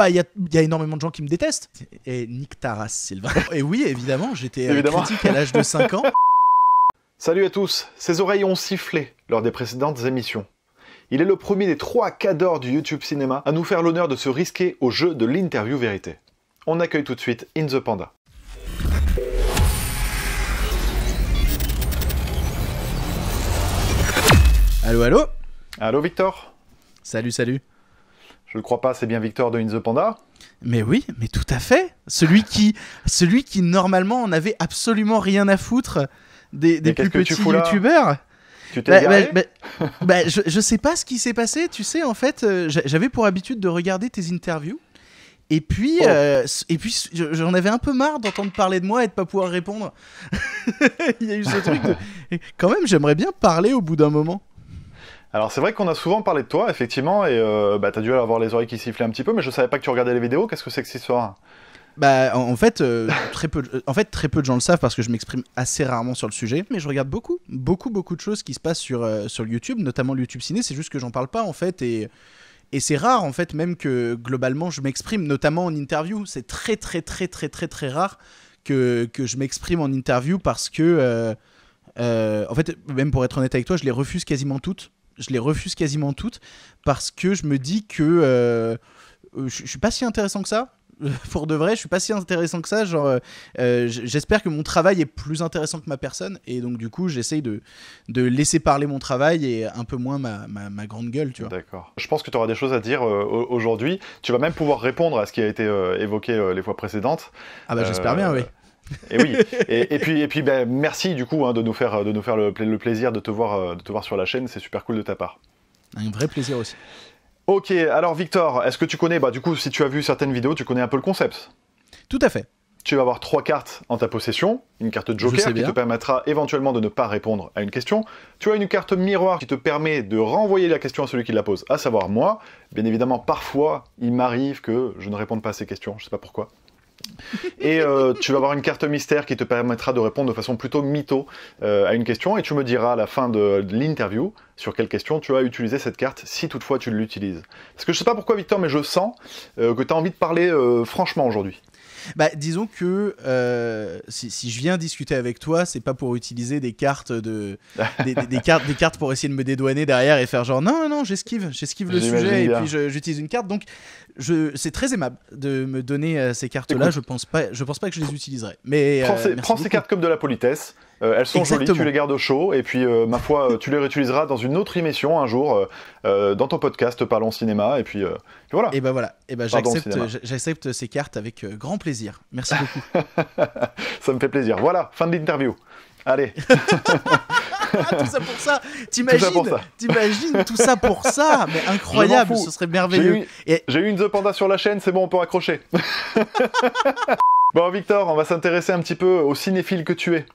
Bah, il y a, énormément de gens qui me détestent. Et Nick Taras, Sylvain. et oui, évidemment, j'étais euh, critique à l'âge de 5 ans. Salut à tous, ses oreilles ont sifflé lors des précédentes émissions. Il est le premier des trois cadors du YouTube Cinéma à nous faire l'honneur de se risquer au jeu de l'interview vérité. On accueille tout de suite In the Panda. Allô, allô Allô Victor Salut, salut je ne crois pas, c'est bien Victor de In the Panda. Mais oui, mais tout à fait. Celui qui, celui qui normalement en avait absolument rien à foutre des, plus petits youtubeurs. Tu t'es bah, bah, bah, je, ne sais pas ce qui s'est passé. Tu sais, en fait, euh, j'avais pour habitude de regarder tes interviews. Et puis, oh. euh, et puis j'en avais un peu marre d'entendre parler de moi et de pas pouvoir répondre. Il y a eu ce truc de... Quand même, j'aimerais bien parler au bout d'un moment. Alors c'est vrai qu'on a souvent parlé de toi, effectivement, et euh, bah, t'as dû avoir les oreilles qui sifflaient un petit peu, mais je savais pas que tu regardais les vidéos. Qu'est-ce que c'est que cette histoire bah, en, fait, euh, très peu, de, en fait, très peu de gens le savent parce que je m'exprime assez rarement sur le sujet, mais je regarde beaucoup, beaucoup, beaucoup de choses qui se passent sur, euh, sur YouTube, notamment YouTube Ciné. C'est juste que j'en parle pas en fait, et, c'est rare en fait, même que globalement je m'exprime, notamment en interview. C'est très, très, très, très, très, très rare que, que je m'exprime en interview parce que, en fait, même pour être honnête avec toi, je les refuse quasiment toutes je les refuse quasiment toutes parce que je me dis que euh, je, ne suis pas si intéressant que ça pour de vrai, je suis pas si intéressant que ça. Genre, euh, euh, j'espère que mon travail est plus intéressant que ma personne, et donc du coup, j'essaye de, de laisser parler mon travail et un peu moins ma, ma, grande gueule, tu vois. D'accord. Je pense que tu auras des choses à dire aujourd'hui. Tu vas même pouvoir répondre à ce qui a été évoqué les fois précédentes. Ah bah j'espère bien, oui. Et oui. et, puis, et puis ben, merci du coup hein, de nous faire, de nous faire le, plaisir de te, voir, euh, de te voir sur la chaîne. C'est super cool de ta part. Un vrai plaisir aussi. Ok, alors Victor, est-ce que tu connais, bah, du coup, si tu as vu certaines vidéos, tu connais un peu le concept Tout à fait. Tu vas avoir trois cartes en ta possession, une carte joker qui te permettra éventuellement de ne pas répondre à une question. Tu as une carte miroir qui te permet de renvoyer la question à celui qui la pose, à savoir moi. Bien évidemment, parfois, il m'arrive que je ne réponde pas à ces questions, je ne sais pas pourquoi et euh, tu vas avoir une carte mystère qui te permettra de répondre de façon plutôt mytho euh, à une question et tu me diras à la fin de, l'interview sur quelle question tu as utilisé cette carte si toutefois tu l'utilises. Parce que je sais pas pourquoi Victor mais je sens euh, que tu as envie de parler franchement aujourd'hui. Bah, disons que si, je viens discuter avec toi, c'est pas pour utiliser des cartes de des, cartes des cartes pour essayer de me dédouaner derrière et faire genre non non, j'esquive j'esquive le sujet et puis j'utilise une carte. Donc c'est très aimable de me donner euh, ces cartes-là. Je pense pas, je pense pas que je les utiliserai. Mais euh, prends, ces, cartes comme de la politesse. Euh, elles sont jolies, tu les gardes au chaud, et puis ma foi, tu les réutiliseras dans une autre émission un jour, dans ton podcast Parlons Cinéma, et puis, voilà. Et ben voilà, et ben j'accepte ces cartes avec grand plaisir. Merci beaucoup. Ça me fait plaisir. Voilà, fin de l'interview. Allez. tout ça pour ça. T'imagines, tout ça pour ça, mais incroyable, ce serait merveilleux. J'ai eu, une The Panda sur la chaîne, c'est bon, on peut raccrocher. bon, Victor, on va s'intéresser un petit peu au cinéphile que tu es.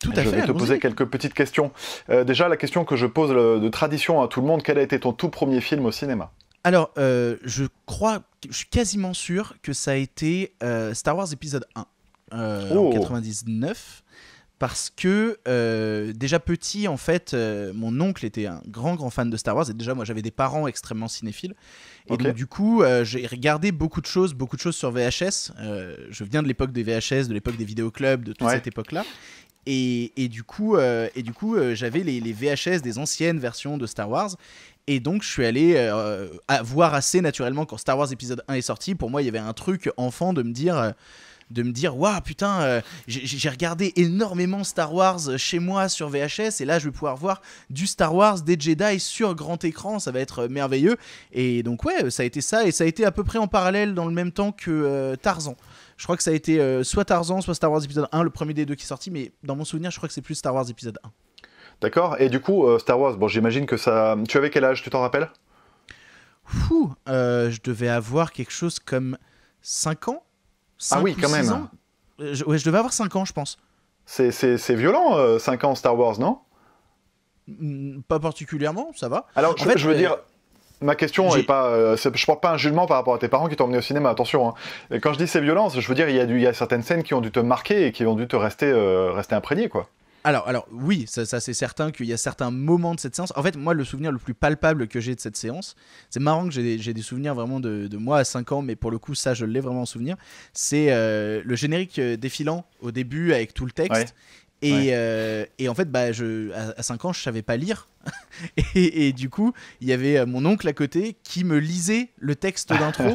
Tout à je vais te poser quelques petites questions. Euh, déjà, la question que je pose euh, de tradition à tout le monde, quel a été ton tout premier film au cinéma Alors, euh, je crois, je suis quasiment sûr que ça a été Star Wars épisode 1 en 99 parce que euh, déjà petit, en fait, euh, mon oncle était un grand, grand fan de Star Wars. Et déjà, moi, j'avais des parents extrêmement cinéphiles. Et donc, du coup, euh, j'ai regardé beaucoup de choses, beaucoup de choses sur VHS. je viens de l'époque des VHS, de l'époque des vidéoclubs, de toute cette époque-là. Et, du coup, et du coup j'avais les, VHS des anciennes versions de Star Wars. Et donc, je suis allé voir assez naturellement quand Star Wars épisode 1 est sorti. Pour moi, il y avait un truc enfant de me dire de me dire waouh putain euh, j'ai regardé énormément Star Wars chez moi sur VHS et là je vais pouvoir voir du Star Wars des Jedi sur grand écran ça va être euh, merveilleux et donc ouais euh, ça a été ça et ça a été à peu près en parallèle dans le même temps que Tarzan je crois que ça a été soit Tarzan soit Star Wars épisode 1 le premier des deux qui est sorti mais dans mon souvenir je crois que c'est plus Star Wars épisode 1 D'accord et du coup Star Wars bon j'imagine que ça tu avais quel âge tu t'en rappelles Fou je devais avoir quelque chose comme 5 ans ah oui, quand même. Euh, je, devais avoir 5 ans, je pense. C'est violent, 5 euh, ans Star Wars, non Pas particulièrement, ça va. Alors, je, fait, je, veux euh, dire, ma question je pas, je porte pas un jugement par rapport à tes parents qui t'ont emmené au cinéma. Attention. Hein. quand je dis c'est violent, je veux dire il y, a certaines scènes qui ont dû te marquer et qui ont dû te rester, rester imprégnées quoi. Alors, oui, ça, c'est certain qu'il y a certains moments de cette séance. En fait, moi, le souvenir le plus palpable que j'ai de cette séance, c'est marrant que j'ai des souvenirs vraiment de, moi à 5 ans, mais pour le coup, ça, je l'ai vraiment en souvenir. C'est euh, le générique euh, défilant au début avec tout le texte. Euh, et, en fait, bah, je, à, 5 ans, je savais pas lire. et, du coup, il y avait euh, mon oncle à côté qui me lisait le texte d'intro,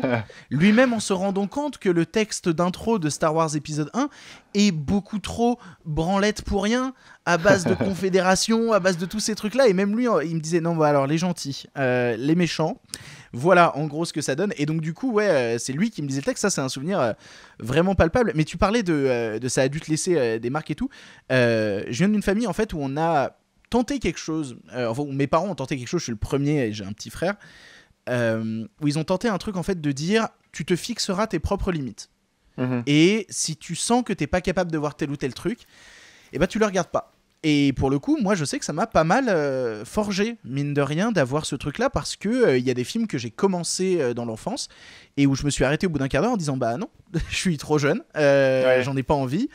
lui-même en se rendant compte que le texte d'intro de Star Wars épisode 1 est beaucoup trop branlette pour rien, à base de confédération, à base de tous ces trucs-là. Et même lui, euh, il me disait, non, bah alors les gentils, les méchants, voilà en gros ce que ça donne. Et donc du coup, ouais, euh, c'est lui qui me disait que Ça, c'est un souvenir euh, vraiment palpable. Mais tu parlais de, euh, ça a dû te laisser des marques et tout. je viens d'une famille en fait où on a tenté quelque chose. enfin, mes parents ont tenté quelque chose. Je suis le premier et j'ai un petit frère. où ils ont tenté un truc en fait de dire tu te fixeras tes propres limites. Mhm. Et si tu sens que t'es pas capable de voir tel ou tel truc, et eh ben tu le regardes pas. Et pour le coup, moi, je sais que ça m'a pas mal euh, forgé, mine de rien, d'avoir ce truc-là, parce que il euh, y a des films que j'ai commencé euh, dans l'enfance et où je me suis arrêté au bout d'un quart d'heure en disant bah non, je suis trop jeune, j'en ai pas envie.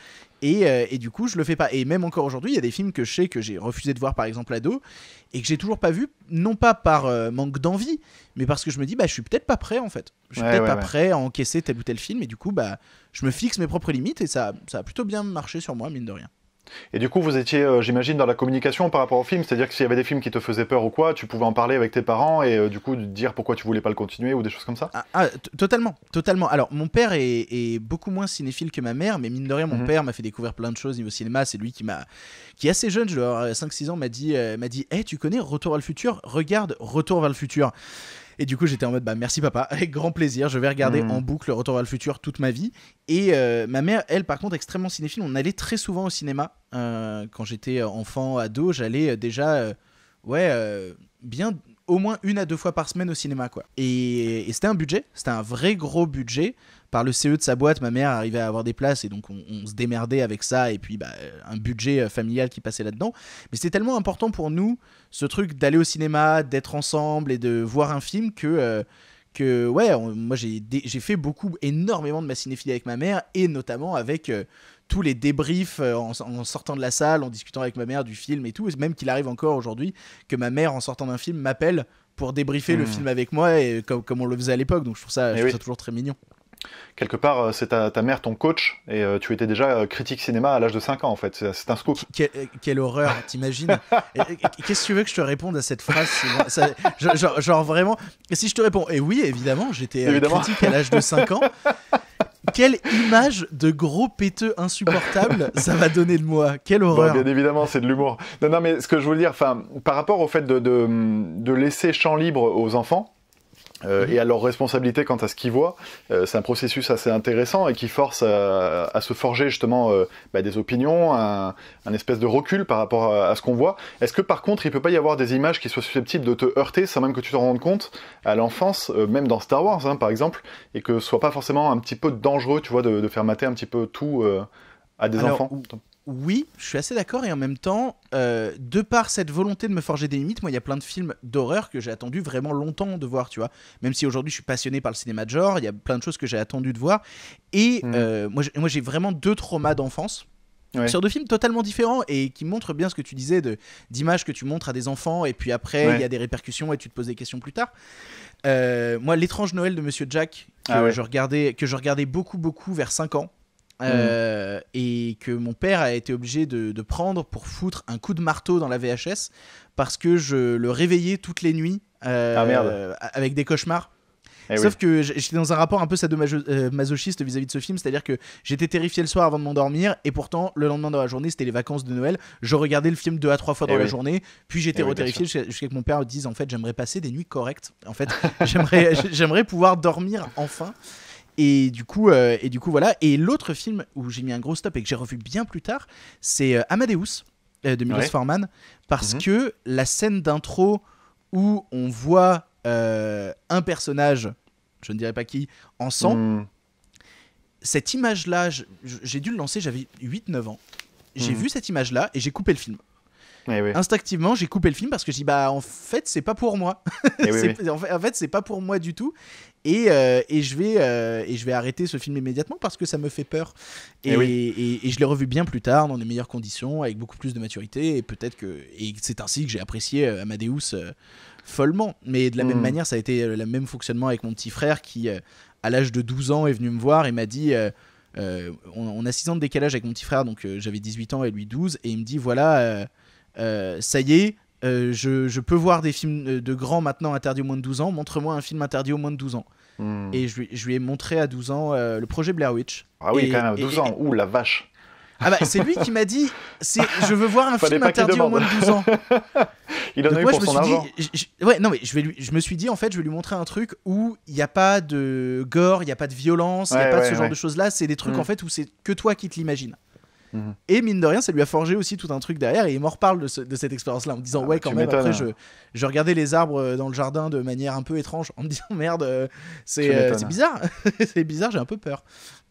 Et, du coup, je le fais pas. Et même encore aujourd'hui, il y a des films que je sais que j'ai refusé de voir, par exemple, ado, et que j'ai toujours pas vu, non pas par manque d'envie, mais parce que je me dis, bah, je suis peut-être pas prêt, en fait. Je suis peut-être pas prêt à encaisser tel ou tel film, et du coup, bah, je me fixe mes propres limites, et ça, ça a plutôt bien marché sur moi, mine de rien. Et du coup, vous étiez, euh, j'imagine, dans la communication par rapport au film, c'est-à-dire que s'il y avait des films qui te faisaient peur ou quoi, tu pouvais en parler avec tes parents et euh, du coup dire pourquoi tu voulais pas le continuer ou des choses comme ça ah, ah Totalement, totalement. Alors, mon père est, beaucoup moins cinéphile que ma mère, mais mine de rien, mon mhm. père m'a fait découvrir plein de choses niveau cinéma. C'est lui qui m'a, qui assez jeune, je dois avoir 5-6 ans, m'a dit, euh, m'a dit, eh, tu connais Retour vers le futur Regarde Retour vers le futur. Et du coup, j'étais en mode, bah merci papa, avec grand plaisir, je vais regarder mm. en boucle Retour vers le futur toute ma vie. Et euh, ma mère, elle, par contre, extrêmement cinéphile, on allait très souvent au cinéma. Euh, quand j'étais euh, enfant, ado, j'allais déjà, ouais, bien au moins une à deux fois par semaine au cinéma, quoi. Et, c'était un budget, c'était un vrai gros budget. Par le CE de sa boîte, ma mère arrivait à avoir des places et donc on, se démerdait avec ça et puis bah, un budget euh, familial qui passait là-dedans. Mais c'était tellement important pour nous, ce truc d'aller au cinéma, d'être ensemble et de voir un film que. Euh, que ouais, moi j'ai fait beaucoup, énormément de ma cinéphilie avec ma mère et notamment avec euh, tous les débriefs euh, en, sortant de la salle, en discutant avec ma mère du film et tout, même qu'il arrive encore aujourd'hui que ma mère en sortant d'un film m'appelle pour débriefer le hmm. film avec moi et comme, on le faisait à l'époque. Donc je trouve ça, toujours très mignon quelque part, euh, c'est ta, mère, ton coach, et euh, tu étais déjà critique cinéma à l'âge de 5 ans, en fait. C'est un scoop. quelle horreur, t'imagines Qu'est-ce que tu veux que je te réponde à cette phrase genre, genre, vraiment, si je te réponds, et eh oui, évidemment, j'étais critique à l'âge de 5 ans. quelle image de gros péteux insupportable ça va donner de moi Quelle horreur Bien évidemment, c'est de l'humour. Non, non, mais ce que je voulais dire, par rapport au fait de, de laisser champ libre aux enfants, euh, mhm. et à leur responsabilité quant à ce qu'ils voient. Euh, c'est un processus assez intéressant et qui force à, se forger justement euh, bah, des opinions, un, espèce de recul par rapport à, ce qu'on voit. Est-ce que par contre, il peut pas y avoir des images qui soient susceptibles de te heurter sans même que tu t'en rendes compte à l'enfance, même dans Star Wars hein, par exemple, et que ce soit pas forcément un petit peu dangereux, tu vois, de, faire mater un petit peu tout à des enfants oui, je suis assez d'accord et en même temps, euh, de par cette volonté de me forger des limites, moi il y a plein de films d'horreur que j'ai attendu vraiment longtemps de voir, tu vois. Même si aujourd'hui je suis passionné par le cinéma de genre, il y a plein de choses que j'ai attendu de voir. Et mm. euh, moi j'ai vraiment deux traumas d'enfance. Sur deux films totalement différents et qui montrent bien ce que tu disais d'images que tu montres à des enfants et puis après il y a des répercussions et tu te poses des questions plus tard. Euh, moi, L'étrange Noël de Monsieur Jack, ah que, je regardais, que je regardais beaucoup, beaucoup vers 5 ans, euh, et que mon père a été obligé de, prendre pour foutre un coup de marteau dans la VHS parce que je le réveillais toutes les nuits euh, ah, avec des cauchemars. Eh Sauf que j'étais dans un rapport un peu sadomasochiste euh, vis-à-vis de ce film, c'est-à-dire que j'étais terrifié le soir avant de m'endormir, et pourtant le lendemain dans la journée, c'était les vacances de Noël, je regardais le film deux à trois fois dans eh la journée, puis j'étais eh reterrifié jusqu'à ce que mon père me dise en fait j'aimerais passer des nuits correctes, en fait j'aimerais pouvoir dormir enfin. Et du coup, euh, et du coup voilà. Et l'autre film où j'ai mis un gros stop et que j'ai revu bien plus tard, c'est euh, Amadeus euh, de Milos Forman, parce mhm. que la scène d'intro où on voit un personnage, je ne dirais pas qui, en sang. Hmm. Cette image-là, j'ai dû le lancer, j'avais 8-9 ans. J'ai hmm. vu cette image-là et j'ai coupé le film. Eh Instinctivement, j'ai coupé le film parce que j'ai bah en fait c'est pas pour moi. Eh en fait, c'est pas pour moi du tout. Et, euh, et je vais euh, et je vais arrêter ce film immédiatement parce que ça me fait peur. Eh et, et, je l'ai revu bien plus tard dans des meilleures conditions avec beaucoup plus de maturité et peut-être que et c'est ainsi que j'ai apprécié euh, Amadeus follement. Mais de la même hmm. manière, ça a été le même fonctionnement avec mon petit frère qui à l'âge de 12 ans est venu me voir et m'a dit. on, on a 6 ans de décalage avec mon petit frère, donc j'avais 18 ans et lui 12, et il me dit voilà, euh, ça y est, euh, je, peux voir des films euh, de grands maintenant interdits au moins de 12 ans, montre-moi un film interdit au moins de 12 ans. Hmm. Et je lui, ai montré à 12 ans le projet Blair Witch. Ah oui, quand même, 12 ans, ouh la vache. Ah bah c'est lui qui m'a dit, je veux voir un film interdit au moins de 12 ans. il en a eu pour je me suis Dit, je, non mais je, vais lui, je me suis dit en fait, je vais lui montrer un truc où il n'y a pas de gore, il n'y a pas de violence, il n'y a pas de ce genre de choses là, c'est des trucs hmm. en fait où c'est que toi qui te l'imagines. Et mine de rien, ça lui a forgé aussi tout un truc derrière. Et il m'en reparle de, cette expérience-là en me disant ah, Ouais, quand même, après, je, je, regardais les arbres euh, dans le jardin de manière un peu étrange en me disant Merde, euh, euh, c'est bizarre, c'est bizarre, j'ai un peu peur.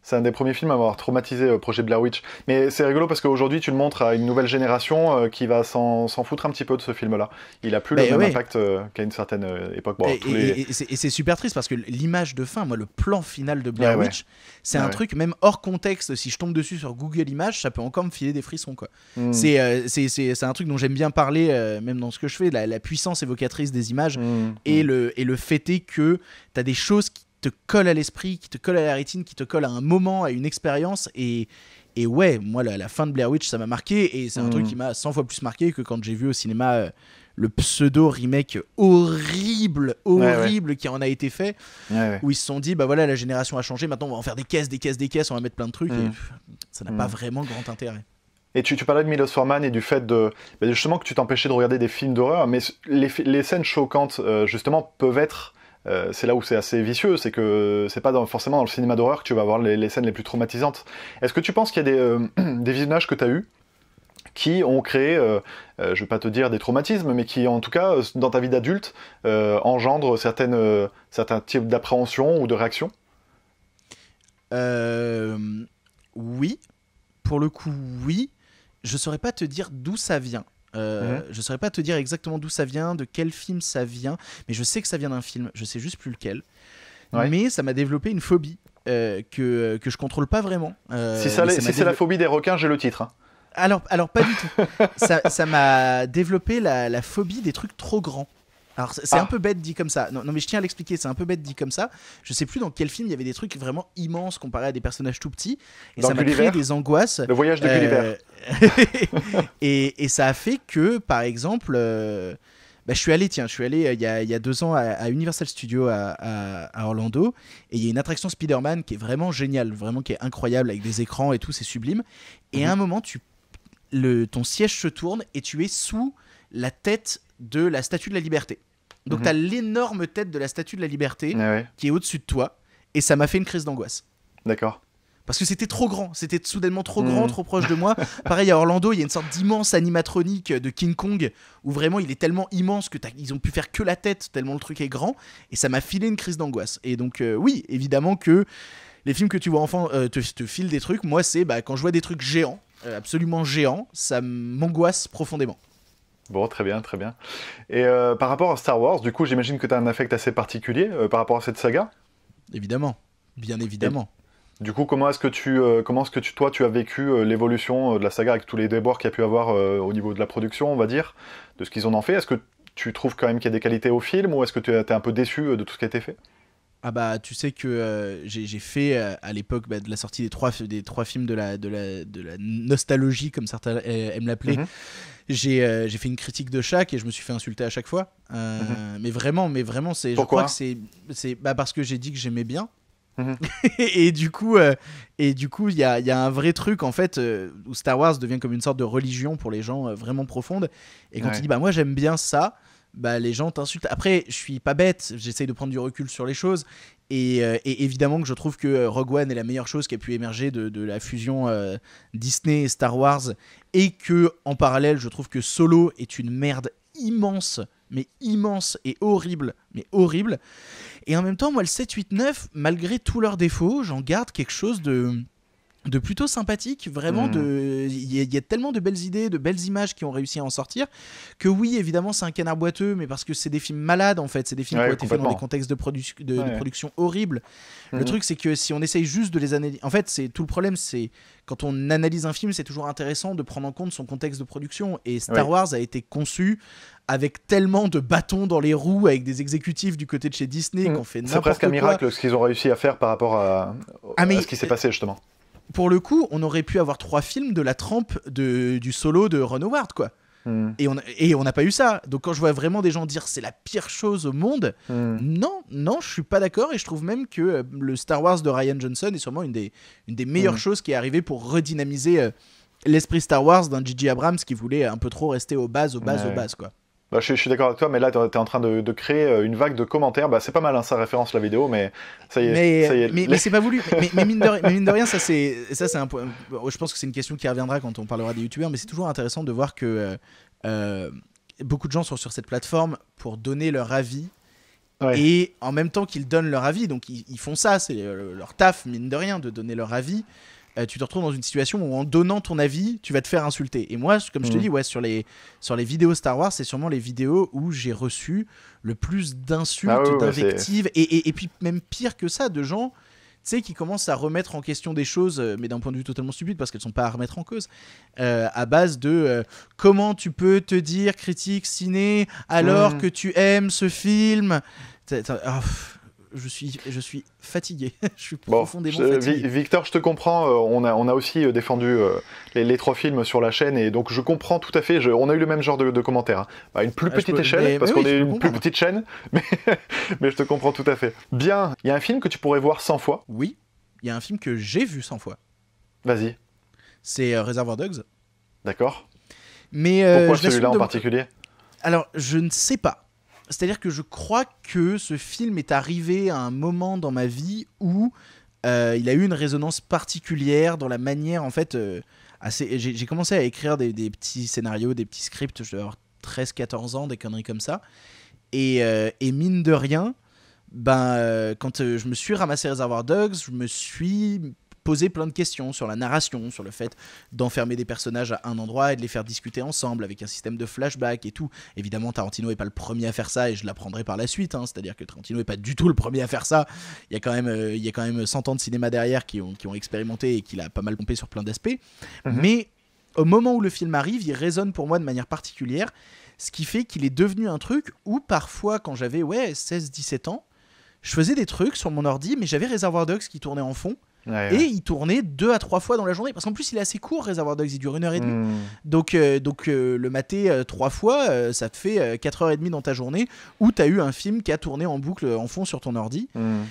C'est un des premiers films à avoir traumatisé le euh, Projet Blair Witch. Mais c'est rigolo parce qu'aujourd'hui, tu le montres à une nouvelle génération euh, qui va s'en foutre un petit peu de ce film-là. Il a plus le même impact euh, qu'à une certaine époque. et, c'est super triste parce que l'image de fin, moi, le plan final de Blair ah Witch, c'est un ah truc, même hors contexte, si je tombe dessus sur Google Images, ça peut encore me filer des frissons. quoi. Hmm. c'est C'est un truc dont j'aime bien parler, même dans ce que je fais, la, puissance évocatrice des images hmm. Et, hmm. Le, et le fait est que tu as des choses qui te colle à l'esprit, qui te colle à la rétine, qui te colle à un moment, à une expérience. Et, et ouais, moi, la, fin de Blair Witch, ça m'a marqué. Et c'est un mm. truc qui m'a 100 fois plus marqué que quand j'ai vu au cinéma euh, le pseudo remake horrible, horrible qui en a été fait. où ils se sont dit, bah voilà, la génération a changé. Maintenant, on va en faire des caisses, des caisses, des caisses. On va mettre plein de trucs. Et mm. ça n'a pas mm. vraiment grand intérêt. Et tu, parlais de Milos Forman et du fait de bah, justement que tu t'empêchais de regarder des films d'horreur, mais les, scènes choquantes euh, justement peuvent être euh, c'est là où c'est assez vicieux, c'est que c'est pas forcément dans le cinéma d'horreur que tu vas avoir les, scènes les plus traumatisantes. Est-ce que tu penses qu'il y a des, euh, visionnages que tu as eus qui ont créé, euh, je vais pas te dire des traumatismes, mais qui en tout cas, dans ta vie d'adulte, engendrent certaines, certains types d'appréhension ou de réaction Oui, pour le coup, oui. Je saurais pas te dire d'où ça vient. Euh, mhm. Je saurais pas te dire exactement d'où ça vient, de quel film ça vient, mais je sais que ça vient d'un film, je sais juste plus lequel. Mais ça m'a développé une phobie euh, que, que je contrôle pas vraiment. Euh, si, c'est la phobie des requins, j'ai le titre. Hein. Alors, alors pas du tout. ça m'a développé la phobie des trucs trop grands. Alors c'est ah. un peu bête dit comme ça. Non, mais je tiens à l'expliquer, c'est un peu bête dit comme ça. Je sais plus dans quel film il y avait des trucs vraiment immenses comparés à des personnages tout petits et ça m'a créé des angoisses. Le voyage de Gulliver. Euh, et, ça a fait que par exemple euh, bah, je suis allé, tiens, je suis allé euh, il y a, deux ans à, Universal Studios à, Orlando, et il y a une attraction Spider-Man qui est vraiment géniale, vraiment qui est incroyable, avec des écrans et tout, c'est sublime. Et à mhm. un moment, tu, le, ton siège se tourne et tu es sous la tête de la Statue de la Liberté. Donc mhm. t'as l'énorme tête de la Statue de la Liberté ah qui est au-dessus de toi, et ça m'a fait une crise d'angoisse. D'accord. Parce que c'était trop grand, c'était soudainement trop grand, mhm. trop proche de moi. Pareil à Orlando, il y a une sorte d'immense animatronique de King Kong où vraiment il est tellement immense que ils ont pu faire que la tête tellement le truc est grand et ça m'a filé une crise d'angoisse. Et donc euh, oui, évidemment que les films que tu vois enfant euh, te, te, filent des trucs. Moi c'est bah, quand je vois des trucs géants, euh, absolument géants, ça m'angoisse profondément. Bon, très bien, très bien. Et euh, par rapport à Star Wars, du coup, j'imagine que tu as un affect assez particulier euh, par rapport à cette saga Évidemment, bien évidemment. du coup, comment est-ce que tu, euh, comment ce que toi, tu as vécu l'évolution de la saga avec tous les déboires qu'il y a pu avoir au niveau de la production, on va dire, de ce qu'ils ont en fait Est-ce que tu trouves quand même qu'il y a des qualités au film ou est-ce que tu es un peu déçu de tout ce qui a été fait ah bah tu sais que j'ai fait à l'époque bah, de la sortie des trois, des trois films de la, de de la nostalgie comme certains aiment l'appeler, mhm. Euh, j'ai fait une critique de chaque et je me suis fait insulter à chaque fois. Euh, mhm. Mais vraiment, mais vraiment, c'est. que c'est bah parce que j'ai dit que j'aimais bien. Mhm. et, du coup, euh, et du coup, il y a, un vrai truc en fait où Star Wars devient comme une sorte de religion pour les gens vraiment profondes. Et quand tu dis « dit bah moi j'aime bien ça, bah les gens t'insultent. Après, je suis pas bête, j'essaye de prendre du recul sur les choses euh, et, évidemment que je trouve que euh, Rogue One est la meilleure chose qui a pu émerger de, la fusion euh, Disney et Star Wars. Et que, en parallèle, je trouve que Solo est une merde immense, mais immense et horrible, mais horrible. Et en même temps, moi, le 7, 8, 9, malgré tous leurs défauts, j'en garde quelque chose de de plutôt sympathique, vraiment. Hmm. De, il y, a tellement de belles idées, de belles images qui ont réussi à en sortir que oui, évidemment, c'est un canard boiteux, mais parce que c'est des films malades en fait, c'est des films qui ont été faits dans des contextes de, de, production horribles. Le hmm. truc, c'est que si on essaye juste de les analyser, en fait, c'est tout le problème, c'est quand on analyse un film, c'est toujours intéressant de prendre en compte son contexte de production. Et Star Wars a été conçu avec tellement de bâtons dans les roues, avec des exécutifs du côté de chez Disney hmm. qu'on fait n'importe C'est presque un miracle ce qu'ils ont réussi à faire par rapport à ah, ce qui s'est euh, passé justement pour le coup, on aurait pu avoir trois films de la trempe du solo de Ron Howard, quoi. Hmm. Et on et on n'a pas eu ça. Donc quand je vois vraiment des gens dire c'est la pire chose au monde, hmm. non, non, je suis pas d'accord et je trouve même que euh, le Star Wars de Ryan Johnson est sûrement une des, une des meilleures hmm. choses qui est arrivée pour redynamiser euh, l'esprit Star Wars d'un J.J. Abrams qui voulait un peu trop rester aux bases, aux bases, au aux quoi. Bah, je, suis d'accord avec toi, mais là, tu es en train de, créer euh, une vague de commentaires. Bah, c'est pas mal, ça référence la vidéo, mais ça y est. Mais, c'est pas voulu. mais, mine de, rien, ça, c'est, ça, c'est un point. Euh, je pense que c'est une question qui reviendra quand on parlera des youtubeurs, mais c'est toujours intéressant de voir que euh, beaucoup de gens sont sur cette plateforme pour donner leur avis. Et en même temps qu'ils donnent leur avis, donc ils font ça, c'est leur taf, mine de rien, de donner leur avis. Euh, tu te retrouves dans une situation où en donnant ton avis, tu vas te faire insulter. Et moi, comme je te mm. dis, ouais, sur les, sur les vidéos Star Wars, c'est sûrement les vidéos où j'ai reçu le plus d'insultes, ah d'invectives, et, puis même pire que ça, de gens tu sais, qui commencent à remettre en question des choses, euh, mais d'un point de vue totalement stupide, parce qu'elles ne sont pas à remettre en cause, euh, à base de comment tu peux te dire critique ciné alors mm. que tu aimes ce film. Oh, je suis, je suis fatigué. je suis profondément fatigué. Victor, je te comprends. Euh, on a, on a aussi euh, défendu euh, les, trois films sur la chaîne et donc je comprends tout à fait. on a eu le même genre de, commentaires. Hein. Bah, une plus ah, petite échelle, parce qu'on est une plus petite chaîne, mais, je te comprends tout à fait. Bien, il y a un film que tu pourrais voir 100 fois. Oui, il y a un film que j'ai vu 100 fois. Vas-y. C'est Reservoir Dogs. D'accord. Mais je Pourquoi celui-là en particulier Alors, je ne sais pas. C'est-à-dire que je crois que ce film est arrivé à un moment dans ma vie où euh, il a eu une résonance particulière dans la manière, en fait, euh, assez... j'ai commencé à écrire des, petits scénarios, des petits scripts, je devais avoir 13-14 ans, des conneries comme ça. Et, euh, et mine de rien, ben, quand je me suis ramassé Reservoir Dogs, je me suis poser plein de questions sur la narration, sur le fait d'enfermer des personnages à un endroit et de les faire discuter ensemble avec un système de flashback et tout. Évidemment, Tarantino n'est pas le premier à faire ça et je l'apprendrai par la suite. Hein. C'est-à-dire que Tarantino n'est pas du tout le premier à faire ça. Il y a quand même, euh, il y a quand même 100 ans de cinéma derrière qui ont, expérimenté et qui l'a pas mal pompé sur plein d'aspects. Mhm. Mais au moment où le film arrive, il résonne pour moi de manière particulière. Ce qui fait qu'il est devenu un truc où parfois, quand j'avais ouais, 16-17 ans, je faisais des trucs sur mon ordi, mais j'avais Reservoir Dogs qui tournait en fond et il tournait deux à trois fois dans la journée. Parce qu'en plus, il est assez court, Réservoir Dogs, il dure une heure et demie. Hmm. Donc, euh, donc euh, le mater euh, trois fois, ça te fait quatre heures et demie dans ta journée où tu as eu un film qui a tourné en boucle en fond sur ton ordi. Hmm.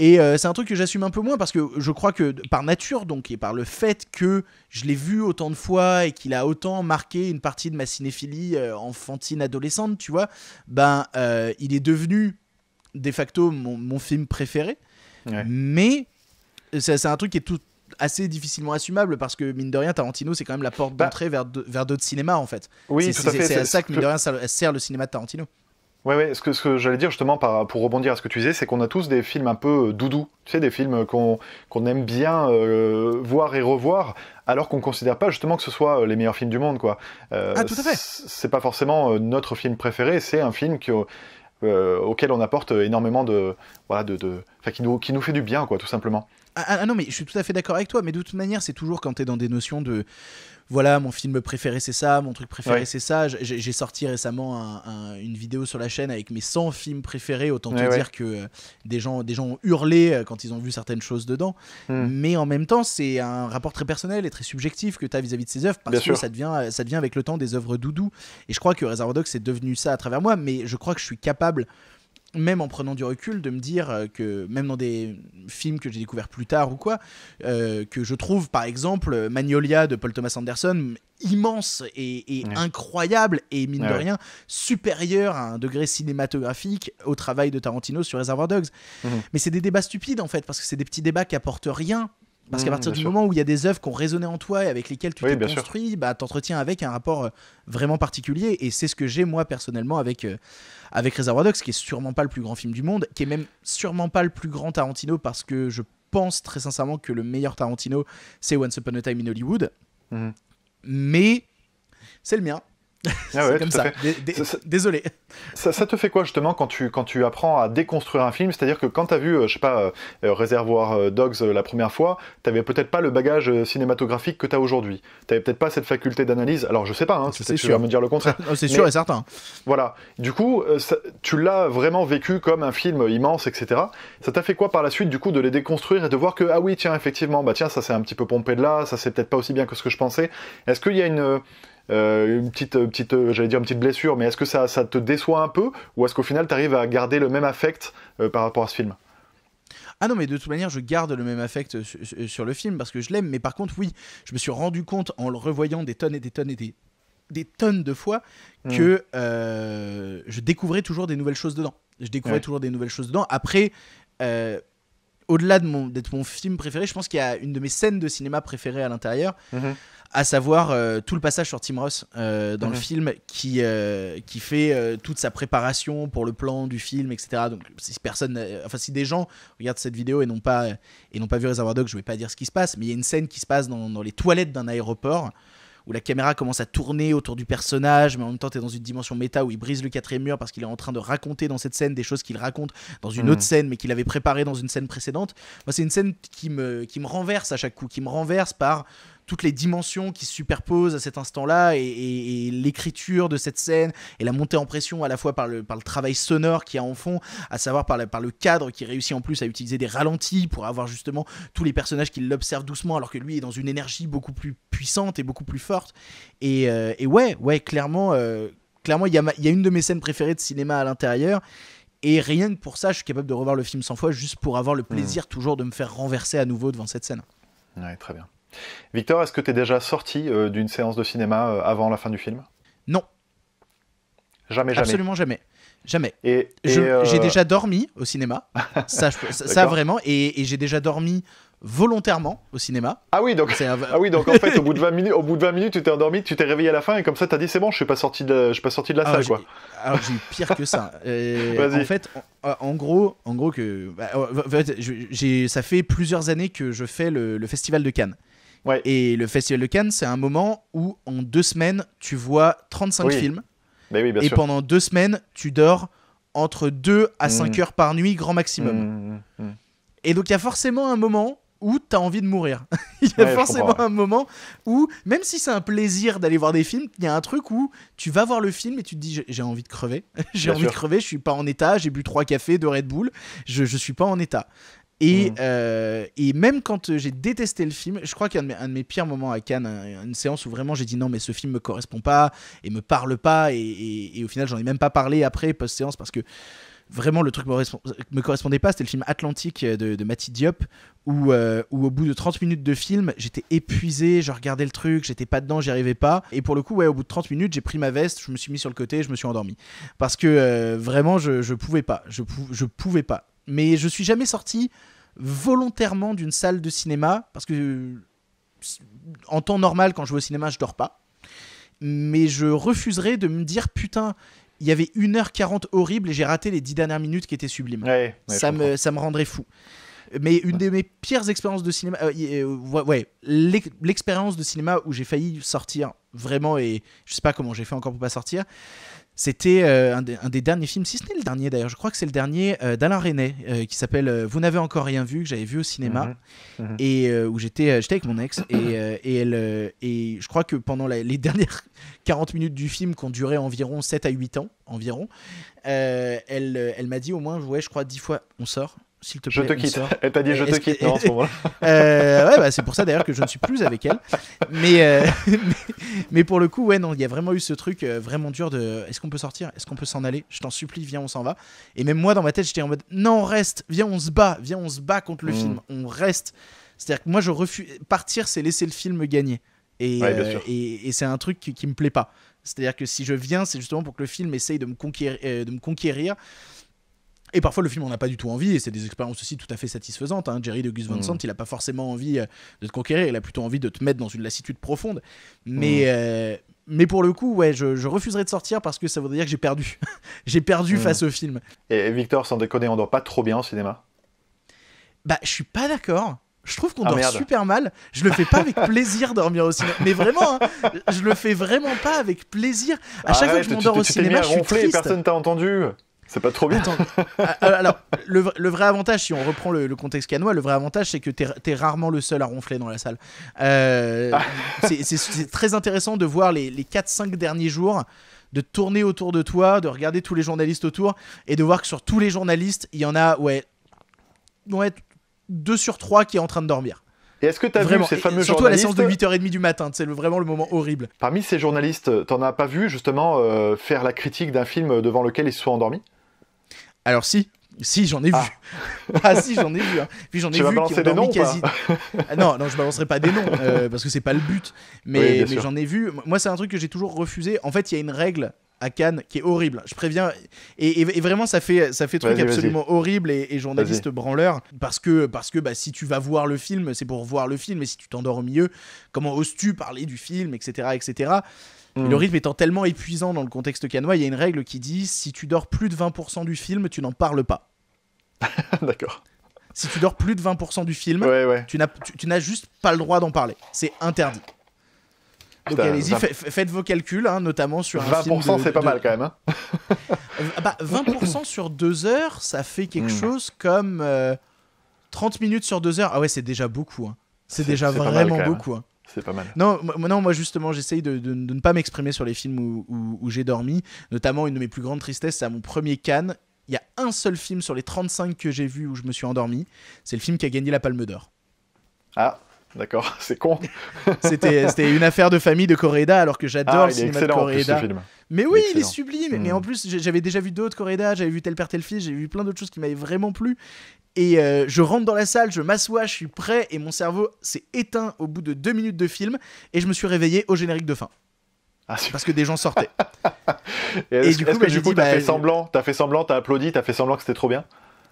Et c'est un truc que j'assume un peu moins parce que je crois que par nature, donc, et par le fait que je l'ai vu autant de fois et qu'il a autant marqué une partie de ma cinéphilie enfantine adolescente, tu vois, ben, il est devenu de facto mon, film préféré. Mais c'est un truc qui est tout assez difficilement assumable parce que mine de rien Tarantino c'est quand même la porte bah. d'entrée vers vers d'autres cinémas en fait. Oui, c'est à ça que mine de rien sert le cinéma de Tarantino. Oui, ouais. ce que, ce que j'allais dire justement par, pour rebondir à ce que tu disais, c'est qu'on a tous des films un peu euh, doudou, tu sais, des films qu'on aime bien euh, voir et revoir, alors qu'on ne considère pas justement que ce soit euh, les meilleurs films du monde, quoi. ah, tout à fait. C'est pas forcément notre film préféré, c'est un film auquel on apporte énormément de. Voilà, de, de qui, nous, qui nous fait du bien, quoi, tout simplement. Ah, ah, ah, non, mais je suis tout à fait d'accord avec toi, mais de toute manière, c'est toujours quand tu es dans des notions de voilà, mon film préféré c'est ça, mon truc préféré c'est ça. J'ai sorti récemment une vidéo sur la chaîne avec mes 100 films préférés, autant te dire que euh, des, gens, des gens ont hurlé euh, quand ils ont vu certaines choses dedans. Hmm. Mais en même temps, c'est un rapport très personnel et très subjectif que tu as vis-à-vis de ces œuvres parce que ça devient, euh, ça devient avec le temps des œuvres doudou. Et je crois que Reservoir Dogs est devenu ça à travers moi, mais je crois que je suis capable même en prenant du recul, de me dire euh, que même dans des films que j'ai découverts plus tard ou quoi, euh, que je trouve par exemple Magnolia de Paul Thomas Anderson immense et, incroyable et mine de rien supérieur à un degré cinématographique au travail de Tarantino sur Reservoir Dogs. Mhm. Mais c'est des débats stupides en fait parce que c'est des petits débats qui apportent rien parce qu'à mmh, partir du moment où il y a des œuvres qui ont résonné en toi et avec lesquelles tu t'es construit, tu bah, t'entretiens avec un rapport euh, vraiment particulier. Et c'est ce que j'ai moi personnellement avec, euh, avec Reservoir Dogs, qui est sûrement pas le plus grand film du monde, qui est même sûrement pas le plus grand Tarantino, parce que je pense très sincèrement que le meilleur Tarantino, c'est Once Upon a Time in Hollywood. Mmh. Mais c'est le mien. Ah c'est comme ça. Désolé. Ça, te fait quoi justement quand tu, quand tu apprends à déconstruire un film C'est-à-dire que quand tu as vu, euh, je sais pas, euh, Réservoir euh, Dogs la première fois, tu n'avais peut-être pas le bagage cinématographique que tu as aujourd'hui. Tu n'avais peut-être pas cette faculté d'analyse. Alors je sais pas, hein, Tu vas me dire le contraire. C'est sûr et certain. Voilà. Du coup, tu l'as vraiment vécu comme un film immense, etc. Ça t'a fait quoi par la suite du coup de les déconstruire et de voir que, ah oui, tiens, effectivement, bah tiens, ça c'est un petit peu pompé de là, ça c'est peut-être pas aussi bien que ce que je pensais. Est-ce qu'il y a une euh, une petite, euh, petite, euh, j'allais dire une petite blessure, mais est-ce que ça, ça, te déçoit un peu ou est-ce qu'au final tu arrives à garder le même affect par rapport à ce film ah non, mais de toute manière, je garde le même affect sur, le film parce que je l'aime. Mais par contre, oui, je me suis rendu compte en le revoyant des tonnes et des tonnes et des, des tonnes de fois hmm. que je découvrais toujours des nouvelles choses dedans. Je découvrais toujours des nouvelles choses dedans. Après, au-delà de mon, d'être mon film préféré, je pense qu'il y a une de mes scènes de cinéma préférées à l'intérieur. Mhm. à savoir euh, tout le passage sur Tim Ross euh, dans le film qui, euh, qui fait toute sa préparation pour le plan du film, etc. Donc si personne, enfin si des gens regardent cette vidéo et n'ont pas et n'ont pas vu Reservoir Dogs, je vais pas dire ce qui se passe, mais il y a une scène qui se passe dans les toilettes d'un aéroport où la caméra commence à tourner autour du personnage, mais en même temps, tu es dans une dimension méta où il brise le quatrième mur parce qu'il est en train de raconter dans cette scène des choses qu'il raconte dans une mm. autre scène, mais qu'il avait préparé dans une scène précédente. Moi, c'est une scène qui me, qui me renverse à chaque coup, qui me renverse par toutes les dimensions qui se superposent à cet instant-là et, l'écriture de cette scène et la montée en pression à la fois par le, par le travail sonore qui a en fond, à savoir par, par le cadre qui réussit en plus à utiliser des ralentis pour avoir justement tous les personnages qui l'observent doucement alors que lui est dans une énergie beaucoup plus puissante et beaucoup plus forte. Et, euh, ouais, ouais, clairement, euh, clairement, il y a, une de mes scènes préférées de cinéma à l'intérieur. Et rien que pour ça, je suis capable de revoir le film 100 fois juste pour avoir le mmh. plaisir toujours de me faire renverser à nouveau devant cette scène. Ouais, très bien. Victor, est-ce que tu es déjà sorti euh, d'une séance de cinéma euh, avant la fin du film Non. Jamais, jamais. Absolument jamais. Jamais. Et, j'ai euh, déjà dormi au cinéma, ça, vraiment, et, j'ai déjà dormi volontairement au cinéma. Ah oui, donc, un... ah oui, donc en fait, au bout de 20 minutes, au bout de minutes tu t'es endormi, tu t'es réveillé à la fin, et comme ça, t'as dit, c'est bon, je suis pas sorti de, suis pas sorti de la ah, salle, Alors, j'ai ah, pire que ça. en fait, en, gros, en gros que, bah, ça fait plusieurs années que je fais le festival de Cannes. Et le Festival de Cannes, c'est un moment où en deux semaines, tu vois 35 films. Ben et pendant deux semaines, tu dors entre 2 à 5 mm. heures par nuit, grand maximum. Mm, mm, et donc il y a forcément un moment où tu as envie de mourir. il y a forcément un moment où, même si c'est un plaisir d'aller voir des films, il y a un truc où tu vas voir le film et tu te dis j'ai envie de crever, j'ai envie de crever, je suis pas en état, j'ai bu trois cafés, de Red Bull, je, je suis pas en état. Et, mm. euh, et même quand euh, j'ai détesté le film, je crois qu'un de, de, mes pires moments à Cannes, une séance où vraiment j'ai dit non mais ce film me correspond pas et me parle pas et, au final j'en ai même pas parlé après post-séance parce que vraiment le truc me, me correspondait pas, c'était le film Atlantique de, de Diop, euh, où, au bout de 30 minutes de film, j'étais épuisé, je regardais le truc, j'étais pas dedans, j'y arrivais pas. Et pour le coup, ouais, au bout de 30 minutes, j'ai pris ma veste, je me suis mis sur le côté, je me suis endormi. Parce que vraiment, je, je pouvais pas, je, pou je pouvais pas mais je suis jamais sorti volontairement d'une salle de cinéma parce que euh, en temps normal, quand je vais au cinéma, je dors pas. Mais je refuserais de me dire putain, il y avait 1h40 horrible et j'ai raté les 10 dernières minutes qui étaient sublimes. ça, me, ça me rendrait fou. Mais une de mes pires expériences de cinéma, euh, euh, ouais, l'expérience de cinéma où j'ai failli sortir vraiment et je sais pas comment j'ai fait encore pour pas sortir, c'était euh, un, des derniers films, si ce n'est le dernier d'ailleurs, je crois que c'est le dernier euh, d'Alain René euh, qui s'appelle Vous n'avez encore rien vu, que j'avais vu au cinéma mhm. Mhm. et où j'étais avec mon ex et, elle, et je crois que pendant les dernières 40 minutes du film qui ont duré environ 7 à 8 ans, environ, elle, elle m'a dit au moins, ouais, je crois 10 fois, on sort, te Je te quitte. Elle t'a dit je te quitte, non, en ce euh, ouais, bah, c'est pour ça d'ailleurs que je ne suis plus avec elle. Mais, euh, mais, pour le coup, ouais, non, il y a vraiment eu ce truc euh, vraiment dur de est-ce qu'on peut sortir Est-ce qu'on peut s'en aller Je t'en supplie, viens, on s'en va. Et même moi, dans ma tête, j'étais en mode non, reste, viens, on se bat, viens, on se bat contre le mm. film, on reste. C'est-à-dire que moi, je refuse. Partir, c'est laisser le film gagner. Et, et, c'est un truc qui, qui me plaît pas. C'est-à-dire que si je viens, c'est justement pour que le film essaye de me conquérir. De me conquérir et parfois, le film, on n'a pas du tout envie, et c'est des expériences aussi tout à fait satisfaisantes. Hein. Jerry de Gus mm. Van Sant, il n'a pas forcément envie euh, de te conquérir, il a plutôt envie de te mettre dans une lassitude profonde. Mais, mm. euh, mais pour le coup, ouais, je, je, refuserais de sortir parce que ça voudrait dire que j'ai perdu. j'ai perdu mm. face au film. Et Victor, sans déconner, on dort pas trop bien au cinéma Bah, je suis pas d'accord. Je trouve qu'on ah, dort super mal. Je le fais pas avec plaisir dormir au cinéma. Mais vraiment, je hein. je le fais vraiment pas avec plaisir. À ah chaque fois que je m'endors au cinéma, je suis triste. Personne t'a entendu. C'est pas trop vite. alors, le, vrai avantage, si on reprend le, contexte canois, le vrai avantage, c'est que t'es es rarement le seul à ronfler dans la salle. Euh, ah. C'est très intéressant de voir les, les 4-5 derniers jours de tourner autour de toi, de regarder tous les journalistes autour et de voir que sur tous les journalistes, il y en a, ouais, ouais 2 sur 3 qui est en train de dormir. Et est-ce que tu vu ces fameux surtout journalistes Surtout à la séance de 8h30 du matin, c'est vraiment le moment horrible. Parmi ces journalistes, euh, t'en as pas vu justement euh, faire la critique d'un film devant lequel ils se sont endormis alors si, si, j'en ai vu. Ah, ah si, j'en ai vu. Hein. Puis j'en ai vu qui ont des noms, quasi... Ah, non, non, je balancerai pas des noms euh, parce que c'est pas le but. Mais, j'en ai vu. Moi, c'est un truc que j'ai toujours refusé. En fait, il y a une règle à Cannes qui est horrible. Je préviens. Et, vraiment, ça fait, ça fait truc absolument horrible et, journaliste branleur. Parce que, parce que bah, si tu vas voir le film, c'est pour voir le film. Et si tu t'endors au milieu, comment oses-tu parler du film, etc. etc. Le hmm. rythme étant tellement épuisant dans le contexte canois, il y a une règle qui dit si tu dors plus de 20% du film, tu n'en parles pas. D'accord. Si tu dors plus de 20% du film, tu n'as juste pas le droit d'en parler. C'est interdit. Donc allez-y, faites vos calculs, hein, notamment sur 20%, c'est pas mal quand même. 20% hein. euh, bah, sur 2 heures, ça fait quelque hmm. chose comme 30 euh, minutes sur 2 heures. Ah ouais, c'est déjà beaucoup. Hein. C'est déjà vraiment beaucoup. C'est pas mal. Non, non moi justement, j'essaye de, ne pas m'exprimer sur les films où, où, j'ai dormi. Notamment, une de mes plus grandes tristesses, c'est à mon premier Cannes. Il y a un seul film sur les 35 que j'ai vu où je me suis endormi. C'est le film qui a gagné la Palme d'Or. Ah, d'accord, c'est con. c'était, une affaire de famille de Correda, alors que j'adore ah, le cinéma de Correda. mais oui, il est, sublime. Mais hmm. en plus, j'avais déjà vu d'autres Correda, j'avais vu Tel Père, Tel Fils, j'avais vu plein d'autres choses qui m'avaient vraiment plu. Et euh, je rentre dans la salle, je m'assois, je suis prêt et mon cerveau s'est éteint au bout de deux minutes de film et je me suis réveillé au générique de fin. Ah, parce que des gens sortaient. et, du coup, bah, bah, fait semblant, t'as fait semblant, t'as applaudi, t'as fait semblant que c'était trop bien.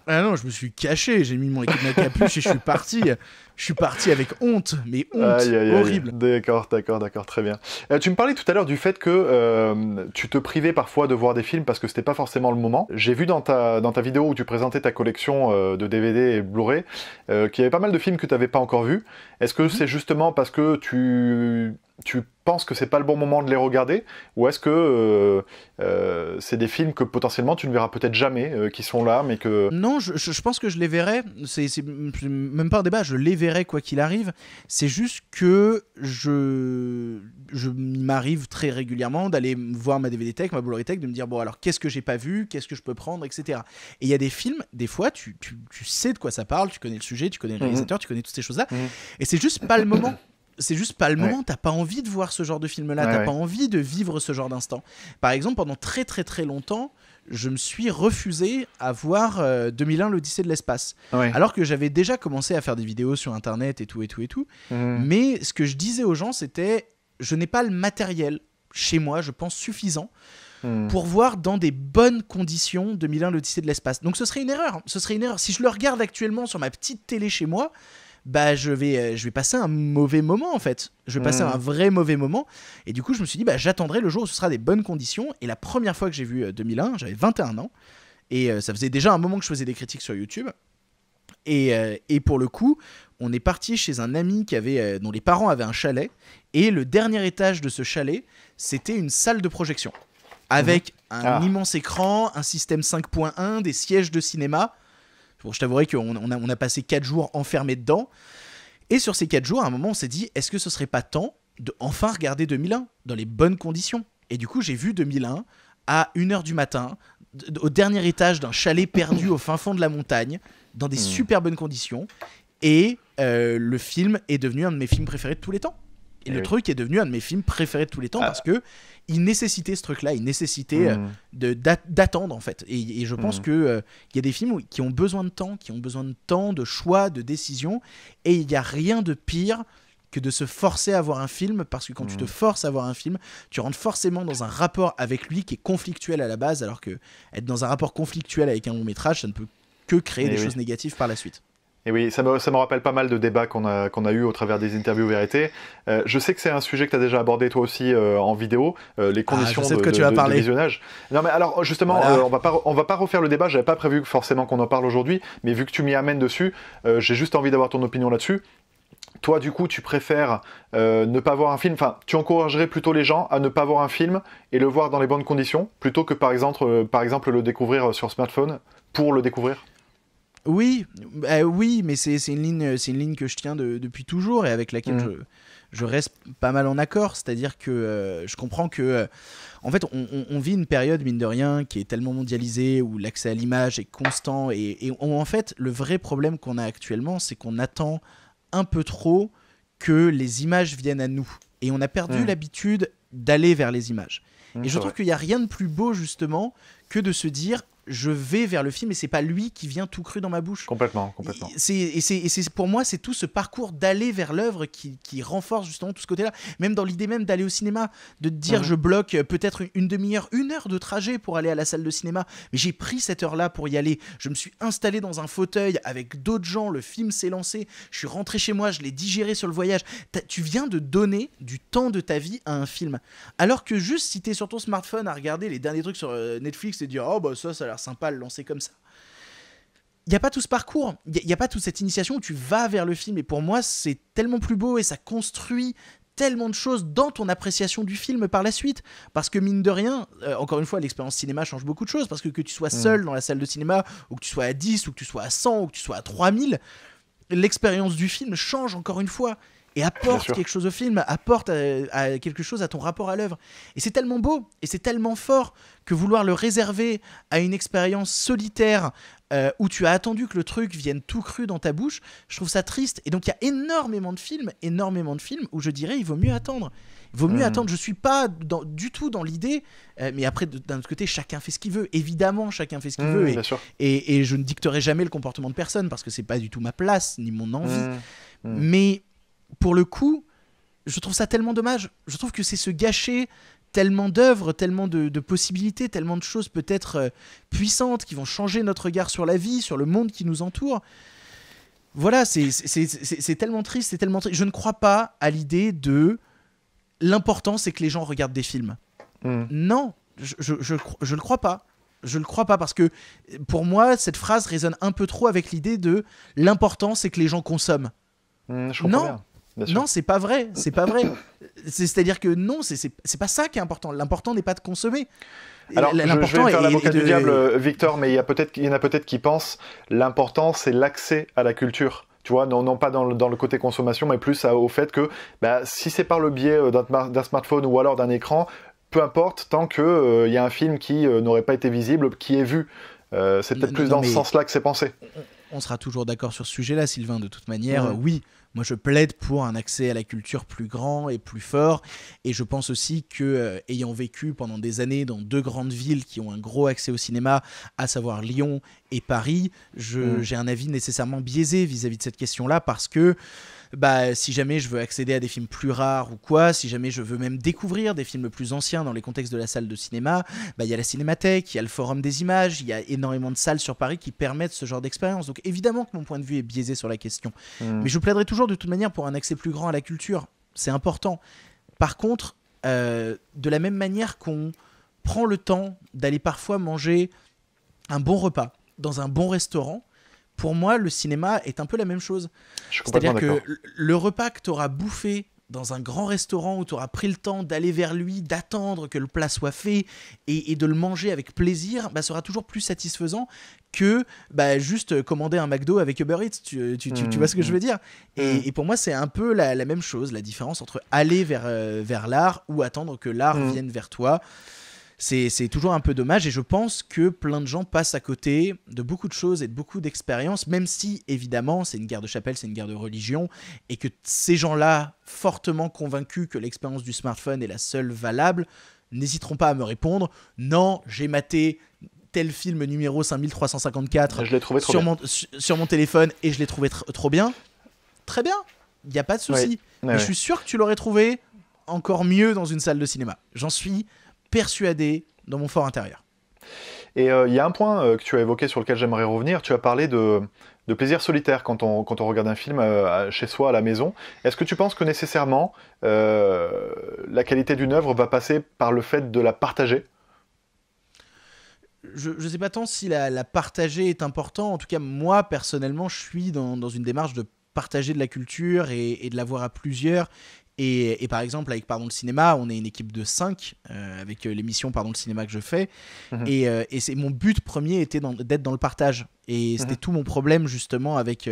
Ah non, je me suis caché, j'ai mis mon équipe de capuche et je suis parti. Je suis parti avec honte, mais honte horrible. D'accord, d'accord, d'accord, très bien. Euh, tu me parlais tout à l'heure du fait que euh, tu te privais parfois de voir des films parce que c'était pas forcément le moment. J'ai vu dans ta, dans ta vidéo où tu présentais ta collection euh, de DVD et Blu-ray qu'il y avait pas mal de films que tu n'avais pas encore vus. Est-ce que mhm. c'est justement parce que tu tu penses que c'est pas le bon moment de les regarder ou est-ce que euh, euh, c'est des films que potentiellement tu ne verras peut-être jamais euh, qui sont là mais que non je, pense que je les verrai c'est même pas un débat je les verrai quoi qu'il arrive c'est juste que je je m'arrive très régulièrement d'aller voir ma DVD tech ma Blu-ray tech de me dire bon alors qu'est-ce que j'ai pas vu qu'est-ce que je peux prendre etc et il y a des films des fois tu, sais de quoi ça parle tu connais le sujet tu connais le mmh. réalisateur tu connais toutes ces choses là mmh. et c'est juste pas le moment c'est juste pas le moment. T'as pas envie de voir ce genre de film-là. t'as pas envie de vivre ce genre d'instant. Par exemple, pendant très très très longtemps, je me suis refusé à voir 2001 euh, l'Odyssée de l'espace. Alors que j'avais déjà commencé à faire des vidéos sur internet et tout et tout et tout. Mhm. Mais ce que je disais aux gens, c'était je n'ai pas le matériel chez moi, je pense suffisant. Mhm. pour voir dans des bonnes conditions 2001 l'Odyssée de l'espace. Donc ce serait une erreur, hein. ce serait une erreur. Si je le regarde actuellement sur ma petite télé chez moi, bah je vais euh, je vais passer un mauvais moment en fait. Je vais passer hmm. un vrai mauvais moment et du coup je me suis dit bah j'attendrai le jour où ce sera des bonnes conditions et la première fois que j'ai vu 2001, euh, j'avais 21 ans et euh, ça faisait déjà un moment que je faisais des critiques sur YouTube. Et, et, pour le coup, on est parti chez un ami qui avait, dont les parents avaient un chalet. Et le dernier étage de ce chalet, c'était une salle de projection. Avec mhm. un ah. immense écran, un système 5.1, des sièges de cinéma. Bon, je t'avouerai qu'on on a, passé 4 jours enfermés dedans. Et sur ces 4 jours, à un moment, on s'est dit, est-ce que ce serait pas temps de enfin regarder 2001 dans les bonnes conditions Et du coup, j'ai vu 2001 à 1h du matin, au dernier étage d'un chalet perdu au fin fond de la montagne, dans des hmm. super bonnes conditions. Et euh, le film est devenu un de mes films préférés de tous les temps. Et, eh le truc est devenu un de mes films préférés de tous les temps ah. parce que il nécessitait ce truc-là, il nécessitait euh, mm. de, d'attendre en fait. Et, je mm. pense qu'il que euh, y a des films qui ont besoin de temps, qui ont besoin de temps, de choix, de décision, et il n'y a rien de pire que de se forcer à voir un film, parce que quand tu te mm. forces à voir un film, tu rentres forcément dans un rapport avec lui qui est conflictuel à la base, alors que être dans un rapport conflictuel avec un long métrage, ça ne peut que créer des choses négatives par la suite. Et oui, ça me, ça me rappelle pas mal de débats qu'on a, qu'on a eu au travers des interviews vérité. Euh, je sais que c'est un sujet que tu as déjà abordé toi aussi euh, en vidéo, euh, les ah, conditions de, tu visionnage. Non mais alors justement, on va pas on va pas refaire le débat. J'avais pas prévu forcément qu'on en parle aujourd'hui, mais vu que tu m'y amènes dessus, j'ai juste envie d'avoir ton opinion là-dessus toi, du coup, tu préfères ne pas voir un film, enfin, tu encouragerais plutôt les gens à ne pas voir un film et le voir dans les bonnes conditions, plutôt que par exemple, par exemple le découvrir sur smartphone pour le découvrir oui, euh, oui, mais c'est une ligne, que je tiens depuis toujours et avec laquelle mm. je, reste pas mal en accord. C'est-à-dire que euh, je comprends que, euh, en fait, on, vit une période mine de rien qui est tellement mondialisée où l'accès à l'image est constant et, en fait, le vrai problème qu'on a actuellement, c'est qu'on attend un peu trop que les images viennent à nous et on a perdu mm. l'habitude d'aller vers les images. Mm, et je trouve qu'il n'y a rien de plus beau justement que de se dire je vais vers le film et c'est pas lui qui vient tout cru dans ma bouche. Complètement, complètement. Et c'est pour moi, c'est tout ce parcours d'aller vers l'œuvre qui, renforce justement tout ce côté-là. Même dans l'idée même d'aller au cinéma, de dire mhm. je bloque euh, peut-être une, demi-heure, une heure de trajet pour aller à la salle de cinéma, mais j'ai pris cette heure-là pour y aller. Je me suis installé dans un fauteuil avec d'autres gens, le film s'est lancé, je suis rentré chez moi, je l'ai digéré sur le voyage. Tu viens de donner du temps de ta vie à un film. Alors que juste si t'es sur ton smartphone à regarder les derniers trucs sur euh, Netflix et dire oh bah ça, ça sympa le lancer comme ça. Il n'y a pas tout ce parcours, il n'y a, pas toute cette initiation où tu vas vers le film. Et pour moi, c'est tellement plus beau et ça construit tellement de choses dans ton appréciation du film par la suite. Parce que mine de rien, euh, encore une fois, l'expérience cinéma change beaucoup de choses. Parce que que tu sois mm. seul dans la salle de cinéma, ou que tu sois à 10, ou que tu sois à 100, ou que tu sois à 3000, l'expérience du film change encore une fois et apporte quelque chose au film, apporte euh, quelque chose à ton rapport à l'œuvre. Et c'est tellement beau et c'est tellement fort que vouloir le réserver à une expérience solitaire euh, où tu as attendu que le truc vienne tout cru dans ta bouche, je trouve ça triste. Et donc il y a énormément de films, énormément de films où je dirais il vaut mieux attendre. Il vaut mieux hmm. attendre. Je suis pas du tout dans l'idée, euh, mais après d'un autre côté, chacun fait ce qu'il veut. Évidemment, chacun fait ce qu'il hmm, veut. Et, je ne dicterai jamais le comportement de personne parce que c'est pas du tout ma place ni mon hmm. envie. Mais pour le coup, je trouve ça tellement dommage. Je trouve que c'est se gâcher tellement d'œuvres, tellement de, possibilités, tellement de choses peut-être euh, puissantes qui vont changer notre regard sur la vie, sur le monde qui nous entoure. Voilà, c'est tellement triste, c'est tellement triste. Je ne crois pas à l'idée de l'important, c'est que les gens regardent des films. Hmm. Non, je ne je, je, le crois pas. Je le crois pas parce que pour moi, cette phrase résonne un peu trop avec l'idée de l'important, c'est que les gens consomment. Hmm, non, non, c'est pas vrai, c'est pas vrai. C'est-à-dire que non, c'est pas ça qui est important. L'important n'est pas de consommer. Alors, je, vais faire l'avocat du diable, euh, Victor, mais il y, a peut il y en a peut-être qui pensent l'important, c'est l'accès à la culture tu vois, non, pas dans le, côté consommation, mais plus au fait que bah, si c'est par le biais euh, d'un smartphone ou alors d'un écran, peu importe, tant qu'il euh, y a un film qui n'aurait pas été visible, qui est vu. c'est peut-être plus dans ce sens-là que c'est pensé. On sera toujours d'accord sur ce sujet-là, Sylvain, de toute manière. oui, moi, je plaide pour un accès à la culture plus grand et plus fort. Et je pense aussi que, euh, ayant vécu pendant des années dans deux grandes villes qui ont un gros accès au cinéma, à savoir Lyon et Paris, mm. j'ai un avis nécessairement biaisé vis à -vis de cette question-là parce que bah, si jamais je veux accéder à des films plus rares ou quoi, si jamais je veux même découvrir des films plus anciens dans les contextes de la salle de cinéma, bah, il y a la cinémathèque, il y a le forum des images, il y a énormément de salles sur Paris qui permettent ce genre d'expérience. Donc évidemment que mon point de vue est biaisé sur la question. Hmm. Mais je plaiderai toujours de toute manière pour un accès plus grand à la culture. C'est important. Par contre, euh, de la même manière qu'on prend le temps d'aller parfois manger un bon repas dans un bon restaurant, pour moi, le cinéma est un peu la même chose. C'est-à-dire que le repas que tu auras bouffé dans un grand restaurant où tu auras pris le temps d'aller vers lui, d'attendre que le plat soit fait et, de le manger avec plaisir, bah, sera toujours plus satisfaisant que bah, juste commander un McDo avec Uber Eats. Tu, vois ce que je veux dire mm. et, pour moi, c'est un peu la, même chose, la différence entre aller vers, euh, vers l'art ou attendre que l'art mm. vienne vers toi c'est toujours un peu dommage et je pense que plein de gens passent à côté de beaucoup de choses et de beaucoup d'expériences, même si évidemment c'est une guerre de chapelle, c'est une guerre de religion et que ces gens-là, fortement convaincus que l'expérience du smartphone est la seule valable, n'hésiteront pas à me répondre non, j'ai maté tel film numéro 5354 sur, Mon, sur, mon, téléphone et je l'ai trouvé trop bien. Très bien, il n'y a pas de souci. Mais je suis sûr que tu l'aurais trouvé encore mieux dans une salle de cinéma. J'en suis persuadé dans mon fort intérieur. Et euh, il y a un point euh, que tu as évoqué sur lequel j'aimerais revenir. Tu as parlé de, plaisir solitaire quand on, regarde un film euh, chez soi, à la maison. Est-ce que tu penses que nécessairement la qualité d'une œuvre va passer par le fait de la partager je ne sais pas tant si la, partager est important. En tout cas, moi, personnellement, je suis dans, une démarche de partager de la culture et, et, de la voir à plusieurs et, par exemple, avec Pardon le cinéma, on est une équipe de 5 euh, avec euh, l'émission Pardon le cinéma que je fais. Mhm. Et, euh, et c'est mon but premier était d'être dans, le partage. Et c'était mhm. tout mon problème justement avec,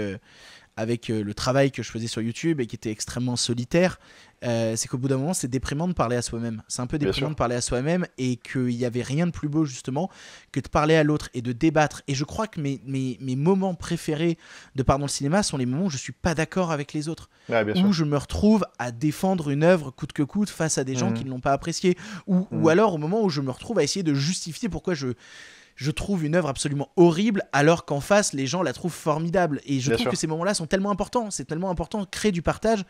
avec euh, le travail que je faisais sur YouTube et qui était extrêmement solitaire, euh, c'est qu'au bout d'un moment, c'est déprimant de parler à soi-même. C'est un peu déprimant de parler à soi-même et qu'il n'y avait rien de plus beau, justement, que de parler à l'autre et de débattre. Et je crois que mes, moments préférés de part dans le cinéma sont les moments où je ne suis pas d'accord avec les autres. où je me retrouve à défendre une œuvre coûte que coûte face à des gens mmh. qui ne l'ont pas appréciée. ou mmh. alors au moment où je me retrouve à essayer de justifier pourquoi je je trouve une œuvre absolument horrible, alors qu'en face, les gens la trouvent formidable. Et je trouve que ces moments-là sont tellement importants. C'est tellement important, de créer du partage,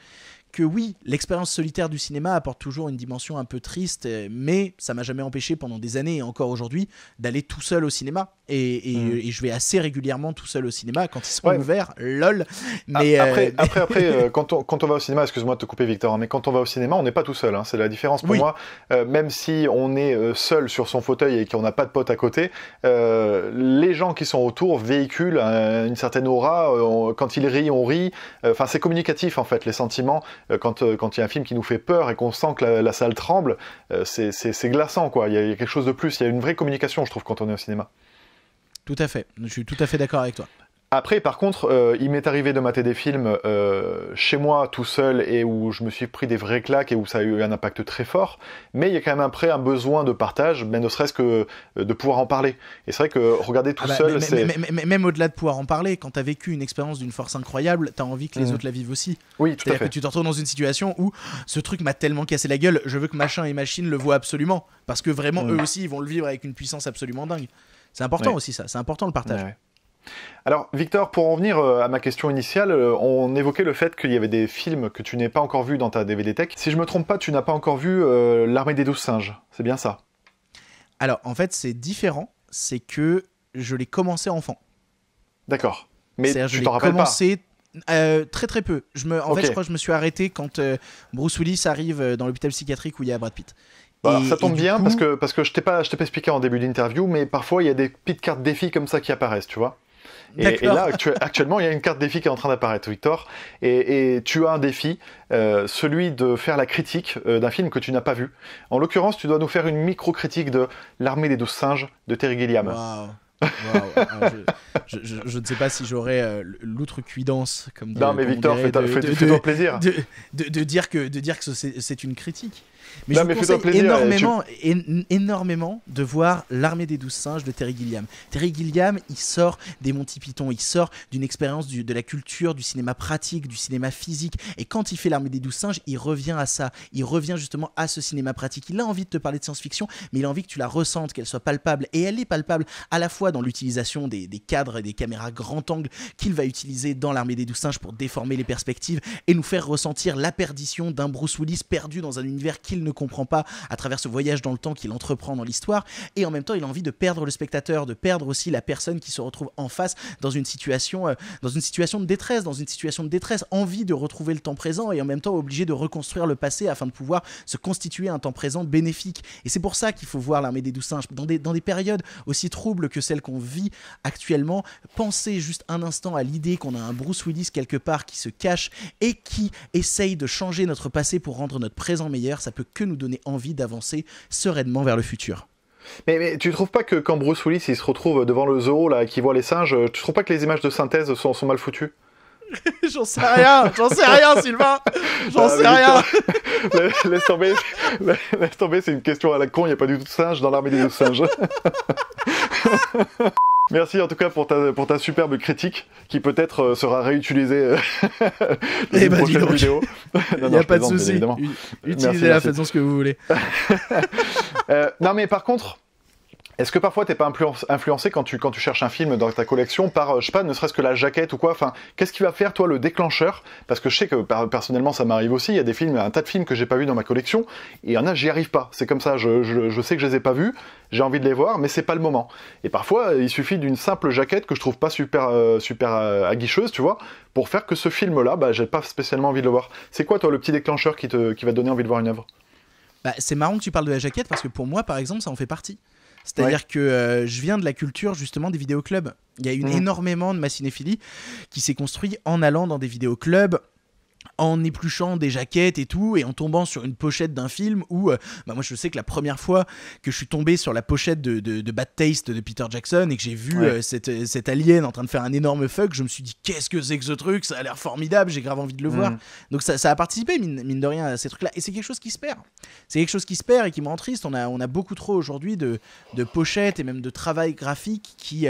que oui, l'expérience solitaire du cinéma apporte toujours une dimension un peu triste, euh, mais ça m'a jamais empêché pendant des années et encore aujourd'hui d'aller tout seul au cinéma. Et, mm. je vais assez régulièrement tout seul au cinéma quand ils sont ouverts, lol. Ah, mais après, euh, après, après euh, quand, on, quand, on, va au cinéma, excuse-moi de te couper Victor, hein, mais quand on va au cinéma, on n'est pas tout seul. Hein, c'est la différence pour moi. même si on est seul sur son fauteuil et qu'on n'a pas de pote à côté, les gens qui sont autour véhiculent une certaine aura. quand ils rient, on rit. Enfin, c'est communicatif en fait, les sentiments. Euh, euh, quand il y a un film qui nous fait peur et qu'on sent que la, salle tremble, euh, c'est glaçant, quoi. Il y, a quelque chose de plus. Il y a une vraie communication, je trouve, quand on est au cinéma. Tout à fait. Je suis tout à fait d'accord avec toi. Après, par contre, euh, il m'est arrivé de mater des films euh, chez moi tout seul et où je me suis pris des vraies claques et où ça a eu un impact très fort. Mais il y a quand même après un besoin de partage, mais ben, ne serait-ce que euh, de pouvoir en parler. Et c'est vrai que regarder tout ah bah, seul, c'est. Même au-delà de pouvoir en parler, quand tu as vécu une expérience d'une force incroyable, tu as envie que les mhm. autres la vivent aussi. Oui, tout à fait. Que tu te retrouves dans une situation où ce truc m'a tellement cassé la gueule, je veux que machin et machine le voient absolument. Parce que vraiment, mhm. eux aussi, ils vont le vivre avec une puissance absolument dingue. C'est important aussi ça, c'est important le partage. Alors, Victor, pour en venir euh, à ma question initiale, euh, on évoquait le fait qu'il y avait des films que tu n'es pas encore vu dans ta DVD Tech. Si je me trompe pas, tu n'as pas encore vu euh, L'Armée des Douze Singes. C'est bien ça Alors, en fait, c'est différent. C'est que je l'ai commencé enfant. D'accord. Mais tu t'en rappelles Je pas commencé très très peu. Je me, en fait, je crois que je me suis arrêté quand Bruce Willis arrive dans l'hôpital psychiatrique où il y a Brad Pitt. Bah, ça tombe bien parce que parce que je t'ai pas je t'ai pas expliqué en début d'interview, mais parfois il y a des petites cartes défis comme ça qui apparaissent, tu vois. Et, là, actuellement, il y a une carte défi qui est en train d'apparaître, Victor. Et, tu as un défi, euh, celui de faire la critique euh, d'un film que tu n'as pas vu. En l'occurrence, tu dois nous faire une micro-critique de L'armée des douze singes de Terry Gilliam. Ah, je, ne sais pas si j'aurais euh, l'outrecuidance comme de, Non mais Victor, fais plaisir. dire de dire que c'est une critique. Mais je vous énormément, énormément de voir L'Armée des Douze Singes de Terry Gilliam. Terry Gilliam, il sort des Monty Python, il sort d'une expérience de la culture, du cinéma pratique, du cinéma physique. Et quand il fait L'Armée des Douze Singes, il revient à ça. Il revient justement à ce cinéma pratique. Il a envie de te parler de science-fiction, mais il a envie que tu la ressentes, qu'elle soit palpable. Et elle est palpable à la fois dans l'utilisation des, des cadres et des caméras grand angle qu'il va utiliser dans L'Armée des Douze Singes pour déformer les perspectives et nous faire ressentir la perdition d'un Bruce Willis perdu dans un univers qu'il ne comprend pas à travers ce voyage dans le temps qu'il entreprend dans l'histoire. Et en même temps, il a envie de perdre le spectateur, de perdre aussi la personne qui se retrouve en face dans une situation, euh, dans une situation de détresse, dans une situation de détresse, envie de retrouver le temps présent et en même temps obligé de reconstruire le passé afin de pouvoir se constituer un temps présent bénéfique. Et c'est pour ça qu'il faut voir l'armée des douze singes dans des, dans des périodes aussi troubles que celles qu'on vit actuellement. Pensez juste un instant à l'idée qu'on a un Bruce Willis quelque part qui se cache et qui essaye de changer notre passé pour rendre notre présent meilleur. Ça peut que nous donner envie d'avancer sereinement vers le futur. Mais, mais, tu trouves pas que quand Bruce Willis il se retrouve devant le zoo là, qui voit les singes, tu trouves pas que les images de synthèse sont, sont mal foutues j'en sais rien, j'en sais rien, Sylvain, j'en ah, sais rien. laisse tomber, c'est une question à la con, il n'y a pas du tout de singe dans l'armée des singes. Merci en tout cas pour ta, pour ta superbe critique qui peut-être euh, sera réutilisée euh, dans les eh ben, prochaines vidéos. Il n'y a pas de souci. Utilisez-la, faites-en ce que vous voulez. euh, non mais par contre, est-ce que parfois tu t'es pas influencé quand tu, cherches un film dans ta collection par, euh, je sais pas, ne serait-ce que la jaquette ou quoi Enfin, qu'est-ce qui va faire toi le déclencheur Parce que je sais que personnellement ça m'arrive aussi, il y a des films, un tas de films que j'ai pas vu dans ma collection, et il y en a, j'y arrive pas. C'est comme ça, je, sais que je les ai pas vus, j'ai envie de les voir, mais c'est pas le moment. Et parfois, il suffit d'une simple jaquette que je trouve pas super, euh, super euh, aguicheuse, tu vois, pour faire que ce film-là, bah, j'ai pas spécialement envie de le voir. C'est quoi toi le petit déclencheur qui, te, va donner envie de voir une œuvre bah, C'est marrant que tu parles de la jaquette, parce que pour moi, par exemple, ça en fait partie. C'est-à-dire que euh, je viens de la culture justement des vidéoclubs. Il y a eu mmh. énormément de ma qui s'est construite en allant dans des vidéoclubs, en épluchant des jaquettes et tout, et en tombant sur une pochette d'un film où, euh, bah moi je sais que la première fois que je suis tombé sur la pochette de, de, Bad Taste de Peter Jackson et que j'ai vu euh, euh, cet cette, cette, alien en train de faire un énorme fuck, je me suis dit qu'est-ce que c'est que ce truc, ça a l'air formidable, j'ai grave envie de le voir. Mm. Donc ça, ça a participé, mine, de rien, à ces trucs-là. Et c'est quelque chose qui se perd. C'est quelque chose qui se perd et qui me rend triste. On a, on a beaucoup trop aujourd'hui de, de pochettes et même de travail graphique qui,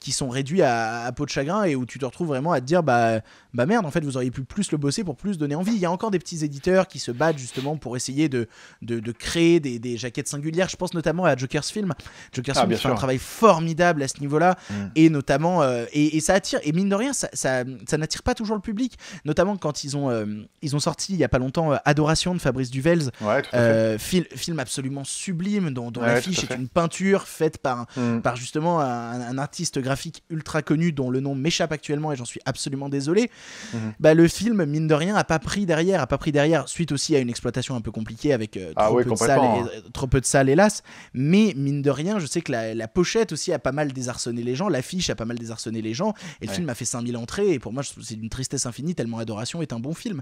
qui sont réduits à, peau de chagrin et où tu te retrouves vraiment à te dire bah, bah merde, en fait vous auriez pu plus le bosser pour plus donner envie. Il y a encore des petits éditeurs qui se battent justement pour essayer de, de, créer des, des, jaquettes singulières. Je pense notamment à Joker's Film. Joker's ah, Film fait un travail formidable à ce niveau-là. Mm. Et notamment, euh, et, ça attire, et mine de rien, ça, ça, n'attire pas toujours le public. Notamment quand ils ont, euh, ils ont sorti il n'y a pas longtemps euh, Adoration de Fabrice Duvels. film film absolument sublime dont, dont l'affiche est une peinture faite par, mm. par justement un, artiste graphique ultra connu dont le nom m'échappe actuellement et j'en suis absolument désolé. Mm-hmm. Bah, le film, mine de rien, rien a pas pris derrière, a pas pris derrière suite aussi à une exploitation un peu compliquée avec euh, ah euh, trop, peu de salle hélas. Mais mine de rien, je sais que la, pochette aussi a pas mal désarçonné les gens, l'affiche a pas mal désarçonné les gens, et le film a fait 5000 entrées, et pour moi c'est d'une tristesse infinie tellement Adoration est un bon film.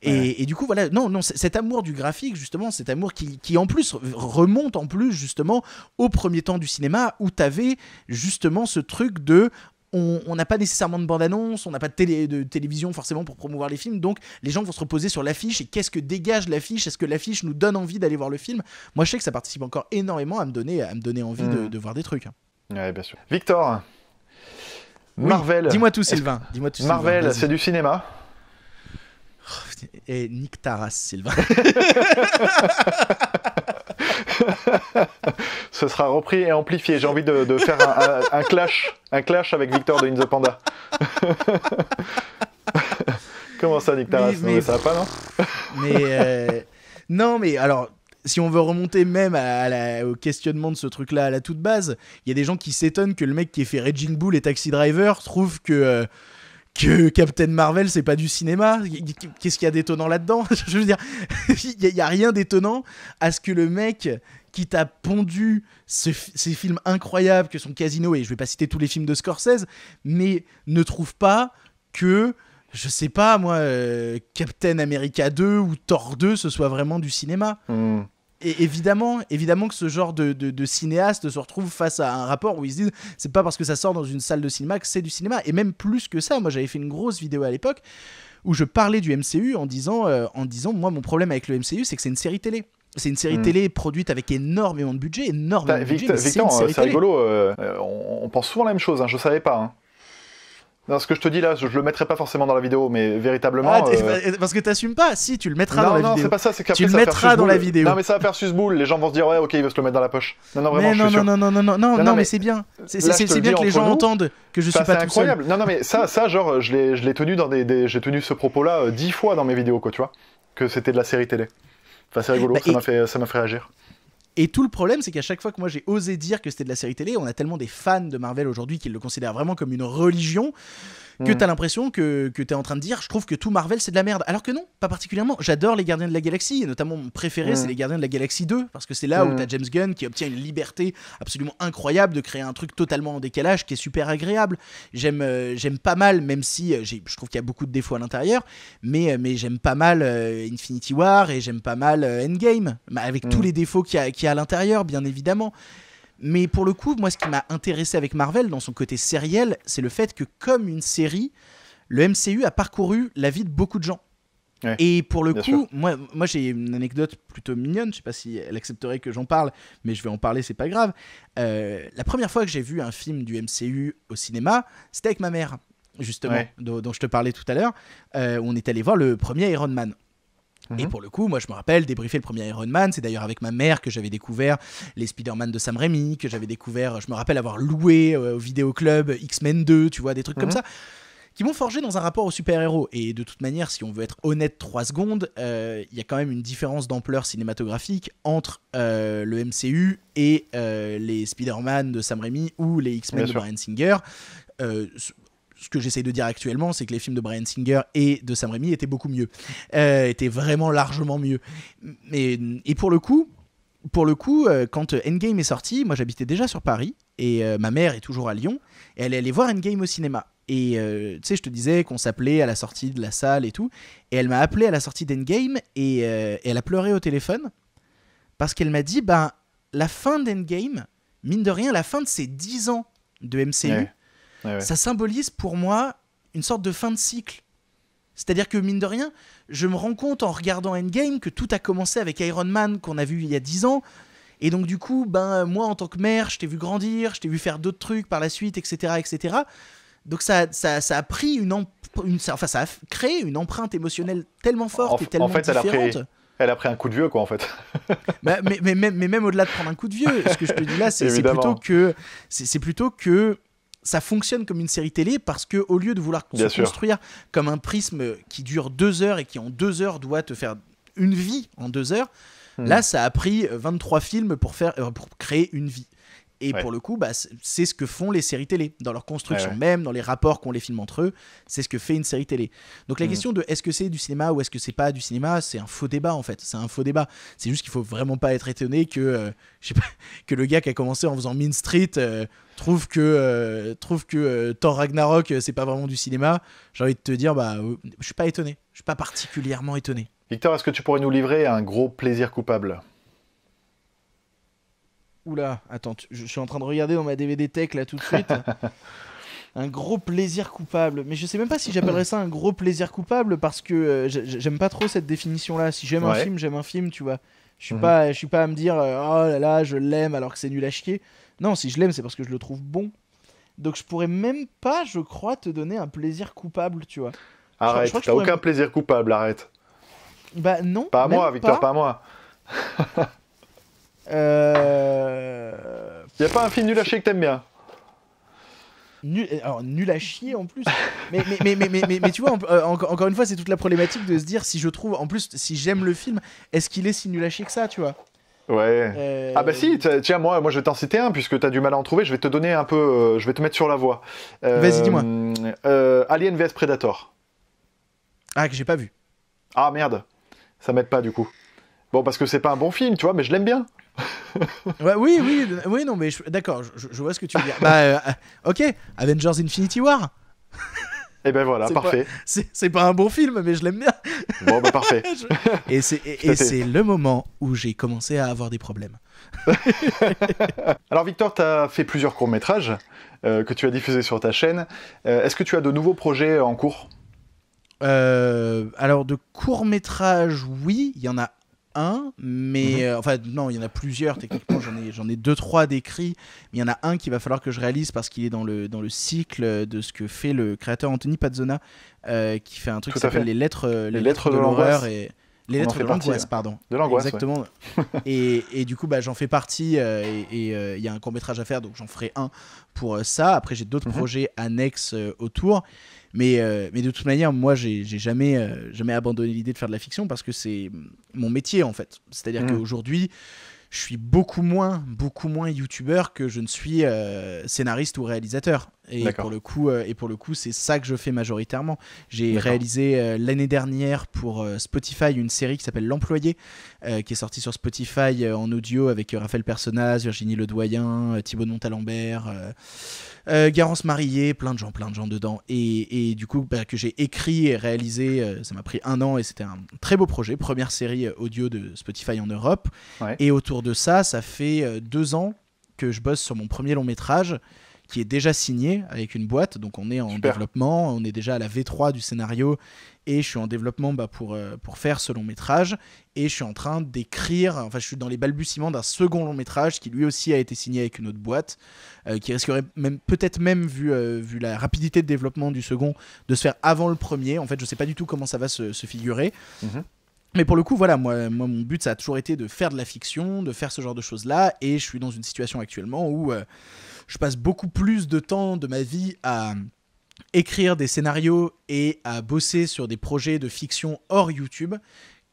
Et, du coup voilà, non, non, cet amour du graphique justement, cet amour qui, qui en plus remonte en plus justement au premier temps du cinéma où t'avais justement ce truc de on n'a pas nécessairement de bande-annonce, on n'a pas de, télé, de, télévision forcément pour promouvoir les films, donc les gens vont se reposer sur l'affiche et qu'est-ce que dégage l'affiche Est-ce que l'affiche nous donne envie d'aller voir le film Moi je sais que ça participe encore énormément à me donner, à me donner envie de, mm. voir des trucs. Hein. bien sûr. Victor Marvel. Dis-moi tout, Sylvain. Dis-moi Marvel, c'est du cinéma. Oh, et eh, Nick Taras, Sylvain. Ce sera repris et amplifié. J'ai envie de, faire un, clash, un clash avec Victor de In the Panda. Comment ça, Nick mais, Ça va pas, non euh, non, mais alors. Si on veut remonter même au questionnement de ce truc-là à la toute base, il y a des gens qui s'étonnent que le mec qui ait fait Raging Bull et Taxi Driver trouve que euh, que Captain Marvel, c'est pas du cinéma. Qu'est-ce qu'il y a d'étonnant là-dedans Je veux dire, il n'y a, rien d'étonnant à ce que le mec qui t'a pondu ces films incroyables que sont Casino, et je vais pas citer tous les films de Scorsese, mais ne trouve pas que, je sais pas moi, euh, Captain America 2 ou Thor 2, ce soit vraiment du cinéma. Hmm et évidemment, évidemment que ce genre de, cinéaste se retrouve face à un rapport où ils se disent c'est pas parce que ça sort dans une salle de cinéma que c'est du cinéma. Et même plus que ça, moi j'avais fait une grosse vidéo à l'époque où je parlais du MCU en disant, euh, en disant moi mon problème avec le MCU c'est que c'est une série télé. C'est une série hmm. télé produite avec énormément de budget, énormément de budget. Victor, c'est rigolo, on, pense souvent la même chose, hein, je savais pas. Hein. Non, ce que je te dis là, je, le mettrai pas forcément dans la vidéo, mais véritablement. Ah, euh, parce que t'assumes pas, si tu le mettras dans la vidéo. Non, non, c'est pas ça, c'est qu'après tu le mettras dans la vidéo. Non, mais ça va faire suce-boule, Les gens vont se dire ouais, ok, il veut se le mettre dans la poche. Non, non, vraiment, je suis sûr. non, non, non, non, non, non, mais, mais c'est bien. C'est bien que les gens entendent que je suis pas tout incroyable. Non, non, mais ça, ça, genre, je l'ai, tenu dans des, j'ai tenu ce propos-là euh, dix fois dans mes vidéos, quoi, tu vois, que c'était de la série télé. Enfin, c'est rigolo, bah, ça m'a fait, ça m'a fait réagir. Et tout le problème, c'est qu'à chaque fois que moi j'ai osé dire que c'était de la série télé, on a tellement des fans de Marvel aujourd'hui qu'ils le considèrent vraiment comme une religion que mm. tu as l'impression que, tu es en train de dire je trouve que tout Marvel c'est de la merde. Alors que non, pas particulièrement. J'adore les Gardiens de la Galaxie, et notamment mon préféré c'est mm. les Gardiens de la Galaxie 2, parce que c'est là où mm. tu as James Gunn qui obtient une liberté absolument incroyable de créer un truc totalement en décalage qui est super agréable. J'aime euh, j'aime pas mal, même si euh, je trouve qu'il y a beaucoup de défauts à l'intérieur, mais, euh, mais j'aime pas mal Infinity War et j'aime pas mal Endgame, avec tous les défauts qu'il a à l'intérieur, bien évidemment. Mais pour le coup, moi, ce qui m'a intéressé avec Marvel dans son côté sériel, c'est le fait que, comme une série, le MCU a parcouru la vie de beaucoup de gens. et pour le coup, moi, moi j'ai une anecdote plutôt mignonne, je sais pas si elle accepterait que j'en parle, mais je vais en parler, c'est pas grave. Euh, la première fois que j'ai vu un film du MCU au cinéma, c'était avec ma mère, justement, dont, je te parlais tout à l'heure. Euh, on est allé voir le premier Iron Man. Et mhm. pour le coup, moi, je me rappelle débriefer le premier Iron Man. C'est d'ailleurs avec ma mère que j'avais découvert les Spider-Man de Sam Raimi, que j'avais découvert. Je me rappelle avoir loué euh, au au club X-Men 2, tu vois, des trucs comme mhm. ça qui m'ont forgé dans un rapport aux super-héros. Et de toute manière, si on veut être honnête trois secondes, euh, il y a quand même une différence d'ampleur cinématographique entre euh, le MCU et les Spider-Man de Sam Raimi ou les X-Men de sûr. Brian Singer ce que j'essaye de dire actuellement, c'est que les films de Brian Singer et de Sam Raimi étaient beaucoup mieux, euh, étaient vraiment largement mieux. Et, et pour le coup, pour le coup, euh, quand Endgame est sorti, moi j'habitais déjà sur Paris et euh, ma mère est toujours à Lyon et elle est allée voir Endgame au cinéma. Et euh, tu sais, je te disais qu'on s'appelait à la sortie de la salle et tout. Et elle m'a appelé à la sortie d'Endgame et, elle a pleuré au téléphone parce qu'elle m'a dit ben la fin d'Endgame, mine de rien, la fin de ces 10 ans de MCU, ça symbolise pour moi une sorte de fin de cycle. C'est-à-dire que, mine de rien, je me rends compte en regardant Endgame que tout a commencé avec Iron Man qu'on a vu il y a 10 ans. Et donc, du coup, ben, moi, en tant que mère, je t'ai vu grandir, je t'ai vu faire d'autres trucs par la suite, etc. etc. Donc, ça, ça, a pris une, une, Enfin, ça a créé une empreinte émotionnelle tellement forte et tellement en fait, différente. Elle a pris, un coup de vieux, quoi, en fait. Bah, mais, mais, mais, mais, même au-delà de prendre un coup de vieux, ce que je te dis là, c'est plutôt que. C'est plutôt que ça fonctionne comme une série télé parce que au lieu de vouloir se construire comme un prisme qui dure deux heures et qui en deux heures doit te faire une vie en deux heures, hmm. là ça a pris 23 films pour, faire, euh, pour créer une vie. Et pour le coup, bah, c'est ce que font les séries télé, dans leur construction même, dans les rapports qu'ont les films entre eux, c'est ce que fait une série télé. Donc la mmh. question de est-ce que c'est du cinéma ou est-ce que c'est pas du cinéma, c'est un faux débat en fait. C'est un faux débat. C'est juste qu'il faut vraiment pas être étonné que, euh, que le gars qui a commencé en faisant Mean Street euh, trouve que, euh, trouve que Thor Ragnarok, c'est pas vraiment du cinéma. J'ai envie de te dire, bah, je suis pas étonné. Je suis pas particulièrement étonné. Victor, est-ce que tu pourrais nous livrer un gros plaisir coupable Oula, attends, je suis en train de regarder dans ma DVD tech là tout de suite. un gros plaisir coupable. Mais je sais même pas si j'appellerais ça un gros plaisir coupable parce que euh, j'aime pas trop cette définition là. Si j'aime un film, j'aime un film, tu vois. Je suis mhm. pas, je suis pas à me dire euh, oh là là, je l'aime alors que c'est nul à chier. Non, si je l'aime, c'est parce que je le trouve bon. Donc je pourrais même pas, je crois, te donner un plaisir coupable, tu vois. Arrête, t'as aucun plaisir coupable, arrête. Bah non. Pas moi, Victor, pas, moi. Euh... Y a pas un film nul à chier que t'aimes bien Nul, euh, nul à chier en plus. Mais, mais, mais, mais, mais, tu vois, euh, encore une fois, c'est toute la problématique de se dire si je trouve, en plus, si j'aime le film, est-ce qu'il est si nul à chier que ça, tu vois Ouais. Euh, ah bah si, tiens, moi, moi je vais t'en citer un, puisque t'as du mal à en trouver, je vais te donner un peu, je vais te mettre sur la voie. Vas-y, dis-moi. Alien vs Predator. Ah, que j'ai pas vu. Ah merde, ça m'aide pas du coup. Bon, parce que c'est pas un bon film, tu vois, mais je l'aime bien ouais, oui, oui, oui, non, mais d'accord, je, vois ce que tu veux dire. Bah, euh, ok, Avengers Infinity War. Et eh ben voilà, parfait. C'est pas un bon film, mais je l'aime bien. Bon, bah parfait. et c'est le moment où j'ai commencé à avoir des problèmes. Alors Victor, tu as fait plusieurs courts-métrages euh, que tu as diffusés sur ta chaîne. Euh, est-ce que tu as de nouveaux projets en cours alors de courts métrages, oui, il y en a un, mais mhm. euh, enfin non, il y en a plusieurs techniquement, j'en ai j'en ai deux trois décrits, mais il y en a un qu'il va falloir que je réalise parce qu'il est dans le dans le cycle de ce que fait le créateur Anthony Pazzona euh, qui fait un truc qui s'appelle les lettres euh, les, lettres, de, l'horreur et les lettres hein. de l'angoisse, pardon. De Exactement. et, et, du coup, bah, j'en fais partie et il y a un court métrage à faire, donc j'en ferai un pour ça. Après, j'ai d'autres mhm. projets annexes autour. Euh, mais, de toute manière, moi, j'ai jamais, euh, jamais abandonné l'idée de faire de la fiction parce que c'est mon métier, en fait. C'est-à-dire mmh. qu'aujourd'hui, je suis beaucoup moins, beaucoup moins youtubeur que je ne suis euh, scénariste ou réalisateur. Et pour le coup, euh, et pour le coup, c'est ça que je fais majoritairement. J'ai réalisé euh, l'année dernière pour euh, Spotify une série qui s'appelle L'employé, qui est sortie sur Spotify en audio avec Raphaël Personnaz, Virginie Ledoyen, Thibaut Montalembert, Garance Marié, plein de gens, plein de gens dedans. Et, du coup, bah, que j'ai écrit et réalisé, ça m'a pris un an et c'était un très beau projet. Première série audio de Spotify en Europe. Et autour de ça, ça fait deux ans que je bosse sur mon premier long métrage qui est déjà signé avec une boîte. Donc on est en développement, on est déjà à la V3 du scénario et je suis en développement bah, pour, euh, pour faire ce long métrage. Et je suis en train d'écrire, enfin je suis dans les balbutiements d'un second long métrage qui lui aussi a été signé avec une autre boîte, euh, qui risquerait même peut-être même vu, euh, vu la rapidité de développement du second de se faire avant le premier. En fait je sais pas du tout comment ça va se, figurer. Mhm. Mais pour le coup, voilà, moi, mon but, ça a toujours été de faire de la fiction, de faire ce genre de choses-là, et je suis dans une situation actuellement où je passe beaucoup plus de temps de ma vie à écrire des scénarios et à bosser sur des projets de fiction hors YouTube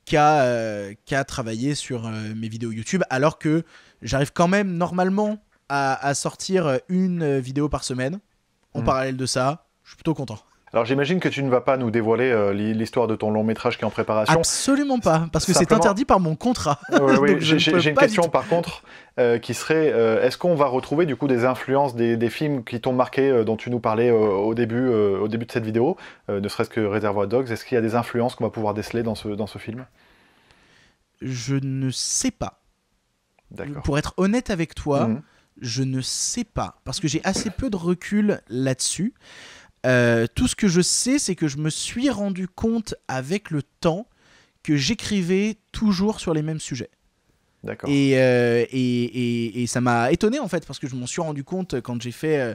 qu'à euh, travailler sur euh, mes vidéos YouTube, alors que j'arrive quand même normalement à, sortir une vidéo par semaine. En mm. parallèle de ça, je suis plutôt content. Alors j'imagine que tu ne vas pas nous dévoiler euh, l'histoire de ton long métrage qui est en préparation. Absolument pas, parce que c'est interdit par mon contrat. J'ai une question par contre euh, qui serait euh, est-ce qu'on va retrouver du coup des influences des, films qui t'ont marqué, dont tu nous parlais au début, au début de cette vidéo, ne serait-ce que Reservoir Dogs Est-ce qu'il y a des influences qu'on va pouvoir déceler dans ce, dans ce film Je ne sais pas. Pour être honnête avec toi. Mmh. Je ne sais pas, parce que j'ai assez peu de recul là-dessus. Euh, tout ce que je sais, c'est que je me suis rendu compte avec le temps que j'écrivais toujours sur les mêmes sujets. D'accord. Et, euh, et, ça m'a étonné en fait, parce que je m'en suis rendu compte quand j'ai fait euh,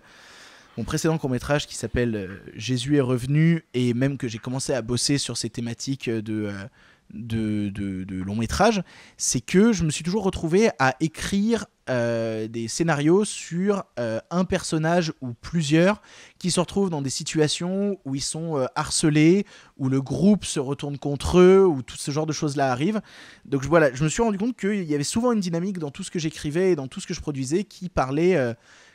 mon précédent court métrage qui s'appelle Jésus est revenu, et même que j'ai commencé à bosser sur ces thématiques de de, long métrage, c'est que je me suis toujours retrouvé à écrire euh, des scénarios sur euh, un personnage ou plusieurs qui se retrouvent dans des situations où ils sont euh, harcelés, où le groupe se retourne contre eux, où tout ce genre de choses-là arrive. Donc voilà, je me suis rendu compte qu'il y avait souvent une dynamique dans tout ce que j'écrivais et dans tout ce que je produisais qui parlait,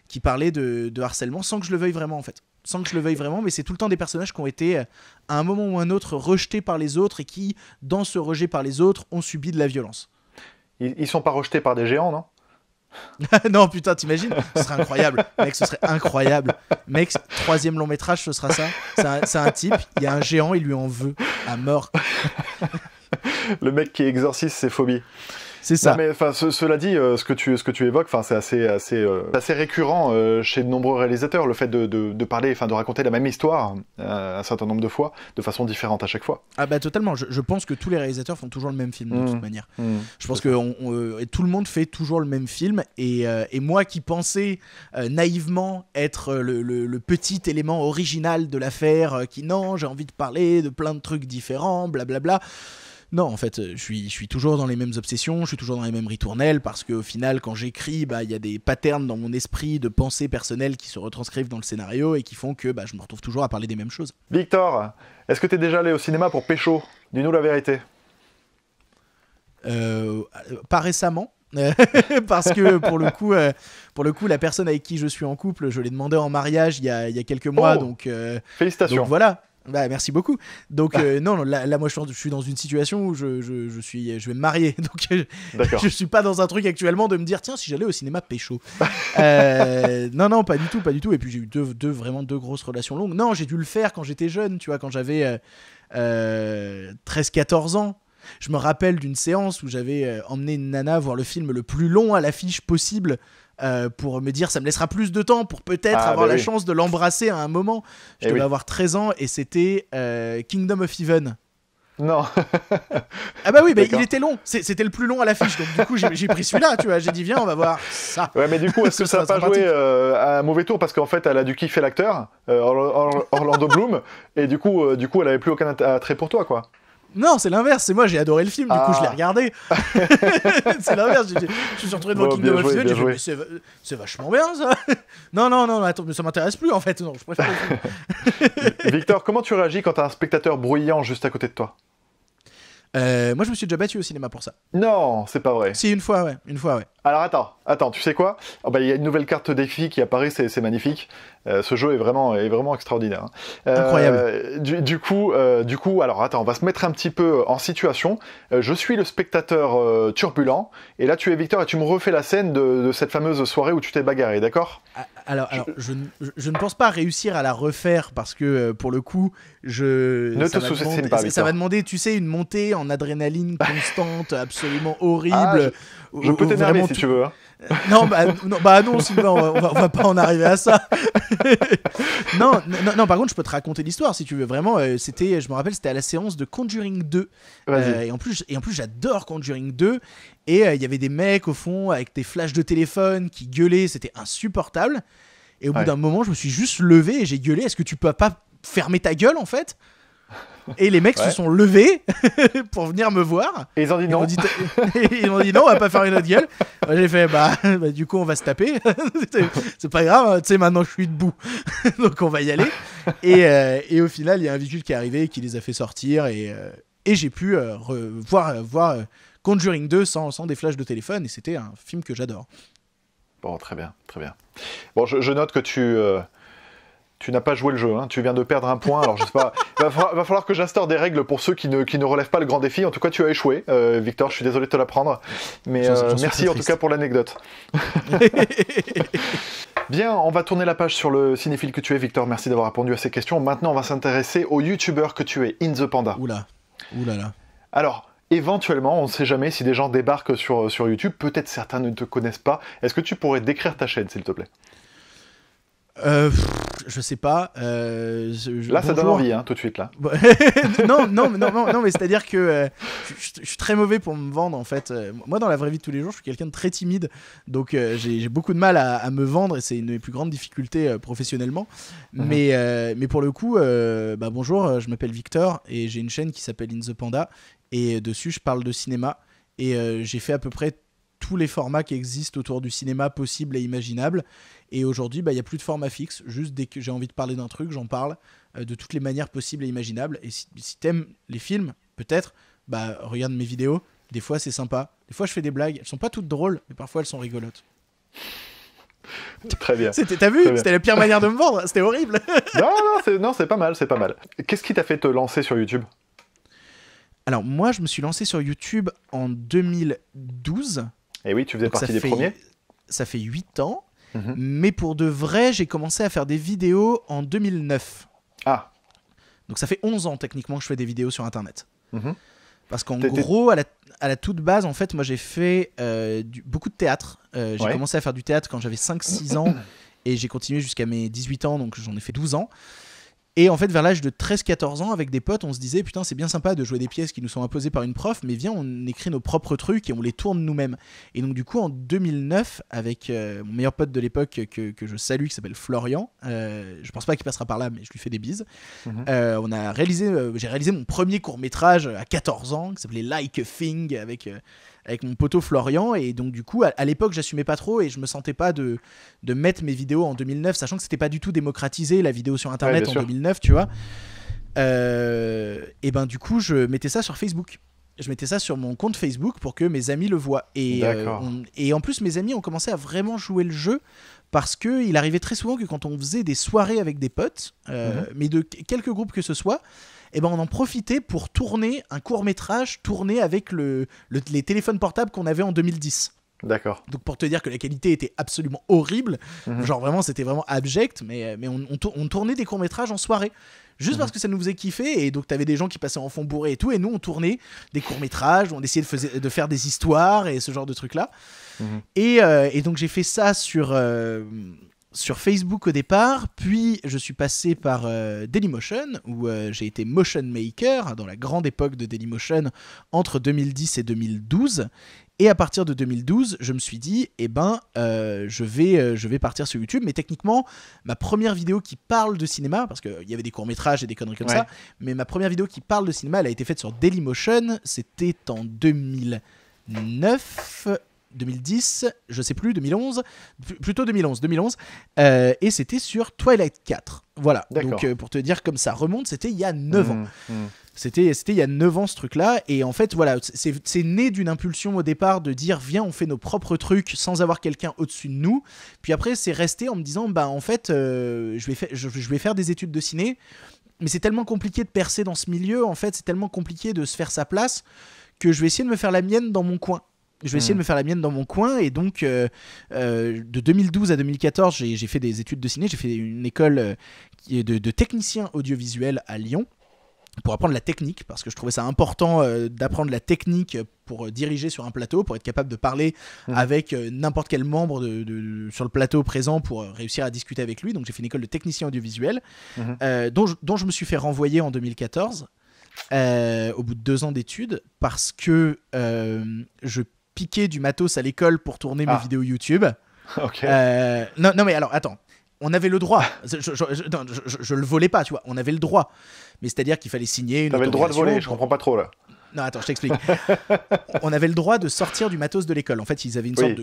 qui parlait de harcèlement sans que je le veuille vraiment en fait sans que je le veuille vraiment, mais c'est tout le temps des personnages qui ont été, euh, à un moment ou un autre, rejetés par les autres et qui, dans ce rejet par les autres, ont subi de la violence. Ils, ne sont pas rejetés par des géants, non non, putain, t'imagines Ce serait incroyable. Mec, ce serait incroyable. Mec, troisième long métrage, ce sera ça. C'est un, un, type, il y a un géant, il lui en veut à mort. Le mec qui exorcise ses phobies. C'est ça. mais enfin, cela dit, euh, ce que tu ce que tu évoques, enfin, c'est assez assez euh, assez récurrent euh, chez de nombreux réalisateurs le fait de, parler, enfin, de raconter la même histoire un certain nombre de fois, de façon différente à chaque fois. Ah bah totalement. Je, pense que tous les réalisateurs font toujours le même film de mmh. toute manière. Mmh. Je pense que tout le monde fait toujours le même film et, moi qui pensais naïvement être le, petit élément original de l'affaire, qui non, j'ai envie de parler de plein de trucs différents, blablabla. Non, en fait, euh, je suis, toujours dans les mêmes obsessions, je suis toujours dans les mêmes ritournelles, parce qu'au final, quand j'écris, bah, il y a des patterns dans mon esprit de pensée personnelle qui se retranscrivent dans le scénario et qui font que bah, je me retrouve toujours à parler des mêmes choses. Victor, est-ce que tu es déjà allé au cinéma pour Pécho Dis-nous la vérité. Euh, euh, pas récemment, parce que pour le coup, pour le coup, la personne avec qui je suis en couple, je l'ai demandé en mariage il y a, quelques mois, oh donc félicitations. Donc voilà, bah, merci beaucoup. Donc, ah. euh, non, là, moi, je suis dans une situation où je, suis, je vais me marier. Donc, euh, je, ne suis pas dans un truc actuellement de me dire, tiens, si j'allais au cinéma pécho. Euh, non, non, pas du tout, pas du tout. Et puis, j'ai eu deux, deux, vraiment deux grosses relations longues. Non, j'ai dû le faire quand j'étais jeune, tu vois, quand j'avais 13-14 ans. Je me rappelle d'une séance où j'avais emmené une nana voir le film le plus long à l'affiche possible euh, pour me dire ça me laissera plus de temps pour peut-être ah, avoir bah la chance de l'embrasser à un moment. Eh Je devais avoir 13 ans et c'était euh, Kingdom of Heaven. Non. ah bah oui, mais il était long. C'était le plus long à l'affiche. Donc du coup, j'ai pris celui-là, tu vois. J'ai dit, viens, on va voir ça. Ouais, mais du coup, est-ce que ça n'a pas joué euh, à un mauvais tour Parce qu'en fait, elle a dû kiffer l'acteur, Orlando Bloom. Et du coup, du coup, elle avait plus aucun attrait pour toi, quoi. Non, c'est l'inverse. C'est moi, j'ai adoré le film, du coup, je l'ai ah. regardé. c'est l'inverse. Je, je, suis retrouvé devant bon, King of j'ai dit c'est, c'est vachement bien ça. non, non, non, attends, mais ça m'intéresse plus en fait. Non, je préfère. Victor, comment tu réagis quand t'as un spectateur bruyant juste à côté de toi euh, moi, je me suis déjà battu au cinéma pour ça. Non, c'est pas vrai. Si, une fois, ouais. Une fois, ouais. Alors attends, attends, tu sais quoi ah, bah, Il y a une nouvelle carte défi qui apparaît, c'est magnifique. Euh, ce jeu est vraiment, est vraiment extraordinaire. Hein. Euh, Incroyable. Du, coup, du coup, alors attends, on va se mettre un petit peu en situation. je suis le spectateur turbulent, et là tu es Victor et tu me refais la scène de, cette fameuse soirée où tu t'es bagarré, d'accord ah, alors, je, ne pense pas réussir à la refaire parce que euh, pour le coup, je ne ça va demander, ça, demander, tu sais, une montée en adrénaline bah. constante, absolument horrible. Ah, je, peux t'énerver si tu veux. Hein. Euh, bah, non, bah, non, bah non, on va, va, pas en arriver à ça. non, non, par contre, je peux te raconter l'histoire si tu veux. Vraiment, euh, c'était, je me rappelle, c'était à la séance de Conjuring 2. Euh, et en plus, et en plus, j'adore Conjuring 2. Et il y avait des mecs au fond avec des flashs de téléphone qui gueulaient, c'était insupportable. Et au bout d'un moment, je me suis juste levé et j'ai gueulé. Est-ce que tu peux pas fermer ta gueule en fait et les mecs se sont levés pour venir me voir. Et ils ont dit non. dit, non, on va pas faire une autre gueule. J'ai fait bah, bah, du coup on va se taper. c'est pas grave, hein. tu sais maintenant je suis debout, donc on va y aller. Euh, et, au final il y a un véhicule qui est arrivé et qui les a fait sortir et, euh, j'ai pu euh, voir, Conjuring 2 sans, des flashs de téléphone et c'était un film que j'adore. Bon très bien, très bien. Bon je note que tu tu n'as pas joué le jeu, hein. tu viens de perdre un point. Alors je sais pas, va, falloir, va falloir que j'instaure des règles pour ceux qui ne, relèvent pas le grand défi. En tout cas, tu as échoué, euh, Victor. Je suis désolé de te l'apprendre, mais euh, merci en tout cas pour l'anecdote. Bien, on va tourner la page sur le cinéphile que tu es, Victor. Merci d'avoir répondu à ces questions. Maintenant, on va s'intéresser au youtubeur que tu es, In the Panda. Oula, oula là. Alors, éventuellement, on ne sait jamais si des gens débarquent sur, sur YouTube, peut-être certains ne te connaissent pas. Est-ce que tu pourrais décrire ta chaîne, s'il te plaît euh, je sais pas. Euh, là, ça donne envie, hein, tout de suite là. non, non, non, non, mais c'est à dire que euh, je, suis très mauvais pour me vendre en fait. Moi, dans la vraie vie de tous les jours, je suis quelqu'un de très timide, donc j'ai beaucoup de mal à, me vendre et c'est une des plus grandes difficultés professionnellement. Mhm. Mais, mais pour le coup, bah, bonjour, je m'appelle Victor et j'ai une chaîne qui s'appelle In the Panda et dessus, je parle de cinéma et j'ai fait à peu près tous les formats qui existent autour du cinéma possible et imaginable. Et aujourd'hui, bah, il n'y a plus de format fixe. Juste dès que j'ai envie de parler d'un truc, j'en parle euh, de toutes les manières possibles et imaginables. Et si, si t'aimes les films, peut-être, bah regarde mes vidéos. Des fois, c'est sympa. Des fois, je fais des blagues. Elles sont pas toutes drôles, mais parfois, elles sont rigolotes. Très bien. T'as vu C'était la pire manière de me vendre. C'était horrible. non, non, c'est pas mal, c'est pas mal. Qu'est-ce qui t'a fait te lancer sur YouTube alors moi, je me suis lancé sur YouTube en 2012 et eh oui, tu faisais partie des premiers. Ça fait 8 ans. Mhm. Mais pour de vrai, j'ai commencé à faire des vidéos en 2009. Ah. Donc ça fait 11 ans techniquement que je fais des vidéos sur Internet. Mhm. Parce qu'en gros, à la, toute base, en fait, moi j'ai fait euh, beaucoup de théâtre. Euh, j'ai commencé à faire du théâtre quand j'avais 5-6 ans et j'ai continué jusqu'à mes 18 ans, donc j'en ai fait 12 ans. Et en fait, vers l'âge de 13-14 ans, avec des potes, on se disait putain, c'est bien sympa de jouer des pièces qui nous sont imposées par une prof, mais viens, on écrit nos propres trucs et on les tourne nous-mêmes. Et donc, du coup, en 2009, avec euh, mon meilleur pote de l'époque que, que, je salue, qui s'appelle Florian, euh, je pense pas qu'il passera par là, mais je lui fais des bises. Mhm. Euh, on a réalisé, j'ai réalisé mon premier court métrage à 14 ans qui s'appelait Like a Thing avec avec mon poteau Florian. Et donc, du coup, à, l'époque, j'assumais pas trop et je me sentais pas de, mettre mes vidéos en 2009, sachant que c'était pas du tout démocratisé la vidéo sur internet en 2009, tu vois. Euh, et ben, du coup, je mettais ça sur Facebook. Je mettais ça sur mon compte Facebook pour que mes amis le voient. Et, euh, et en plus, mes amis ont commencé à vraiment jouer le jeu parce que il arrivait très souvent que quand on faisait des soirées avec des potes, euh, mhm. mais de quelques groupes que ce soit, eh ben, on en profitait pour tourner un court métrage tourné avec les téléphones portables qu'on avait en 2010. D'accord. Donc pour te dire que la qualité était absolument horrible, mhm. genre vraiment c'était vraiment abject, mais, on, tournait des courts-métrages en soirée. Juste mhm. parce que ça nous faisait kiffer, et donc t'avais des gens qui passaient en fond bourré et tout, et nous on tournait des courts-métrages, on essayait de, faire des histoires et ce genre de trucs-là. Mhm. Euh, et, donc j'ai fait ça sur, euh, sur Facebook au départ, puis je suis passé par euh, Dailymotion, où euh, j'ai été motion maker hein, dans la grande époque de Dailymotion entre 2010 et 2012. Et à partir de 2012, je me suis dit, eh ben, euh, je, vais, je vais partir sur YouTube. Mais techniquement, ma première vidéo qui parle de cinéma, parce qu'il y avait des courts-métrages et des conneries comme ça, mais ma première vidéo qui parle de cinéma, elle a été faite sur Dailymotion. C'était en 2009. 2010, je sais plus, 2011, plutôt 2011, 2011, euh, et c'était sur Twilight 4. Voilà, donc euh, pour te dire comme ça remonte, c'était il y a 9 ans. Mmh, mmh. C'était, il y a 9 ans ce truc-là. Et en fait, voilà, c'est, né d'une impulsion au départ de dire viens, on fait nos propres trucs sans avoir quelqu'un au-dessus de nous. Puis après, c'est resté en me disant bah en fait, euh, je, vais je, vais faire des études de ciné. Mais c'est tellement compliqué de percer dans ce milieu, en fait, c'est tellement compliqué de se faire sa place que je vais essayer de me faire la mienne dans mon coin. Je vais essayer de hmm. me faire la mienne dans mon coin. Et donc, euh, euh, de 2012 à 2014, j'ai fait des études de ciné. J'ai fait une école euh, de, de technicien audiovisuel à Lyon pour apprendre la technique, parce que je trouvais ça important d'apprendre la technique pour diriger sur un plateau, pour être capable de parler hmm. avec n'importe quel membre de, sur le plateau présent pour réussir à discuter avec lui. Donc j'ai fait une école de technicien audiovisuel, hmm. dont, dont, je, me suis fait renvoyer en 2014, au bout de deux ans d'études, parce que je piquer du matos à l'école pour tourner mes ah. vidéos YouTube. Euh, non, non, mais alors, attends. On avait le droit. Je, ne le volais pas, tu vois. On avait le droit. Mais c'est-à-dire qu'il fallait signer une. T'avais le droit de voler, je comprends pas trop là. Non, attends, je t'explique. on avait le droit de sortir du matos de l'école. En fait, ils avaient une sorte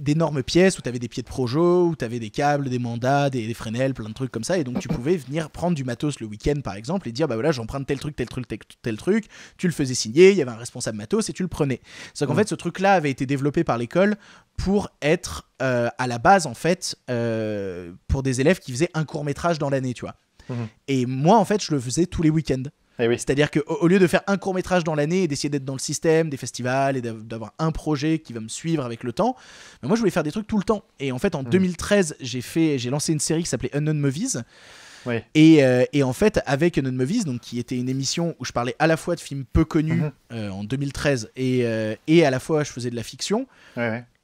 d'énorme pièce où tu avais des pieds de projo, où tu avais des câbles, des mandats, des, des, plein de trucs comme ça. Et donc, tu pouvais venir prendre du matos le week-end, par exemple, et dire bah voilà, j'emprunte tel truc, tel truc, tel, truc. Tu le faisais signer, il y avait un responsable matos et tu le prenais. C'est qu'en mm. fait, ce truc-là avait été développé par l'école pour être euh, à la base, en fait, euh, pour des élèves qui faisaient un court métrage dans l'année, tu vois. Mm. Et moi, en fait, je le faisais tous les week-ends. Eh C'est-à-dire qu'au lieu de faire un court métrage dans l'année et d'essayer d'être dans le système des festivals et d'avoir un projet qui va me suivre avec le temps, moi je voulais faire des trucs tout le temps. Et en fait, en 2013, mmh. j'ai fait, j'ai lancé une série qui s'appelait Unknown Movies. Euh, et, en fait, avec Unknown Movies, donc, qui était une émission où je parlais à la fois de films peu connus mhm. euh, en 2013 euh, et, à la fois je faisais de la fiction,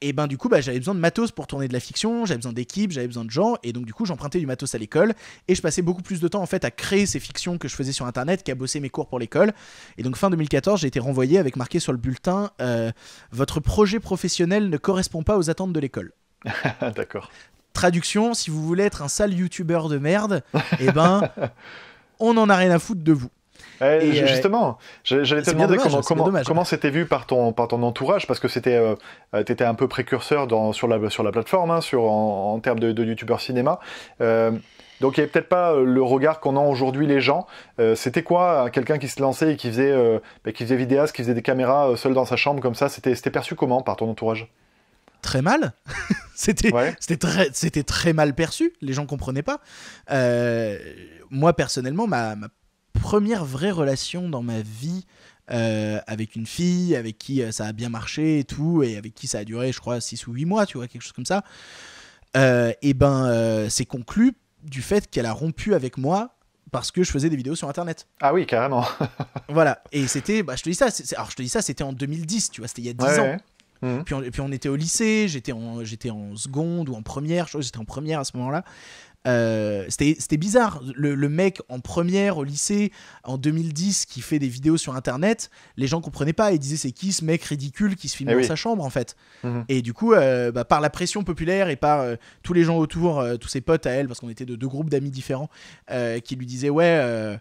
et ben du coup, bah, j'avais besoin de matos pour tourner de la fiction, j'avais besoin d'équipes, j'avais besoin de gens, et donc du coup, j'empruntais du matos à l'école et je passais beaucoup plus de temps en fait à créer ces fictions que je faisais sur internet qu'à bosser mes cours pour l'école. Et donc, fin 2014, j'ai été renvoyé avec marqué sur le bulletin Votre projet professionnel ne correspond pas aux attentes de l'école. D'accord. Traduction, si vous voulez être un sale youtubeur de merde, eh ben, on n'en a rien à foutre de vous. Euh, justement, j'allais te demander comment, c'était vu par ton, par ton entourage, parce que c'était, euh, t'étais un peu précurseur sur, la, sur la plateforme, hein, sur, en, termes de, de youtubeur cinéma. Euh, donc il n'y avait peut-être pas le regard qu'on a aujourd'hui les gens. c'était quoi quelqu'un qui se lançait et qui faisait, bah, qui faisait vidéaste, qui faisait des caméras seul dans sa chambre comme ça C'était perçu comment par ton entourage Très mal C'était très, mal perçu, les gens comprenaient pas. Euh, moi, personnellement, ma, première vraie relation dans ma vie euh, avec une fille, avec qui euh, ça a bien marché et tout, et avec qui ça a duré, je crois, 6 ou 8 mois, tu vois, quelque chose comme ça, et ben, c'est conclu du fait qu'elle a rompu avec moi parce que je faisais des vidéos sur internet. Ah oui, carrément. voilà, et c'était bah je te dis ça, alors je te dis ça, c'était en 2010, tu vois, c'était il y a 10 ans. Mmh. Puis, on, était au lycée, j'étais en, j'étais en seconde ou en première, j'étais en première à ce moment-là. Euh, c'était bizarre. Le, mec en première au lycée en 2010 qui fait des vidéos sur internet, les gens comprenaient pas. Ils disaient c'est qui ce mec ridicule qui se filme eh dans sa chambre en fait. Mmh. Et du coup, euh, bah, par la pression populaire et par euh, tous les gens autour, tous ses potes à elle, parce qu'on était de deux groupes d'amis différents, qui lui disaient ouais.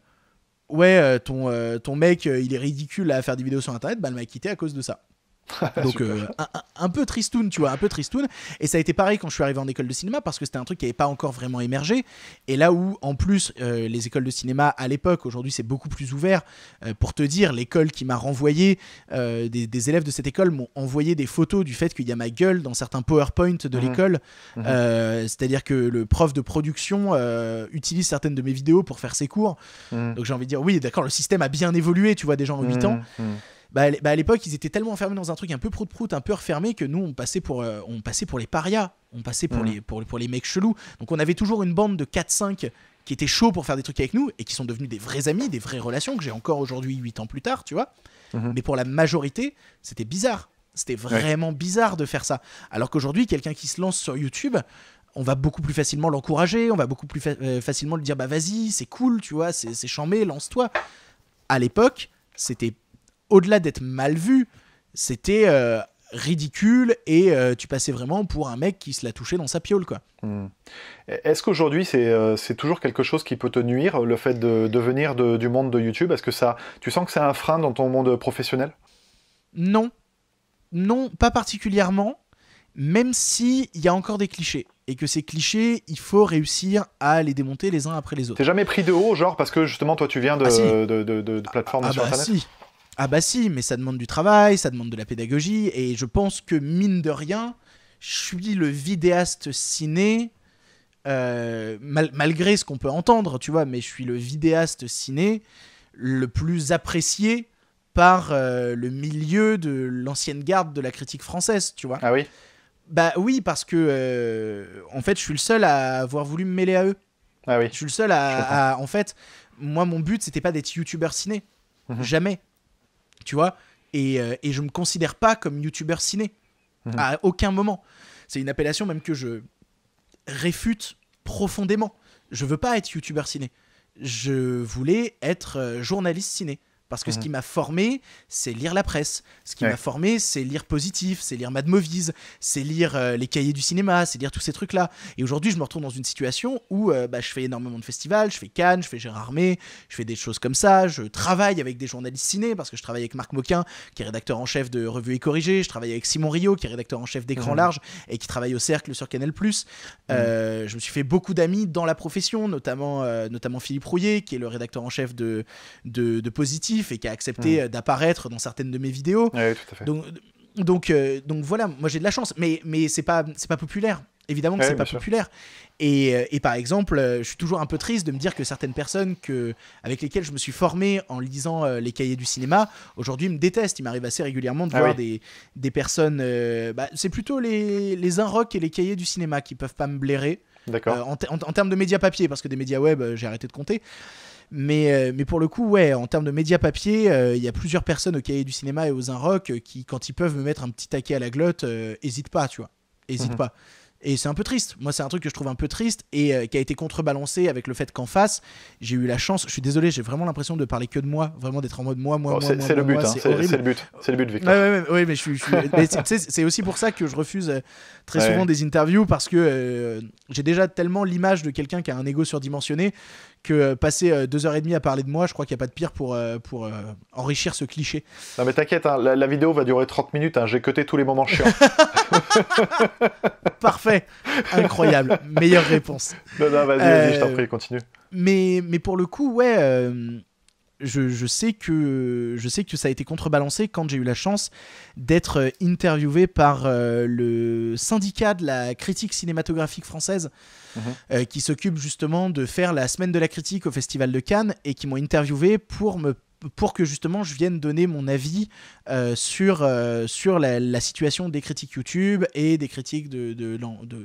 Ouais, ton, ton mec, il est ridicule à faire des vidéos sur Internet, bah, elle m'a quitté à cause de ça. Donc euh, un, peu tristoun, tu vois, un peu tristoun. Et ça a été pareil quand je suis arrivé en école de cinéma parce que c'était un truc qui n'avait pas encore vraiment émergé. Et là où, en plus, euh, les écoles de cinéma à l'époque, aujourd'hui c'est beaucoup plus ouvert. Euh, pour te dire, l'école qui m'a renvoyé, des, élèves de cette école m'ont envoyé des photos du fait qu'il y a ma gueule dans certains PowerPoint de mmh. l'école. Mmh. C'est-à-dire que le prof de production utilise certaines de mes vidéos pour faire ses cours. Mmh. Donc j'ai envie de dire, oui, d'accord, le système a bien évolué, tu vois, déjà en 8 ans. Bah, bah, à l'époque, ils étaient tellement enfermés dans un truc un peu prout-prout, un peu refermé, que nous, on passait pour, euh, on passait pour les parias, on passait pour, mmh. les, pour, pour les mecs chelous. Donc on avait toujours une bande de 4-5 qui étaient chauds pour faire des trucs avec nous et qui sont devenus des vrais amis, des vraies relations que j'ai encore aujourd'hui 8 ans plus tard, tu vois. Mmh. Mais pour la majorité, c'était bizarre. C'était vraiment bizarre de faire ça. Alors qu'aujourd'hui, quelqu'un qui se lance sur YouTube, on va beaucoup plus facilement l'encourager, on va beaucoup plus euh, facilement lui dire bah vas-y, c'est cool, tu vois, c'est chambé, lance-toi. À l'époque, c'était au-delà d'être mal vu, c'était euh, ridicule et euh, tu passais vraiment pour un mec qui se la touchait dans sa piole. quoi. Hmm. E-, est-ce qu'aujourd'hui euh, c'est toujours quelque chose qui peut te nuire, le fait de, venir du monde de YouTube Est-ce que ça, tu sens que c'est un frein dans ton monde professionnel Non. Non, pas particulièrement, même s'il y a encore des clichés et que ces clichés, il faut réussir à les démonter les uns après les autres. T'es jamais pris de haut, genre parce que justement toi tu viens de, ah, plateformes ah, sur bah, Internet. Ah bah si, mais ça demande du travail, ça demande de la pédagogie, et je pense que mine de rien, je suis le vidéaste ciné, euh, malgré ce qu'on peut entendre, tu vois, mais je suis le vidéaste ciné le plus apprécié par euh, le milieu de l'ancienne garde de la critique française, tu vois. Ah oui Bah oui, parce que euh, en fait, je suis le seul à avoir voulu me mêler à eux. Ah oui. Je suis le seul à, en fait, moi, mon but, c'était pas d'être youtubeur ciné. Mhm. Jamais tu vois. Et, euh, et je me considère pas comme youtubeur ciné. Mhm. À aucun moment. C'est une appellation même que je réfute profondément. Je veux pas être youtubeur ciné. Je voulais être euh, journaliste ciné. Parce que ce mhm. qui m'a formé, c'est lire la presse. Ce qui m'a formé, c'est lire Positif, c'est lire Mad c'est lire euh, les cahiers du cinéma, c'est lire tous ces trucs-là. Et aujourd'hui, je me retrouve dans une situation où euh, bah, je fais énormément de festivals, je fais Cannes, je fais Gérard May, je fais des choses comme ça, je travaille avec des journalistes ciné, parce que je travaille avec Marc Moquin, qui est rédacteur en chef de Revue et Corrigé, je travaille avec Simon Rio, qui est rédacteur en chef d'Écran mhm. Large et qui travaille au Cercle sur Canal+. Mhm. Euh, je me suis fait beaucoup d'amis dans la profession, notamment, Philippe Rouillet, qui est le rédacteur en chef de Positif et qui a accepté mm. euh, d'apparaître dans certaines de mes vidéos. Donc, donc, euh, donc voilà, moi j'ai de la chance, mais, mais c'est pas, pas populaire. Évidemment que c'est pas populaire. Et, euh, et, par exemple, je suis toujours un peu triste de me dire que certaines personnes que, avec lesquelles je me suis formé en lisant les cahiers du cinéma, aujourd'hui me détestent. Il m'arrive assez régulièrement de ah voir des, des, personnes. Bah, c'est plutôt les, les et les cahiers du cinéma qui peuvent pas me blairer. D'accord. En, en, en, termes de médias papier, parce que des médias web, j'ai arrêté de compter. Mais, euh, mais pour le coup, ouais, en termes de médias papier, il euh, y a plusieurs personnes au cahier du cinéma et aux Inrock euh, qui, quand ils peuvent me mettre un petit taquet à la glotte, hésitent pas, tu vois. hésite mhm. pas. Et c'est un peu triste. Moi, c'est un truc que je trouve un peu triste et qui a été contrebalancé avec le fait qu'en face, j'ai eu la chance. Je suis désolé, j'ai vraiment l'impression de parler que de moi, vraiment d'être en mode moi, moi, moi. C'est le, but, hein. c'est le but. C'est le but, Victor. Oui, mais je c'est aussi pour ça que je refuse très souvent des interviews parce que j'ai déjà tellement l'image de quelqu'un qui a un ego surdimensionné que euh, passer euh, deux heures et demie à parler de moi, je crois qu'il n'y a pas de pire pour, euh, pour enrichir ce cliché. Non mais t'inquiète, hein, la, vidéo va durer 30 minutes, hein, j'ai cuté tous les moments chiants. Parfait, incroyable, meilleure réponse. Non, non, vas-y, vas-y, je t'en prie, continue. Mais, mais pour le coup, ouais je, sais que, je sais que ça a été contrebalancé quand j'ai eu la chance d'être euh, interviewé par euh, le syndicat de la critique cinématographique française mhm. euh, qui s'occupe justement de faire la semaine de la critique au Festival de Cannes et qui m'ont interviewé pour me pour que justement je vienne donner mon avis euh, sur, euh, sur la, situation des critiques YouTube et des critiques de,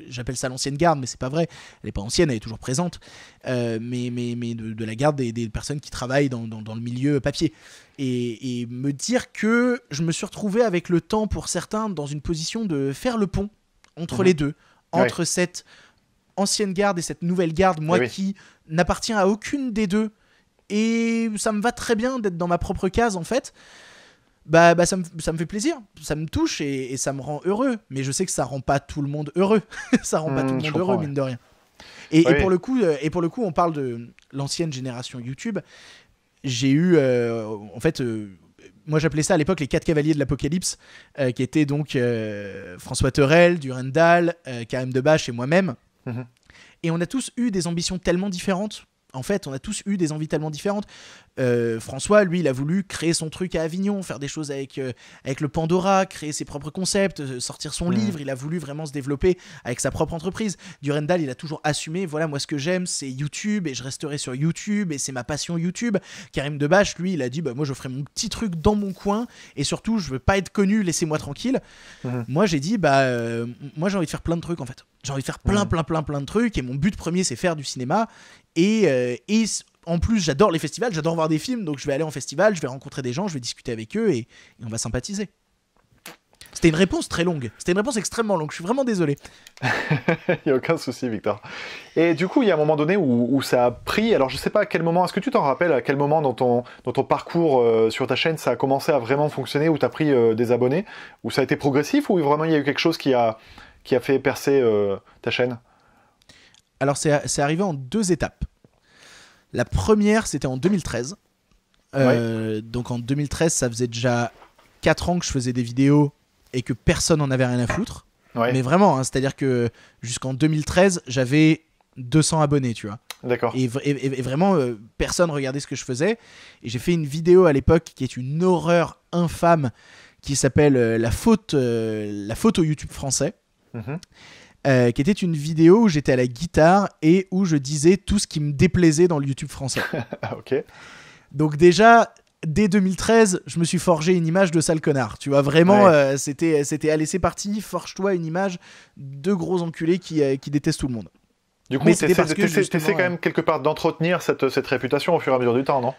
j'appelle ça l'ancienne garde, mais c'est pas vrai, elle n'est pas ancienne, elle est toujours présente, euh, mais, mais, mais de, la garde des, des, personnes qui travaillent dans, le milieu papier. Et, me dire que je me suis retrouvé avec le temps pour certains dans une position de faire le pont entre mhm. les deux, entre cette ancienne garde et cette nouvelle garde, moi eh qui n'appartiens à aucune des deux et ça me va très bien d'être dans ma propre case en fait. Bah, bah ça, me, fait plaisir, ça me touche et, ça me rend heureux. Mais je sais que ça rend pas tout le monde heureux. ça rend pas tout le hmm, monde heureux, mine de rien. Et, pour le coup, euh, et pour le coup, on parle de l'ancienne génération YouTube. J'ai eu, euh, en fait, euh, moi j'appelais ça à l'époque les quatre cavaliers de l'apocalypse, qui étaient donc François Terrel, Durendal, Karim Debache et moi-même. Mhm. Et on a tous eu des ambitions tellement différentes en fait, on a tous eu des envies tellement différentes. Euh, François, lui, il a voulu créer son truc à Avignon, faire des choses avec, euh, avec le Pandora, créer ses propres concepts, euh, sortir son mm. livre. Il a voulu vraiment se développer avec sa propre entreprise. Durendal, il a toujours assumé voilà, moi, ce que j'aime, c'est YouTube et je resterai sur YouTube et c'est ma passion YouTube. Karim Debache, lui, il a dit bah, moi, je ferai mon petit truc dans mon coin et surtout, je veux pas être connu, laissez-moi tranquille. Mm. Moi, j'ai dit bah, moi, j'ai envie de faire plein de trucs en fait. J'ai envie de faire plein, mm. plein, plein, plein de trucs et mon but premier, c'est faire du cinéma. Et, euh, en plus, j'adore les festivals, j'adore voir des films, donc je vais aller en festival, je vais rencontrer des gens, je vais discuter avec eux et, on va sympathiser. C'était une réponse très longue. C'était une réponse extrêmement longue. Je suis vraiment désolé. Il n'y a aucun souci, Victor. Et du coup, il y a un moment donné où, ça a pris. Alors, je ne sais pas à quel moment. Est-ce que tu t'en rappelles à quel moment dans ton, parcours euh, sur ta chaîne ça a commencé à vraiment fonctionner, où tu as pris euh, des abonnés Où ça a été progressif Ou vraiment il y a eu quelque chose qui a, qui a fait percer ta chaîne alors, c'est arrivé en deux étapes. La première, c'était en 2013. Euh, donc en 2013, ça faisait déjà 4 ans que je faisais des vidéos et que personne n'en avait rien à foutre. Mais vraiment, hein, c'est-à-dire que jusqu'en 2013, j'avais 200 abonnés, tu vois. D'accord. Et, vraiment, personne euh, personne regardait ce que je faisais. Et j'ai fait une vidéo à l'époque qui est une horreur infâme qui s'appelle euh, la, faute, la faute au YouTube français. Mhm. Euh, qui était une vidéo où j'étais à la guitare et où je disais tout ce qui me déplaisait dans le YouTube français. Ah, Donc déjà, dès 2013, je me suis forgé une image de sale connard. Tu vois, vraiment, euh, c'était, euh, c'était allez, c'est parti, forge-toi une image de gros enculé qui, déteste qui tout le monde. Du coup, essaies quand même quelque part d'entretenir cette, cette réputation au fur et à mesure du temps, non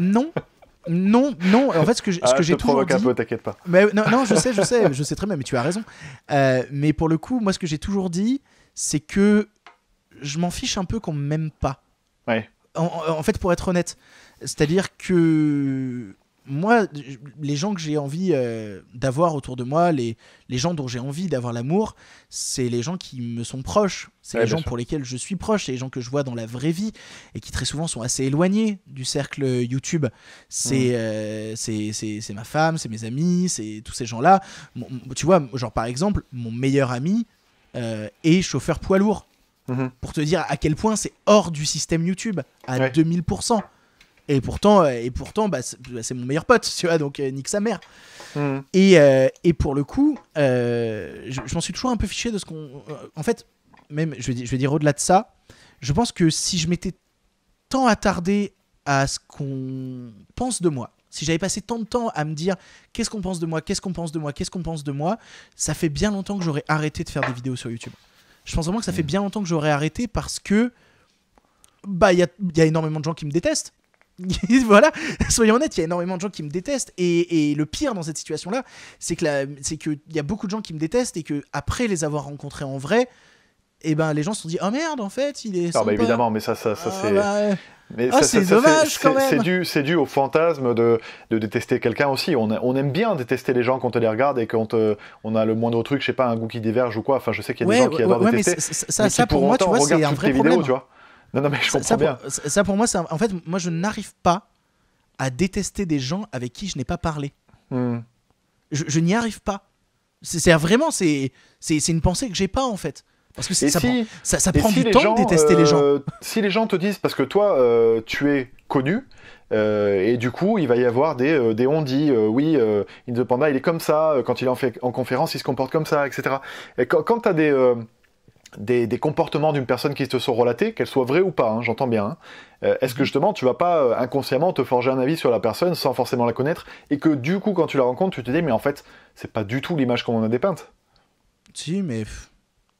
Non, Non, non. En fait, ce que j'ai, ah, t'inquiète pas. Mais non, je sais, je sais, je sais très bien, mais tu as raison. Euh, mais pour le coup, moi, ce que j'ai toujours dit, c'est que je m'en fiche un peu qu'on m'aime pas. Ouais. en, fait, pour être honnête, c'est-à-dire que moi, les gens que j'ai envie euh, d'avoir autour de moi, les, gens dont j'ai envie d'avoir l'amour, c'est les gens qui me sont proches. C'est les gens pour lesquels je suis proche, c'est les gens que je vois dans la vraie vie et qui très souvent sont assez éloignés du cercle YouTube. C'est mmh. euh, ma femme, c'est mes amis, c'est tous ces gens-là. tu vois, genre par exemple, mon meilleur ami euh, est chauffeur poids lourd. Mmh pour te dire à quel point c'est hors du système YouTube, à 2000%. Et pourtant, euh, et pourtant bah, bah, c'est mon meilleur pote, tu vois, donc Nick euh, nique sa mère. Hmm. Et, euh, et, pour le coup, je, m'en suis toujours un peu fiché de ce qu'on. en fait, même, je vais, dire, je vais dire au-delà de ça, je pense que si je m'étais tant attardé à ce qu'on pense de moi, si j'avais passé tant de temps à me dire qu'est-ce qu'on pense de moi, qu'est-ce qu'on pense de moi, qu'est-ce qu'on pense de moi, ça fait bien longtemps que j'aurais arrêté de faire des vidéos sur YouTube. Je pense vraiment que ça fait hmm. bien longtemps que j'aurais arrêté parce que bah il y, y a, énormément de gens qui me détestent voilà, soyons honnêtes, il y a énormément de gens qui me détestent. Et, le pire dans cette situation-là, c'est que qu'il y a beaucoup de gens qui me détestent et que après les avoir rencontrés en vrai, eh ben, les gens se sont dit Oh merde, en fait, il est. Non, ah bah, mais évidemment, mais ça, ça, c'est. Mais c'est dommage C'est dû, c'est dû au fantasme de, détester quelqu'un aussi. On, aime bien détester les gens quand on les regarde et quand euh, on a le moindre truc, je sais pas, un goût qui diverge ou quoi. Enfin, je sais qu'il y a des gens qui adorent détester. Mais ça, pour moi, tu vois, c'est un vrai tu vois. Non, non, mais je comprends ça, Pour, moi, en fait, moi, je n'arrive pas à détester des gens avec qui je n'ai pas parlé. Hmm. Je, n'y arrive pas. C'est vraiment, c'est une pensée que j'ai pas, en fait. Parce que ça, prend, du temps de détester les gens. Euh, si les gens te disent, parce que toi, euh, tu es connu, euh, et du coup, il va y avoir des, des on dit, euh, oui, Panda, il est comme ça, quand il est en, fait, en conférence, il se comporte comme ça, etc. Et quand, quand tu as des, des, comportements d'une personne qui te sont relatés, qu'elles soient vraies ou pas, hein, j'entends bien. Hein. Euh, est-ce que mhm. justement tu vas pas euh, inconsciemment te forger un avis sur la personne sans forcément la connaître et que du coup quand tu la rencontres tu te dis mais en fait c'est pas du tout l'image qu'on en a dépeinte Si mais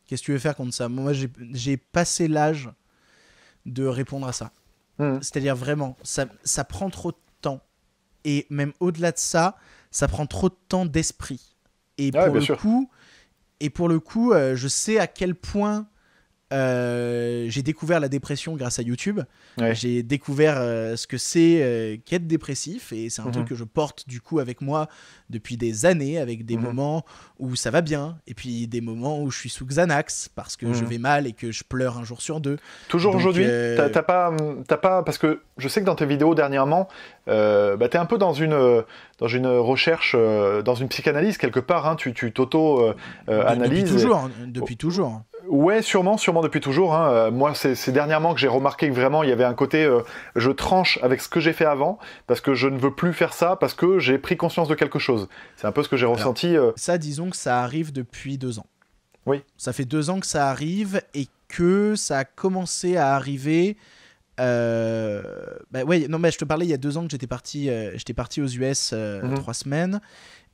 qu'est-ce que tu veux faire contre ça Moi j'ai passé l'âge de répondre à ça. Hmm. C'est-à-dire vraiment ça, ça prend trop de temps et même au-delà de ça ça prend trop de temps d'esprit. Et pour le coup et pour le coup, euh, je sais à quel point euh, j'ai découvert la dépression grâce à YouTube. J'ai découvert euh, ce que c'est euh, qu'être dépressif et c'est un truc mhm. que je porte du coup avec moi depuis des années, avec des mhm. moments où ça va bien et puis des moments où je suis sous Xanax parce que je mhm. vais mal et que je pleure un jour sur deux. Toujours aujourd'hui, t'as pas, pas, parce que je sais que dans tes vidéos dernièrement, bah, t'es un peu dans une, dans une recherche, dans une psychanalyse quelque part. Hein. tu t'auto-analyses. Hein. depuis toujours, depuis toujours. Ouais, sûrement, sûrement depuis toujours. Hein. Euh, moi, c'est dernièrement que j'ai remarqué que vraiment il y avait un côté euh, je tranche avec ce que j'ai fait avant parce que je ne veux plus faire ça parce que j'ai pris conscience de quelque chose. C'est un peu ce que j'ai ressenti. Euh. Ça, disons que ça arrive depuis deux ans. Oui. Ça fait deux ans que ça arrive et que ça a commencé à arriver. Euh... Bah non, mais je te parlais il y a deux ans que j'étais parti, j'étais parti aux US mhm. trois semaines.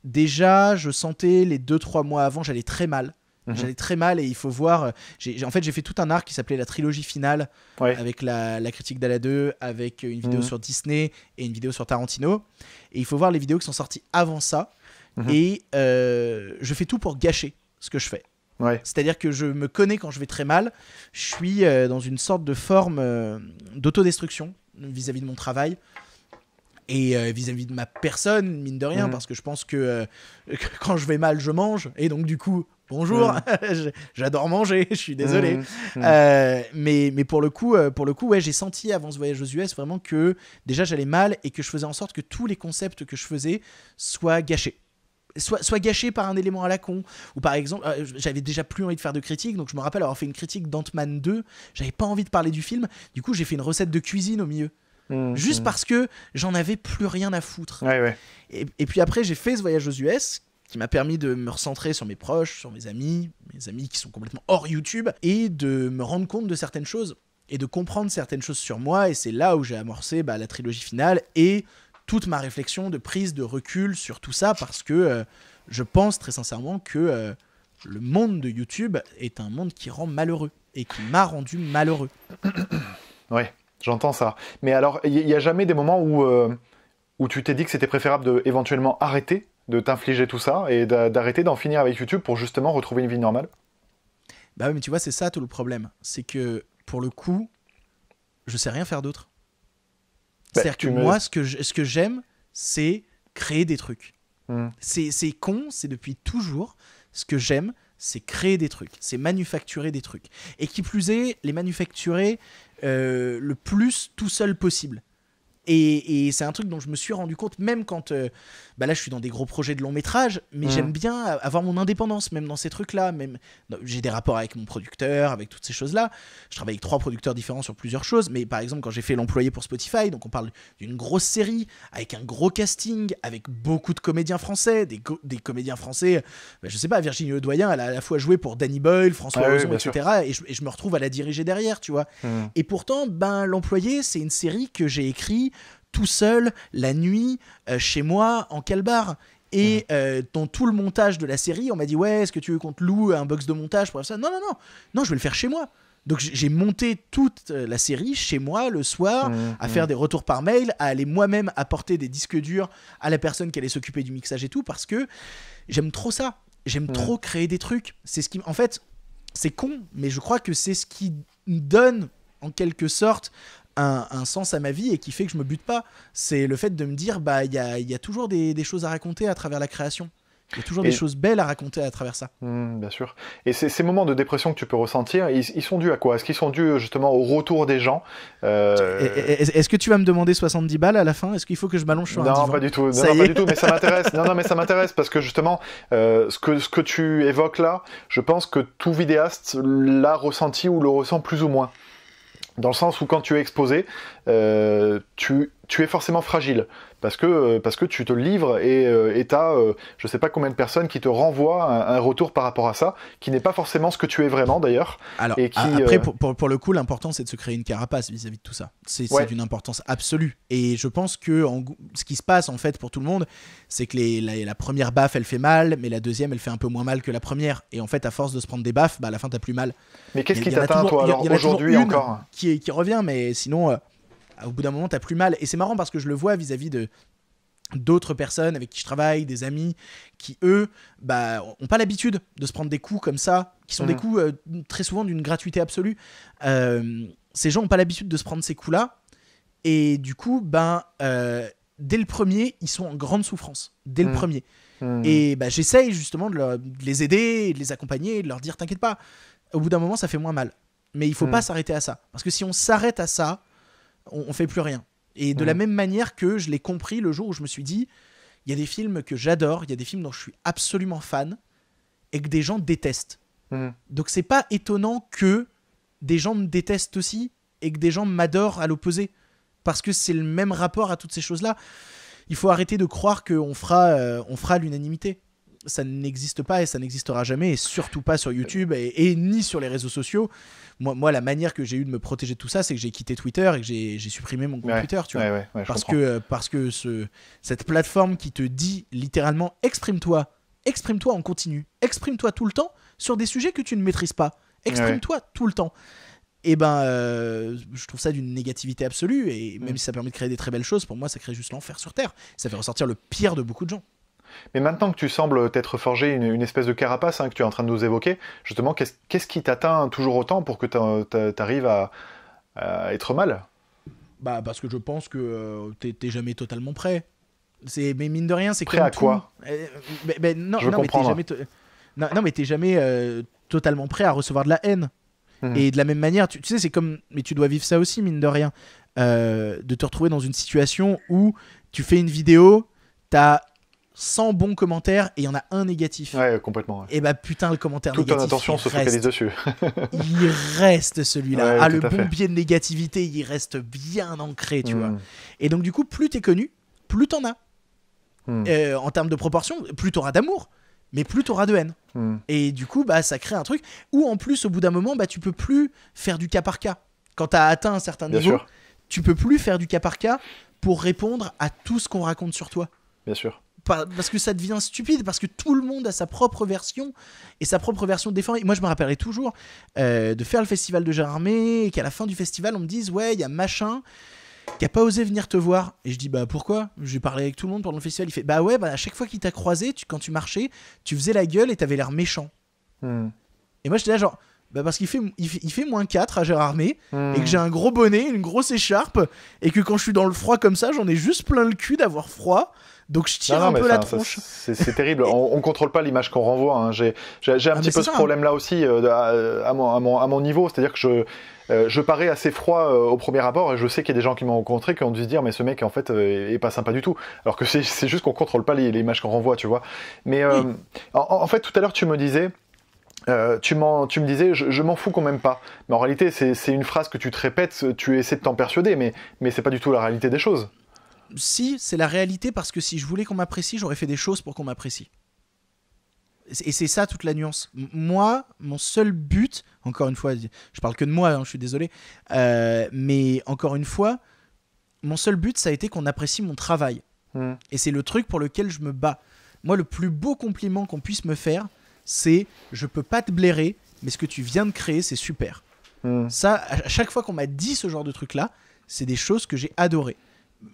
Déjà, je sentais les deux trois mois avant, j'allais très mal Mhm. J'allais très mal et il faut voir. Euh, j'ai en fait, j'ai fait tout un arc qui s'appelait la trilogie finale avec la, la critique d'Ala 2, avec euh, une vidéo mhm. sur Disney et une vidéo sur Tarantino. Et il faut voir les vidéos qui sont sorties avant ça. Mhm. Et euh, je fais tout pour gâcher ce que je fais. Ouais. C'est-à-dire que je me connais quand je vais très mal. Je suis dans une sorte de forme d'autodestruction vis-à-vis de mon travail et vis-à-vis de ma personne, mine de rien, parce que je pense que, quand je vais mal, je mange, et donc du coup, bonjour, mm. j'adore manger, je suis désolé. Mm. Mm. Euh, mais, mais pour le coup, euh, pour le coup ouais, j'ai senti avant ce voyage aux US vraiment que déjà j'allais mal et que je faisais en sorte que tous les concepts que je faisais soient gâchés. Soit, soit, gâché par un élément à la con. Ou par exemple, euh, j'avais déjà plus envie de faire de critiques, donc je me rappelle avoir fait une critique d'Ant-Man 2, j'avais pas envie de parler du film, du coup j'ai fait une recette de cuisine au milieu. Juste parce que j'en avais plus rien à foutre. et, puis après, j'ai fait ce voyage aux US qui m'a permis de me recentrer sur mes proches, sur mes amis, mes amis qui sont complètement hors YouTube, et de me rendre compte de certaines choses et de comprendre certaines choses sur moi. Et c'est là où j'ai amorcé bah, la trilogie finale et toute ma réflexion de prise de recul sur tout ça parce que euh, je pense très sincèrement que euh, le monde de YouTube est un monde qui rend malheureux et qui m'a rendu malheureux. Ouais, j'entends ça. Mais alors, il n'y a jamais des moments où, euh, où tu t'es dit que c'était préférable de éventuellement arrêter de t'infliger tout ça et d'arrêter d'en finir avec YouTube pour justement retrouver une vie normale Bah oui, mais tu vois, c'est ça tout le problème. C'est que pour le coup, je sais rien faire d'autre. Bah, C'est-à-dire que moi, ce que j'aime, c'est créer des trucs. Hmm. C'est con, c'est depuis toujours. Ce que j'aime, c'est créer des trucs, c'est manufacturer des trucs. Et qui plus est, les manufacturer euh, le plus tout seul possible. Et, c'est un truc dont je me suis rendu compte, même quand euh, bah là je suis dans des gros projets de long métrage, mais mm. j'aime bien avoir mon indépendance, même dans ces trucs-là. Même j'ai des rapports avec mon producteur, avec toutes ces choses-là. Je travaille avec trois producteurs différents sur plusieurs choses, mais par exemple quand j'ai fait l'employé pour Spotify, donc on parle d'une grosse série avec un gros casting, avec beaucoup de comédiens français, des, des comédiens français. Bah, je sais pas, Virginie Doyen elle a à la fois joué pour Danny Boyle, François ah Ozon, etc. Et je, me retrouve à la diriger derrière, tu vois. Mm. Et pourtant, ben l'employé, c'est une série que j'ai écrite tout seul, la nuit, euh, chez moi, en calbar. Et euh, dans tout le montage de la série, on m'a dit Ouais, est-ce que tu veux qu'on te loue un box de montage pour faire ça Non, non, non, non, je vais le faire chez moi. Donc j'ai monté toute euh, la série chez moi le soir, mmh, à mmh. faire des retours par mail, à aller moi-même apporter des disques durs à la personne qui allait s'occuper du mixage et tout, parce que j'aime trop ça. J'aime trop créer des trucs. C'est ce qui, en fait, c'est con, mais je crois que c'est ce qui donne en quelque sorte un, sens à ma vie et qui fait que je me bute pas. C'est le fait de me dire, bah, il y a, toujours des, choses à raconter à travers la création. Il y a toujours des choses belles à raconter à travers ça. Hmm, bien sûr. Et ces, moments de dépression que tu peux ressentir, ils, sont dus à quoi Est-ce qu'ils sont dus euh, justement au retour des gens euh, Est-ce que tu vas me demander 70 balles à la fin Est-ce qu'il faut que je m'allonge sur un divan Non, pas du tout. Non, pas Mais ça m'intéresse. non, non, mais ça m'intéresse parce que justement, euh, ce que tu évoques là, je pense que tout vidéaste l'a ressenti ou le ressent plus ou moins dans le sens où quand tu es exposé, euh, tu, es forcément fragile parce que euh, parce que tu te livres et euh, et t'as euh, je sais pas combien de personnes qui te renvoient un, retour par rapport à ça qui n'est pas forcément ce que tu es vraiment d'ailleurs. Alors et qui, après pour, pour, le coup l'important c'est de se créer une carapace vis-à-vis de tout ça. C'est d'une importance absolue et je pense que en, ce qui se passe en fait pour tout le monde c'est que les, la, première baffe elle fait mal mais la deuxième elle fait un peu moins mal que la première et en fait à force de se prendre des baffes bah à la fin t'as plus mal. Mais qu'est-ce qui t'atteint toi aujourd'hui encore qui, qui revient mais sinon au bout d'un moment, t'as plus mal. Et c'est marrant parce que je le vois vis-à-vis de d'autres personnes avec qui je travaille, des amis, qui eux, bah, ont pas l'habitude de se prendre des coups comme ça, qui sont des mm. coups euh, très souvent d'une gratuité absolue. Euh, ces gens ont pas l'habitude de se prendre ces coups-là, et du coup, ben, euh, dès le premier, ils sont en grande souffrance, dès le mm. premier. Mm. Et bah, j'essaye justement de, de, les aider, de les accompagner, de leur dire, t'inquiète pas, au bout d'un moment, ça fait moins mal. Mais il faut pas s'arrêter à ça, parce que si on s'arrête à ça, on, fait plus rien. Et de la même manière que je l'ai compris le jour où je me suis dit, il y a des films que j'adore, il y a des films dont je suis absolument fan et que des gens détestent. Hmm. Donc c'est pas étonnant que des gens me détestent aussi et que des gens m'adorent à l'opposé parce que c'est le même rapport à toutes ces choses-là. Il faut arrêter de croire qu'on fera, euh, on fera l'unanimité ça n'existe pas et ça n'existera jamais, et surtout pas sur YouTube et, ni sur les réseaux sociaux. Moi, moi, la manière que j'ai eu de me protéger de tout ça, c'est que j'ai quitté Twitter et que j'ai supprimé mon compte Twitter, tu vois. parce, que, euh, parce que ce, cette plateforme qui te dit littéralement exprime-toi, exprime-toi en continu, exprime-toi tout le temps sur des sujets que tu ne maîtrises pas, exprime-toi tout le temps et eh ben euh, je trouve ça d'une négativité absolue et même mm. si ça permet de créer des très belles choses pour moi ça crée juste l'enfer sur terre ça fait ressortir le pire de beaucoup de gens mais maintenant que tu sembles t'être forgé une, espèce de carapace hein, que tu es en train de nous évoquer, justement, qu'est-ce qui t'atteint toujours autant pour que tu arrives à, être mal Bah parce que je pense que euh, tu t'es jamais totalement prêt. mais mine de rien, c'est prêt à quoi euh, non, je comprends. non, mais jamais non, mais t'es jamais euh, totalement prêt à recevoir de la haine. Mhm. Et de la même manière, tu, tu sais, c'est comme mais tu dois vivre ça aussi mine de rien, de te retrouver dans une situation où tu fais une vidéo, t'as 100 bons commentaires et il y en a un négatif. Ouais, complètement. Et eh bah putain, le commentaire négatif. attention se focalise dessus. il reste celui-là. ah, le bon biais de négativité, il reste bien ancré, tu vois. Hmm. Et donc, du coup, plus t'es connu, plus t'en as. Hmm. Euh, en termes de proportion, plus t'auras d'amour, mais plus t'auras de haine. Hmm. Et du coup, bah ça crée un truc où, en plus, au bout d'un moment, bah tu peux plus faire du cas par cas. Quand t'as atteint un certain niveau, tu peux plus faire du cas par cas pour répondre à tout ce qu'on raconte sur toi. Bien sûr parce que ça devient stupide, parce que tout le monde a sa propre version et sa propre version déformée. Moi, je me rappellerai toujours euh, de faire le festival de Gérardmer et qu'à la fin du festival, on me dise Ouais, il y a machin qui a pas osé venir te voir. Et je dis Bah pourquoi J'ai parlé avec tout le monde pendant le festival. Il fait Bah ouais, bah, à chaque fois qu'il t'a croisé, tu, quand tu marchais, tu faisais la gueule et t'avais l'air méchant. Hmm. Et moi, j'étais là, genre. Bah parce qu'il fait, il fait, moins 4 à Gérardmer et que hmm. j'ai un gros bonnet, une grosse écharpe et que quand je suis dans le froid comme ça, j'en ai juste plein le cul d'avoir froid donc je tire un peu la tronche. C'est terrible. on, ne contrôle pas l'image qu'on renvoie. Hein. J'ai un ah, petit peu ce hein. problème-là aussi euh, euh, à, mon, niveau. C'est-à-dire que je, euh, parais assez froid au premier abord et je sais qu'il y a des gens qui m'ont rencontré qui ont dû se dire mais ce mec en fait est pas sympa du tout. Alors que c'est juste qu'on contrôle pas l'image qu'on renvoie, tu vois. Mais en, fait, tout à l'heure tu me disais. tu, tu, me disais, je, m'en fous quand même pas. Mais en réalité, c'est une phrase que tu te répètes, tu essaies de t'en persuader, mais, mais c'est pas du tout la réalité des choses si, c'est la réalité parce que si je voulais qu'on m'apprécie, j'aurais fait des choses pour qu'on m'apprécie. Et c'est ça toute la nuance. Moi, mon seul but, encore une fois, je parle que de moi, hein, je suis désolé, euh, mais encore une fois, mon seul but, ça a été qu'on apprécie mon travail. Hmm. Et c'est le truc pour lequel je me bats. Moi, le plus beau compliment qu'on puisse me faire, c'est je peux pas te blairer, mais ce que tu viens de créer, c'est super. Hmm. Ça, à chaque fois qu'on m'a dit ce genre de truc-là, c'est des choses que j'ai adorées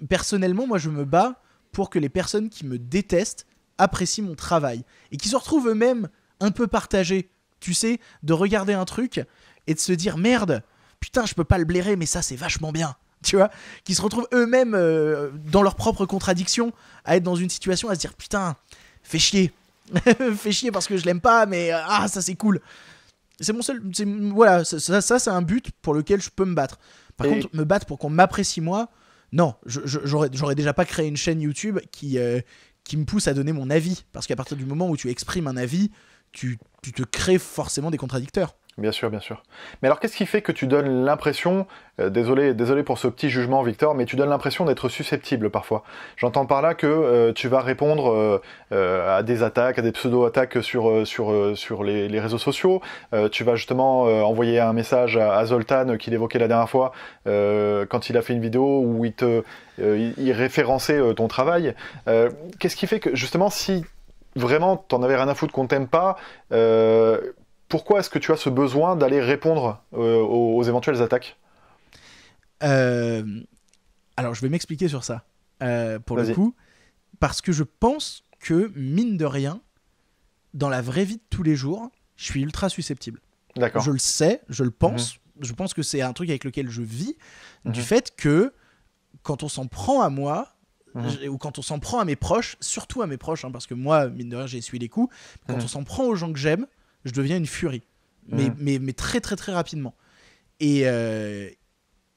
personnellement, moi, je me bats pour que les personnes qui me détestent apprécient mon travail et qui se retrouvent eux-mêmes un peu partagés. Tu sais, de regarder un truc et de se dire merde, putain, je peux pas le blairer, mais ça, c'est vachement bien. Tu vois, qui se retrouvent eux-mêmes euh, dans leur propre contradiction, à être dans une situation, à se dire putain, fais chier, fais chier parce que je l'aime pas, mais euh, ah, ça c'est cool. C'est mon seul. Voilà, ça, c'est un but pour lequel je peux me battre. Par contre, me battre pour qu'on m'apprécie moi, non, j'aurais déjà pas créé une chaîne YouTube qui, euh, qui me pousse à donner mon avis. Parce qu'à partir du moment où tu exprimes un avis, tu te crées forcément des contradicteurs. Bien sûr, bien sûr. Mais alors, qu'est-ce qui fait que tu donnes l'impression, euh, désolé, désolé pour ce petit jugement, Victor, mais tu donnes l'impression d'être susceptible parfois. J'entends par là que euh, tu vas répondre euh, à des attaques, à des pseudo-attaques sur sur sur les, réseaux sociaux. tu vas justement envoyer un message à, Zoltan qu'il évoquait la dernière fois quand il a fait une vidéo où il te il, il, référençait ton travail. qu'est-ce qui fait que justement si vraiment t'en avais rien à foutre qu'on t'aime pas, euh, pourquoi est-ce que tu as ce besoin d'aller répondre euh, aux, éventuelles attaques euh, Alors, je vais m'expliquer sur ça, euh, pour le coup, parce que je pense que, mine de rien, dans la vraie vie de tous les jours, je suis ultra susceptible. D'accord. Je le sais, je le pense, mhm. je pense que c'est un truc avec lequel je vis, mhm. du fait que quand on s'en prend à moi, mhm. ou quand on s'en prend à mes proches, surtout à mes proches, hein, parce que moi, mine de rien, j'ai essuyé les coups, quand on s'en prend aux gens que j'aime, je deviens une furie. Mais, mmh. mais, mais très, très, très rapidement. Et, euh,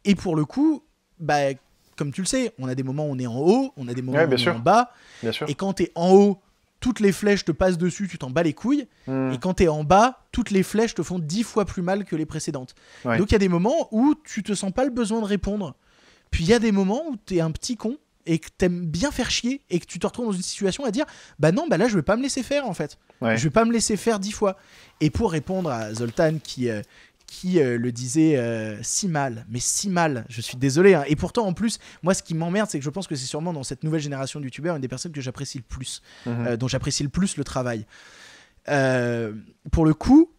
et pour le coup, bah, comme tu le sais, on a des moments où on est en haut, on a des moments où on est en bas. Et quand tu es en haut, toutes les flèches te passent dessus, tu t'en bats les couilles. Mmh. Et quand tu es en bas, toutes les flèches te font dix fois plus mal que les précédentes. Donc il y a des moments où tu te sens pas le besoin de répondre. Puis il y a des moments où tu es un petit con et que t'aimes bien faire chier et que tu te retrouves dans une situation à dire bah non bah là je vais pas me laisser faire en fait je vais pas me laisser faire dix fois et pour répondre à Zoltan qui euh, qui euh, le disait euh, si mal, mais si mal. Je suis désolé. Hein. Et pourtant, en plus, moi, ce qui m'emmerde, c'est que je pense que c'est sûrement dans cette nouvelle génération de youtubeurs une des personnes que j'apprécie le plus, mhm. dont j'apprécie le plus le travail. pour le coup,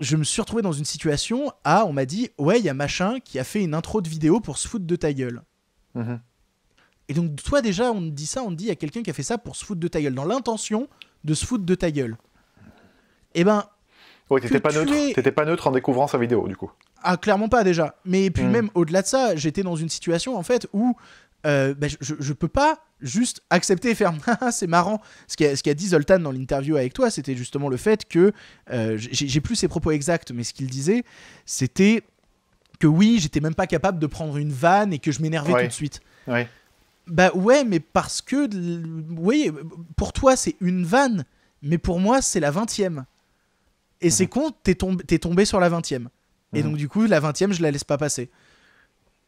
je me suis retrouvé dans une situation à, on m'a dit, ouais, il y a machin qui a fait une intro de vidéo pour se foutre de ta gueule. Mhm. Et donc, toi, déjà, on te dit ça, on te dit, il y a quelqu'un qui a fait ça pour se foutre de ta gueule, dans l'intention de se foutre de ta gueule. Eh ben. Oui, t'étais pas, neutre. en découvrant sa vidéo, du coup. Ah, clairement pas, déjà. Mais puis, hmm. même au-delà de ça, j'étais dans une situation, en fait, où euh, ben, je, peux pas juste accepter et faire ah, c'est marrant. Ce qu'a dit Zoltan dans l'interview avec toi, c'était justement le fait que euh, j'ai plus ses propos exacts, mais ce qu'il disait, c'était que oui, j'étais même pas capable de prendre une vanne et que je m'énervais tout de suite. Ouais. Bah ouais, mais parce que. Oui, pour toi, c'est une vanne, mais pour moi, c'est la vingtième. Et c'est mhm. con, t'es tombé, tombé sur la vingtième. Et donc, mhm. du coup, la vingtième, je la laisse pas passer.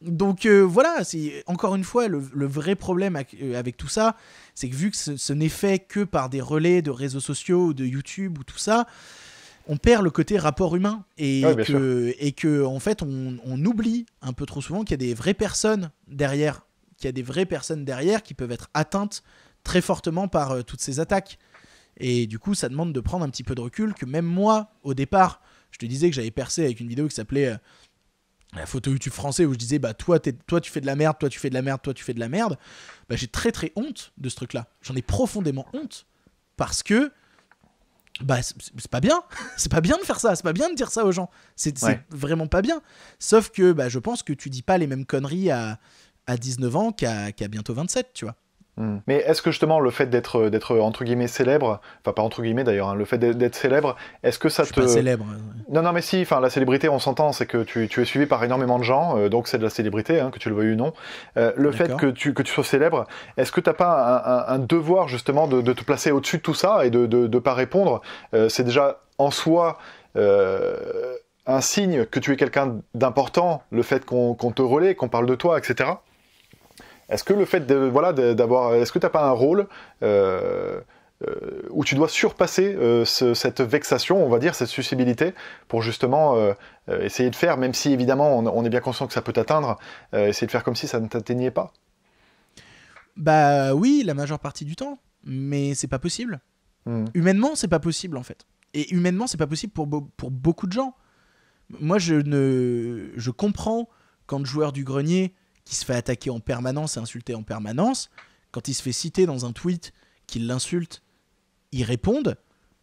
Donc euh, voilà, c'est encore une fois le, vrai problème euh, avec tout ça, c'est que vu que ce, n'est fait que par des relais de réseaux sociaux, de YouTube ou tout ça, on perd le côté rapport humain et qu'en ah que et que en fait on, on oublie un peu trop souvent qu'il y a des vraies personnes derrière qu'il y a des vraies personnes derrière qui peuvent être atteintes très fortement par euh, toutes ces attaques. Et du coup, ça demande de prendre un petit peu de recul, que même moi, au départ, je te disais que j'avais percé avec une vidéo qui s'appelait euh, la photo YouTube français, où je disais, bah toi, toi tu fais de la merde, toi tu fais de la merde, toi tu fais de la merde, bah j'ai très très honte de ce truc-là. J'en ai profondément honte, parce que bah c'est pas bien c'est pas bien de faire ça c'est pas bien de dire ça aux gens c'est vraiment pas bien sauf que bah je pense que tu dis pas les mêmes conneries à à 19 ans qu'à bientôt 27, tu vois. Hmm. Mais est-ce que justement le fait d'être d'être entre guillemets célèbre, enfin pas entre guillemets d'ailleurs, hein, le fait d'être célèbre, est-ce que ça te célèbre Non non mais si, enfin la célébrité on s'entend, c'est que tu, es suivi par énormément de gens, euh, donc c'est de la célébrité, hein, que tu le vois ou non. Euh, le fait que tu que tu sois célèbre, est-ce que t'as pas un, devoir justement de, te placer au-dessus de tout ça et de de, pas répondre euh, C'est déjà en soi un signe que tu es quelqu'un d'important, le fait qu'on te relaie, qu'on parle de toi, etc. Est-ce que le fait de voilà d'avoir, est-ce que t'as pas un rôle euh, euh, où tu dois surpasser euh, cette vexation, on va dire, cette susceptibilité pour justement essayer de faire, même si évidemment on, est bien conscient que ça peut t'atteindre, essayer de faire comme si ça ne t'atteignait pas Bah oui, la majeure partie du temps, mais c'est pas possible. Hmm. Humainement, c'est pas possible en fait. Et humainement, c'est pas possible pour, pour beaucoup de gens. Moi, je ne, je comprends quand le joueur du grenier qui se fait attaquer en permanence et insulter en permanence, quand il se fait citer dans un tweet qu'il l'insulte, il répond.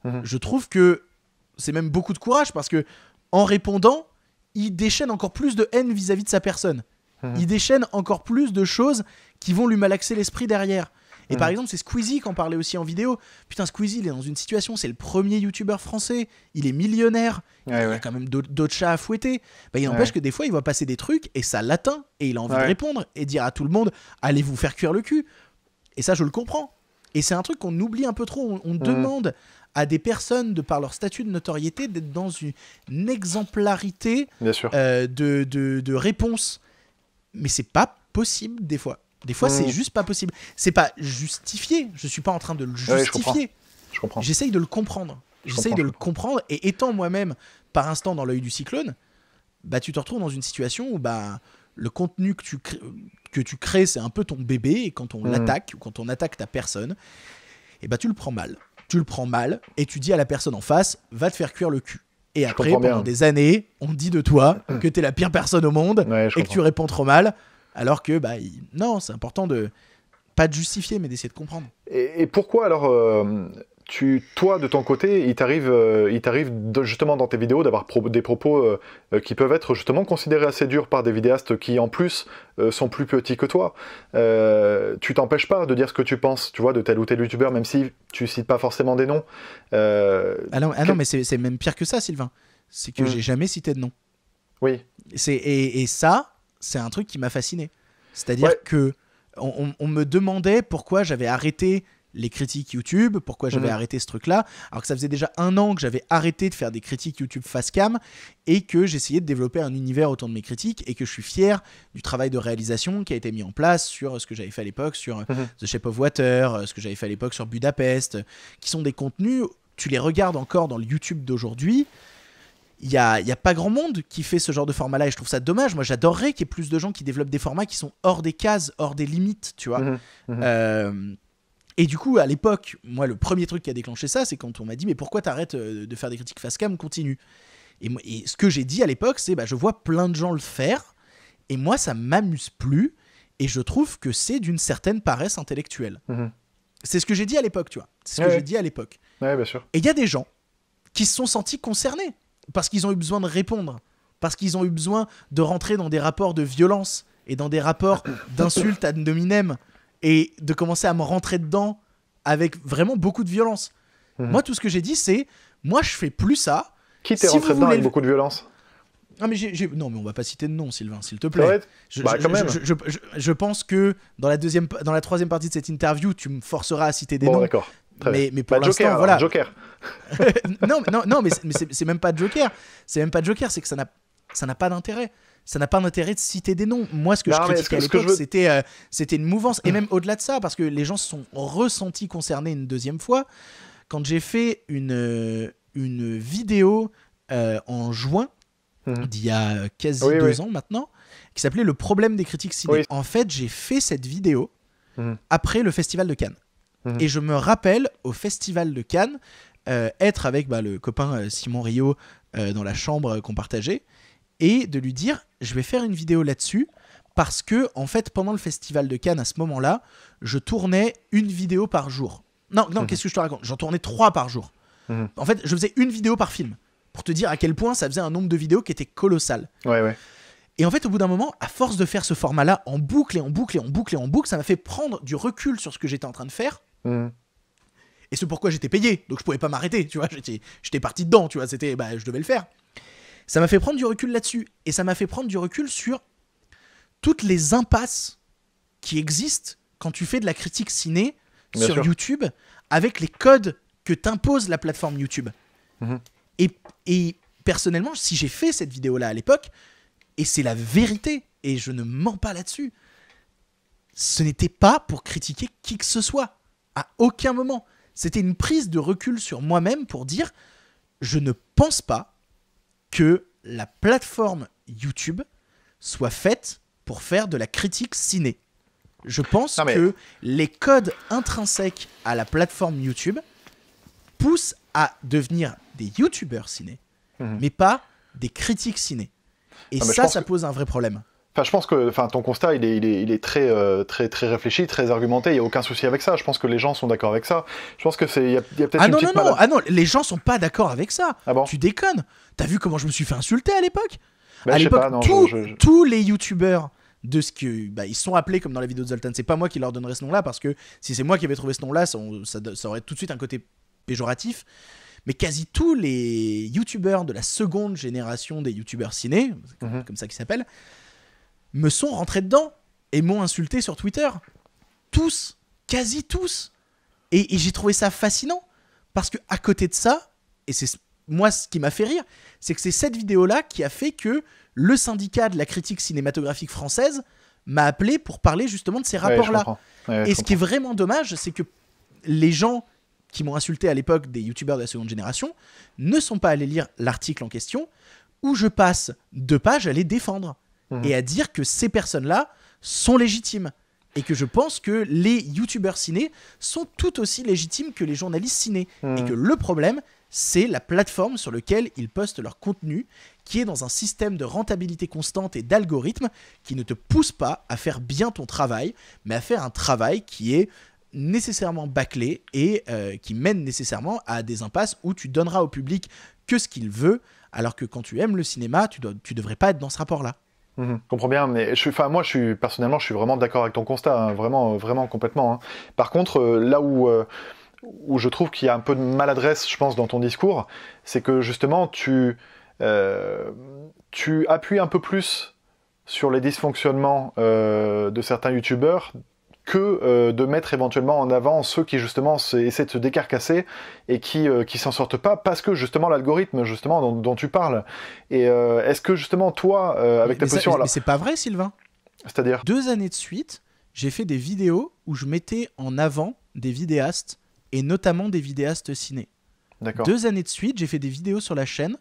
Mhm. Je trouve que c'est même beaucoup de courage parce que en répondant, il déchaîne encore plus de haine vis-à-vis de sa personne. Mhm. Il déchaîne encore plus de choses qui vont lui malaxer l'esprit derrière. Et par mhm. exemple, c'est Squeezie qui parlait aussi en vidéo. Putain, Squeezie, il est dans une situation, c'est le premier youtubeur français, il est millionnaire, il a quand même d'autres chats à fouetter. Bah, il n'empêche que des fois, il va passer des trucs et ça l'atteint et il a envie de répondre et dire à tout le monde allez vous faire cuire le cul. Et ça, je le comprends. Et c'est un truc qu'on oublie un peu trop. On, mhm. demande à des personnes, de par leur statut de notoriété, d'être dans une, exemplarité euh, de, de, de réponse. Mais c'est pas possible des fois. Des fois, c'est mm. juste pas possible. C'est pas justifié. Je suis pas en train de le justifier. J'essaye de le comprendre. J'essaye de le comprendre. Et étant moi-même, par instant, dans l'œil du cyclone, bah, tu te retrouves dans une situation où bah, le contenu que tu, crées, que tu crées, c'est un peu ton bébé. Et quand on mm. l'attaque, ou quand on attaque ta personne, et eh bah, tu le prends mal. Tu le prends mal et tu dis à la personne en face, va te faire cuire le cul. Et après, pendant des années, on dit de toi que t'es la pire personne au monde et que tu réponds trop mal. Alors que, bah, non, c'est important de. Pas de justifier, mais d'essayer de comprendre. Et, pourquoi alors. Euh, toi, de ton côté, il t'arrive, euh, il t'arrive justement dans tes vidéos d'avoir des propos euh, qui peuvent être justement considérés assez durs par des vidéastes qui, en plus, sont plus petits que toi. tu t'empêches pas de dire ce que tu penses, tu vois, de tel ou tel youtubeur, même si tu cites pas forcément des noms. ah non, ah mais c'est, même pire que ça, Sylvain. C'est que hmm. j'ai jamais cité de nom. Oui. C'est, et ça, c'est un truc qui m'a fasciné. C'est-à-dire que on, me demandait pourquoi j'avais arrêté les critiques YouTube, pourquoi j'avais mhm. arrêté ce truc-là, alors que ça faisait déjà un an que j'avais arrêté de faire des critiques YouTube face cam et que j'essayais de développer un univers autour de mes critiques et que je suis fier du travail de réalisation qui a été mis en place sur ce que j'avais fait à l'époque sur mhm. The Shape of Water, euh, ce que j'avais fait à l'époque sur Budapest, euh, qui sont des contenus, tu les regardes encore dans le YouTube d'aujourd'hui, il n'y a, a, pas grand monde qui fait ce genre de format-là et je trouve ça dommage. Moi, j'adorerais qu'il y ait plus de gens qui développent des formats qui sont hors des cases, hors des limites, tu vois. Mhm, mhm. Euh, et du coup, à l'époque, moi, le premier truc qui a déclenché ça, c'est quand on m'a dit Mais pourquoi t'arrêtes euh, de faire des critiques face cam Continue. Et, ce que j'ai dit à l'époque, c'est bah, Je vois plein de gens le faire et moi, ça m'amuse plus et je trouve que c'est d'une certaine paresse intellectuelle. Mhm. C'est ce que j'ai dit à l'époque, tu vois. C'est ce que j'ai dit à l'époque. bien sûr. Et il y a des gens qui se sont sentis concernés parce qu'ils ont eu besoin de répondre, parce qu'ils ont eu besoin de rentrer dans des rapports de violence et dans des rapports d'insultes ad nominem et de commencer à me rentrer dedans avec vraiment beaucoup de violence. Mhm. Moi, tout ce que j'ai dit, c'est moi, je fais plus ça. Qui t'est rentré dedans avec beaucoup de violence mais Non, mais on va pas citer de nom, Sylvain, s'il te plaît. je, pense que dans la, deuxième, dans la troisième partie de cette interview, tu me forceras à citer des noms. bon, d'accord mais, mais, pour bah, l'instant, voilà. Joker. non, non, non, mais c'est même pas Joker. C'est même pas Joker, c'est que ça n'a ça n'a pas d'intérêt. Ça n'a pas d'intérêt de citer des noms. Moi, ce que je critiquais à l'époque, c'était euh, c'était une mouvance, et hmm. même au-delà de ça, parce que les gens se sont ressentis concernés une deuxième fois. Quand j'ai fait une, euh, une vidéo euh, en juin, hmm. d'il y a quasi deux ans maintenant, qui s'appelait Le problème des critiques ciné. En fait, j'ai fait cette vidéo hmm. après le festival de Cannes. Et je me rappelle au Festival de Cannes euh, être avec bah, le copain euh, Simon Rio euh, dans la chambre qu'on partageait et de lui dire je vais faire une vidéo là-dessus parce que en fait pendant le Festival de Cannes à ce moment-là je tournais une vidéo par jour. Non non mhm. qu'est-ce que je te raconte J'en tournais trois par jour. Mhm. En fait je faisais une vidéo par film pour te dire à quel point ça faisait un nombre de vidéos qui était colossal. Ouais ouais. Et en fait, au bout d'un moment, à force de faire ce format-là en boucle et en boucle et en boucle et en boucle, ça m'a fait prendre du recul sur ce que j'étais en train de faire Mmh. Et c'est pourquoi j'étais payé, donc je pouvais pas m'arrêter, tu vois, j'étais parti dedans, tu vois, c'était, bah, je devais le faire. Ça m'a fait prendre du recul là-dessus, et ça m'a fait prendre du recul sur toutes les impasses qui existent quand tu fais de la critique ciné sur YouTube avec les codes que t'impose la plateforme YouTube. Mmh. Et, et personnellement, si j'ai fait cette vidéo-là à l'époque, et c'est la vérité, et je ne mens pas là-dessus, ce n'était pas pour critiquer qui que ce soit à aucun moment. C'était une prise de recul sur moi-même pour dire je ne pense pas que la plateforme YouTube soit faite pour faire de la critique ciné. Je pense que les codes intrinsèques à la plateforme YouTube poussent à devenir des youtubeurs ciné, mhm. mais pas des critiques ciné. Et ça, ça pose un vrai problème je pense que, enfin, ton constat, il est, il est, très, euh, très, très réfléchi, très argumenté. Il n'y a aucun souci avec ça. Je pense que les gens sont d'accord avec ça. Je pense que c'est, il y a, peut-être ah une non, non, Ah non, les gens sont pas d'accord avec ça. Ah bon tu déconnes. T'as vu comment je me suis fait insulter à l'époque ben, À l'époque, tous les youtubeurs de ce que bah, ils sont appelés comme dans la vidéo de Zoltan. C'est pas moi qui leur donnerais ce nom-là parce que si c'est moi qui avais trouvé ce nom-là, ça, aurait tout de suite un côté péjoratif mais quasi tous les youtubeurs de la seconde génération des youtubeurs ciné, comme, comme ça qu'ils s'appellent, me sont rentrés dedans et m'ont insulté sur Twitter. Tous, quasi tous. Et, j'ai trouvé ça fascinant parce que à côté de ça, et c'est moi ce qui m'a fait rire, c'est que c'est cette vidéo-là qui a fait que le syndicat de la critique cinématographique française m'a appelé pour parler justement de ces rapports-là. et ce qui est vraiment dommage, c'est que les gens qui m'ont insulté à l'époque des youtubeurs de la seconde génération ne sont pas allés lire l'article en question où je passe deux pages à les défendre. Mmh. et à dire que ces personnes-là sont légitimes. Et que je pense que les youtubeurs ciné sont tout aussi légitimes que les journalistes ciné. Mmh. Et que le problème, c'est la plateforme sur laquelle ils postent leur contenu, qui est dans un système de rentabilité constante et d'algorithme qui ne te pousse pas à faire bien ton travail, mais à faire un travail qui est nécessairement bâclé et euh, qui mène nécessairement à des impasses où tu donneras au public que ce qu'il veut, alors que quand tu aimes le cinéma, tu ne tu devrais pas être dans ce rapport-là. Mhm. je comprends bien, mais je, enfin moi je suis personnellement je suis vraiment d'accord avec ton constat, hein, vraiment euh, vraiment complètement. Hein. Par contre euh, là où euh, où je trouve qu'il y a un peu de maladresse, je pense, dans ton discours, c'est que justement tu tu appuies un peu plus sur les dysfonctionnements de certains youtubeurs que euh, de mettre éventuellement en avant ceux qui justement essaient de se décarcasser et qui euh, qui s'en sortent pas parce que justement l'algorithme justement dont, tu parles. Et euh, est-ce que justement toi avec ta position c'est pas vrai Sylvain. C'est-à-dire deux années de suite, j'ai fait des vidéos où je mettais en avant des vidéastes et notamment des vidéastes ciné. D'accord. Deux années de suite, j'ai fait des vidéos sur la chaîne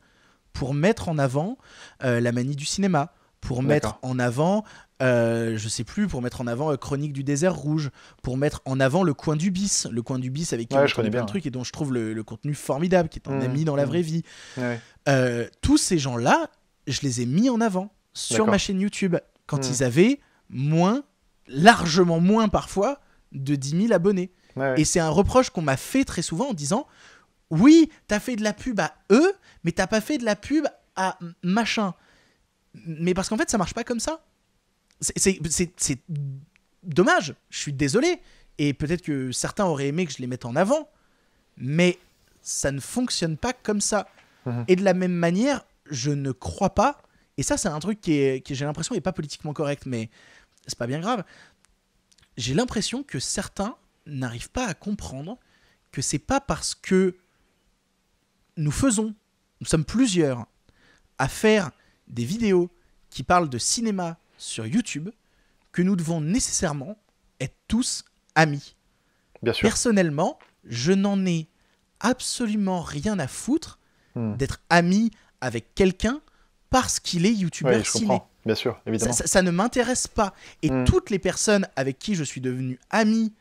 pour mettre en avant la manie du cinéma, pour mettre en avant euh, je sais plus, pour mettre en avant euh, Chronique du désert rouge, pour mettre en avant le coin du bis, le coin du bis avec qui je connais bien un truc et dont je trouve le, contenu formidable, qui est un mmh, ami dans la mmh. vraie vie. Euh, tous ces gens-là, je les ai mis en avant sur ma chaîne YouTube quand mmh. ils avaient moins, largement moins parfois, de 10 000 abonnés. et c'est un reproche qu'on m'a fait très souvent en disant oui, t'as fait de la pub à eux, mais t'as pas fait de la pub à machin. Mais parce qu'en fait, ça marche pas comme ça. C'est dommage, je suis désolé, et peut-être que certains auraient aimé que je les mette en avant, mais ça ne fonctionne pas comme ça. Mhm. Et de la même manière, je ne crois pas, et ça c'est un truc qui, qui j'ai l'impression n'est pas politiquement correct, mais c'est pas bien grave, j'ai l'impression que certains n'arrivent pas à comprendre que c'est pas parce que nous faisons, nous sommes plusieurs, à faire des vidéos qui parlent de cinéma, sur YouTube que nous devons nécessairement être tous amis. Personnellement, je n'en ai absolument rien à foutre hmm. d'être ami avec quelqu'un parce qu'il est youtubeur ciné. Bien sûr, Ça, ne m'intéresse pas. Et hmm. toutes les personnes avec qui je suis devenu ami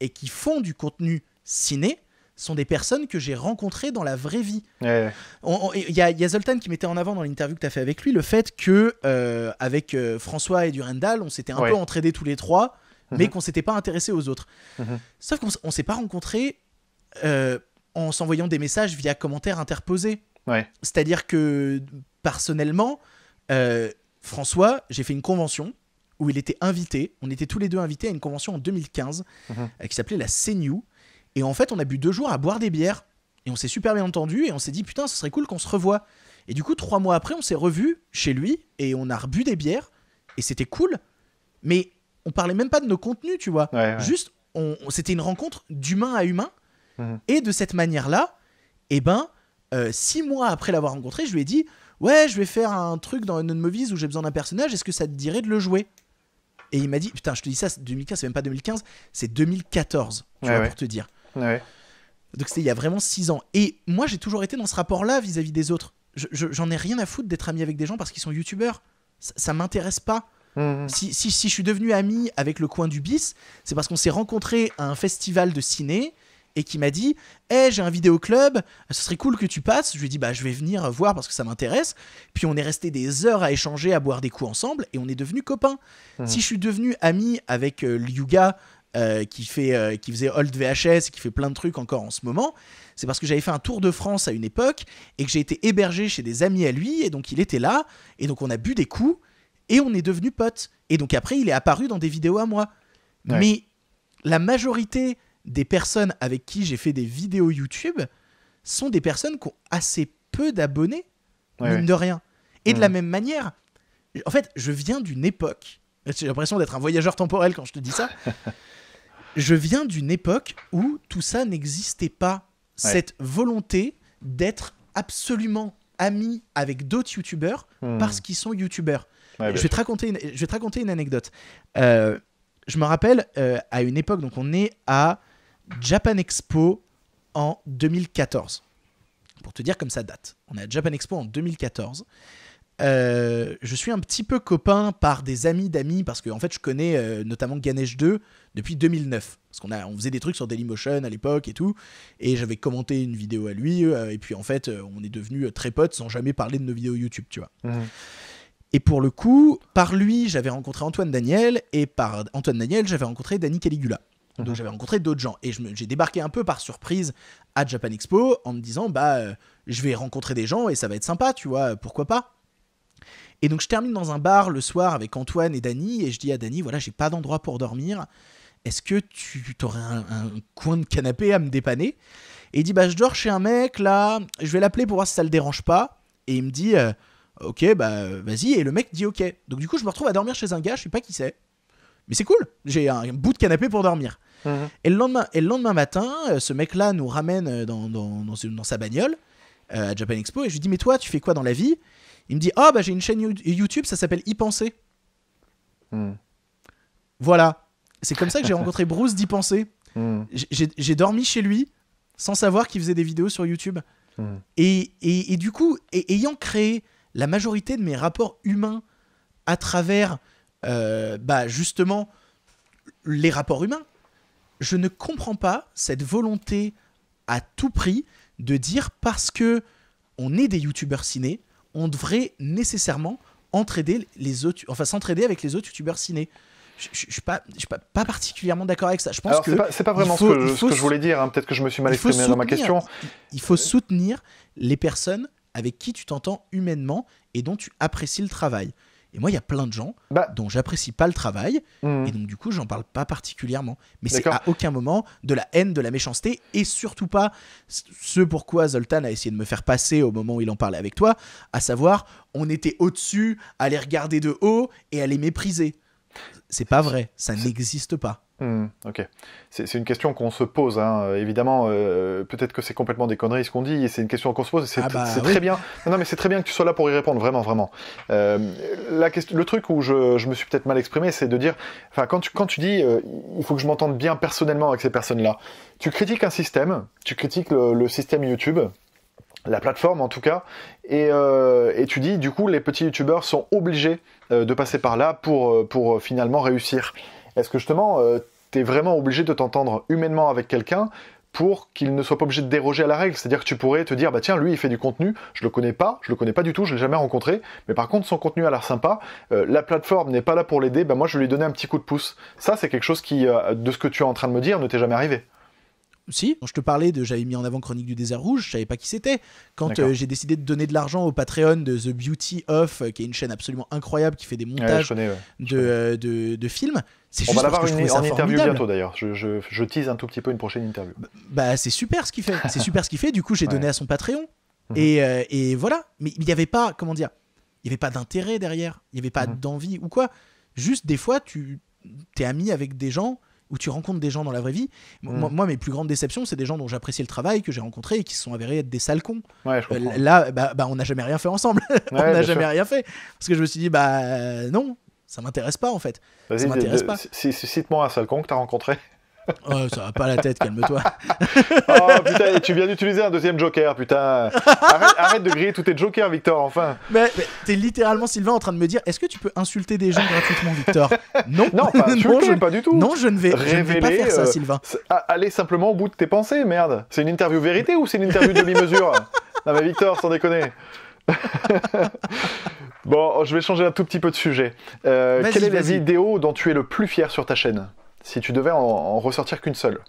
et qui font du contenu ciné, sont des personnes que j'ai rencontrées dans la vraie vie. Il y, Zoltan qui mettait en avant dans l'interview que tu as fait avec lui le fait que, euh, avec euh, François et Durandal, on s'était un peu entraînés tous les trois, mais mhm. qu'on s'était pas intéressé aux autres. Mhm. Sauf qu'on s'est pas rencontrés euh, en s'envoyant des messages via commentaires interposés. C'est-à-dire que, personnellement, François, j'ai fait une convention où il était invité, on était tous les deux invités à une convention en 2015 mhm. qui s'appelait la CNU e et en fait, on a bu deux jours à boire des bières. Et on s'est super bien entendu. Et on s'est dit, putain, ce serait cool qu'on se revoie. Et du coup, trois mois après, on s'est revus chez lui. Et on a rebu des bières. Et c'était cool. Mais on parlait même pas de nos contenus, tu vois. Juste, on, c'était une rencontre d'humain à humain. Mhm. Et de cette manière-là, et eh ben, euh, six mois après l'avoir rencontré, je lui ai dit Ouais, je vais faire un truc dans une movies où j'ai besoin d'un personnage, est-ce que ça te dirait de le jouer Et il m'a dit Putain, je te dis ça, 2015, c'est même pas 2015, c'est 2014, tu vois, pour te dire. Donc c'était il y a vraiment 6 ans. Et moi, j'ai toujours été dans ce rapport-là vis-à-vis des autres. J'en je, ai rien à foutre d'être ami avec des gens parce qu'ils sont youtubeurs. Ça, ne m'intéresse pas. Mmh. Si, si, si, je suis devenu ami avec le coin du bis, c'est parce qu'on s'est rencontré à un festival de ciné et qui m'a dit Eh, j'ai un club, ce serait cool que tu passes. Je lui ai dit Bah, je vais venir voir parce que ça m'intéresse. Puis on est resté des heures à échanger, à boire des coups ensemble et on est devenu copains. Mmh. Si je suis devenu ami avec euh, le euh, qui, fait, euh, qui faisait Old VHS, et qui fait plein de trucs encore en ce moment, c'est parce que j'avais fait un tour de France à une époque et que j'ai été hébergé chez des amis à lui, et donc il était là, et donc on a bu des coups, et on est devenu potes. Et donc après, il est apparu dans des vidéos à moi. Mais la majorité des personnes avec qui j'ai fait des vidéos YouTube sont des personnes qui ont assez peu d'abonnés, de rien. Et de la même manière, en fait, je viens d'une époque. J'ai l'impression d'être un voyageur temporel quand je te dis ça. je viens d'une époque où tout ça n'existait pas. Cette volonté d'être absolument ami avec d'autres Youtubers hmm. parce qu'ils sont Youtubers. Bah je, vais te raconter une, je vais te raconter une anecdote. Euh, je me rappelle euh, à une époque, donc on est à Japan Expo en 2014. Pour te dire comme ça date. On est à Japan Expo en 2014. Euh, je suis un petit peu copain par des amis d'amis parce que en fait je connais euh, notamment Ganesh 2 depuis 2009 parce qu'on a on faisait des trucs sur Dailymotion à l'époque et tout et j'avais commenté une vidéo à lui euh, et puis en fait on est devenu très potes sans jamais parler de nos vidéos YouTube tu vois. Mhm. Et pour le coup, par lui, j'avais rencontré Antoine Daniel et par Antoine Daniel, j'avais rencontré Danny Caligula. Mhm. Donc j'avais rencontré d'autres gens et j'ai débarqué un peu par surprise à Japan Expo en me disant bah je vais rencontrer des gens et ça va être sympa, tu vois, pourquoi pas et donc je termine dans un bar le soir avec Antoine et Dany et je dis à Dany voilà j'ai pas d'endroit pour dormir. Est-ce que tu aurais un, coin de canapé à me dépanner Et il dit bah je dors chez un mec là, je vais l'appeler pour voir si ça le dérange pas. Et il me dit euh, ok bah vas-y et le mec dit ok. Donc du coup je me retrouve à dormir chez un gars, je sais pas qui c'est. Mais c'est cool, j'ai un, bout de canapé pour dormir. Mhm. Et, le lendemain, et le lendemain matin, euh, ce mec-là nous ramène euh, dans, dans, sa bagnole à Japan Expo et je lui dis mais toi tu fais quoi dans la vie il me dit oh, bah j'ai une chaîne YouTube, ça s'appelle Y penser. Hmm. Voilà. C'est comme ça que j'ai rencontré Bruce d'Y penser. Hmm. J'ai dormi chez lui sans savoir qu'il faisait des vidéos sur YouTube. Hmm. Et, du coup, ayant créé la majorité de mes rapports humains à travers, euh, bah, justement, les rapports humains, je ne comprends pas cette volonté à tout prix de dire parce que on est des youtubeurs ciné, on devrait nécessairement entraider les autres, enfin s'entraider avec les autres youtubeurs ciné. Je, ne suis pas, particulièrement d'accord avec ça. Je pense que c'est pas, vraiment ce, que, je voulais dire. Hein. Peut-être que je me suis mal exprimé dans ma question. Il faut soutenir les personnes avec qui tu t'entends humainement et dont tu apprécies le travail. Et moi, il y a plein de gens bah. dont j'apprécie pas le travail, hmm. et donc du coup, j'en parle pas particulièrement. Mais c'est à aucun moment de la haine, de la méchanceté, et surtout pas ce pourquoi Zoltan a essayé de me faire passer au moment où il en parlait avec toi, à savoir, on était au-dessus, à les regarder de haut et à les mépriser. C'est pas vrai, ça n'existe pas. Hmm, ok. C'est une question qu'on se pose, hein. évidemment. Euh, peut-être que c'est complètement des conneries ce qu'on dit, et c'est une question qu'on se pose, c'est ah bah, très bien. Non, mais c'est très bien que tu sois là pour y répondre, vraiment, vraiment. Euh, la question, le truc où je, me suis peut-être mal exprimé, c'est de dire, enfin, quand tu, quand tu dis, euh, il faut que je m'entende bien personnellement avec ces personnes-là, tu critiques un système, tu critiques le, système YouTube, la plateforme en tout cas, et, tu dis du coup les petits youtubeurs sont obligés de passer par là pour, pour finalement réussir. Est-ce que justement, euh, tu es vraiment obligé de t'entendre humainement avec quelqu'un pour qu'il ne soit pas obligé de déroger à la règle. C'est-à-dire que tu pourrais te dire, bah tiens, lui, il fait du contenu, je le connais pas, je le connais pas du tout, je l'ai jamais rencontré, mais par contre, son contenu a l'air sympa, euh, la plateforme n'est pas là pour l'aider, bah moi, je vais lui donner un petit coup de pouce. Ça, c'est quelque chose qui, euh, de ce que tu es en train de me dire, ne t'est jamais arrivé. Si, quand je te parlais de j'avais mis en avant Chronique du désert rouge, je savais pas qui c'était. Quand j'ai décidé de donner de l'argent au Patreon de The Beauty Of, qui est une chaîne absolument incroyable qui fait des montages de, de films, on va l'avoir une, en interview bientôt d'ailleurs. Je, tease un tout petit peu une prochaine interview. Bah, bah, c'est super ce qu'il fait. C'est super ce qu'il fait. Du coup, j'ai donné à son Patreon. Mhm. Et, euh, et, voilà. Mais il n'y avait pas, comment dire, il y avait pas d'intérêt derrière. Il n'y avait pas mhm. d'envie ou quoi. Juste des fois, tu es ami avec des gens ou tu rencontres des gens dans la vraie vie. Moi, mhm. mes plus grandes déceptions, c'est des gens dont j'appréciais le travail, que j'ai rencontré et qui se sont avérés être des sales cons. Ouais, je euh, là, bah, bah, on n'a jamais rien fait ensemble. on n'a jamais rien fait. Parce que je me suis dit, bah non, ça m'intéresse pas en fait. Ça m'intéresse pas. Cite-moi un seul con que t'as rencontré. Oh, ça va pas la tête, calme-toi. oh putain, tu viens d'utiliser un deuxième joker, putain. Arrête, de griller tous tes jokers, Victor, enfin. Mais, t'es littéralement, Sylvain, en train de me dire est-ce que tu peux insulter des gens gratuitement, Victor Non, non, pas, non je, pas du tout. Non, je ne vais, Révéler, pas faire ça, euh, Sylvain. Allez simplement au bout de tes pensées, merde. C'est une interview vérité ou c'est une interview demi-mesure Non, mais Victor, sans déconner. Bon, oh, je vais changer un tout petit peu de sujet. Euh, quelle est la vidéo dont tu es le plus fier sur ta chaîne Si tu devais en, ressortir qu'une seule.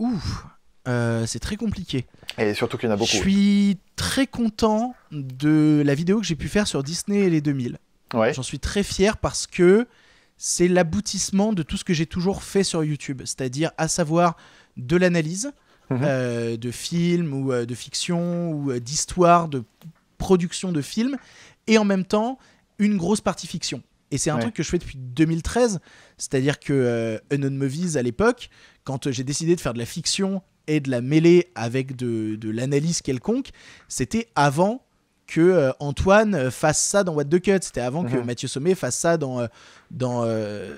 Ouh, c'est très compliqué. Et surtout qu'il y en a beaucoup. Je suis très content de la vidéo que j'ai pu faire sur Disney et les 2000. Ouais. J'en suis très fier parce que c'est l'aboutissement de tout ce que j'ai toujours fait sur YouTube, c'est-à-dire à savoir de l'analyse, mhm. euh, de films ou euh, de fiction ou d'histoires, d'histoire, de production de films et en même temps une grosse partie fiction. Et c'est un truc que je fais depuis 2013, c'est-à-dire que euh, Unknown Movies à l'époque, quand euh, j'ai décidé de faire de la fiction et de la mêler avec de, de l'analyse quelconque, c'était avant que euh, Antoine euh, fasse ça dans What the Cut, c'était avant que mhm. Mathieu Sommet fasse ça dans dans,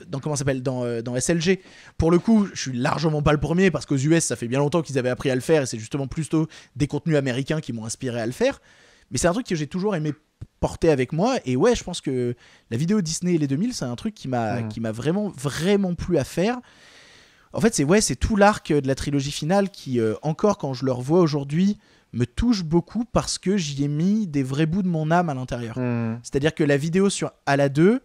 dans comment s'appelle dans, dans, SLG. Pour le coup, je suis largement pas le premier parce qu'aux US, ça fait bien longtemps qu'ils avaient appris à le faire et c'est justement plutôt des contenus américains qui m'ont inspiré à le faire. Mais c'est un truc que j'ai toujours aimé porter avec moi. Et ouais, je pense que la vidéo Disney et les 2000, c'est un truc qui m'a qui m'a vraiment, vraiment plu à faire. En fait, c'est ouais, c'est tout l'arc de la trilogie finale qui, euh, encore quand je le revois aujourd'hui, me touche beaucoup parce que j'y ai mis des vrais bouts de mon âme à l'intérieur. Hmm. C'est-à-dire que la vidéo sur à la 2,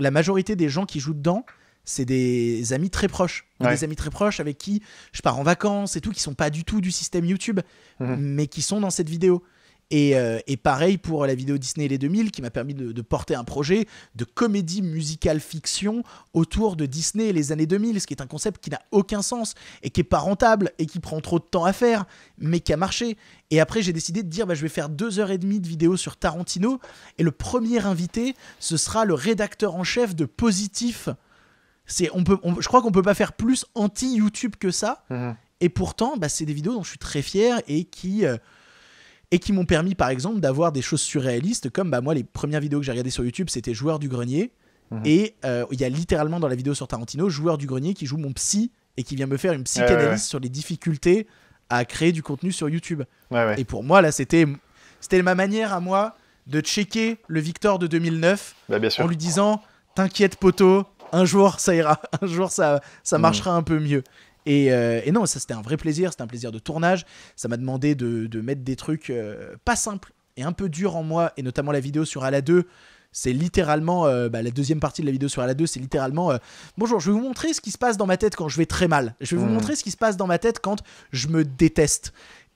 la majorité des gens qui jouent dedans, c'est des amis très proches. Des amis très proches avec qui je pars en vacances et tout, qui sont pas du tout du système YouTube, hmm. mais qui sont dans cette vidéo. Euh, et, pareil pour la vidéo Disney les 2000 qui m'a permis de, porter un projet de comédie musicale fiction autour de Disney et les années 2000, ce qui est un concept qui n'a aucun sens et qui est pas rentable et qui prend trop de temps à faire, mais qui a marché. Et après, j'ai décidé de dire, bah, je vais faire deux heures et demie de vidéo sur Tarantino et le premier invité, ce sera le rédacteur en chef de Positif. C'est, on peut, je crois qu'on peut pas faire plus anti-YouTube que ça. Mhm. Et pourtant, bah, c'est des vidéos dont je suis très fier et qui euh, et qui m'ont permis par exemple d'avoir des choses surréalistes comme bah, moi les premières vidéos que j'ai regardées sur YouTube c'était Joueur du Grenier mhm. et euh, il y a littéralement dans la vidéo sur Tarantino Joueur du Grenier qui joue mon psy et qui vient me faire une psychanalyse sur les difficultés à créer du contenu sur YouTube. et pour moi là c'était c'était ma manière à moi de checker le Victor de 2009 bah, en lui disant t'inquiète poteau un jour ça ira un jour ça ça mhm. marchera un peu mieux euh, et, non, ça c'était un vrai plaisir, c'était un plaisir de tournage. Ça m'a demandé de, mettre des trucs euh, pas simples et un peu durs en moi, et notamment la vidéo sur Ala 2. C'est littéralement euh, bah, la deuxième partie de la vidéo sur la 2, c'est littéralement bonjour, je vais vous montrer ce qui se passe dans ma tête quand je vais très mal. Je vais vous mmh. montrer ce qui se passe dans ma tête quand je me déteste.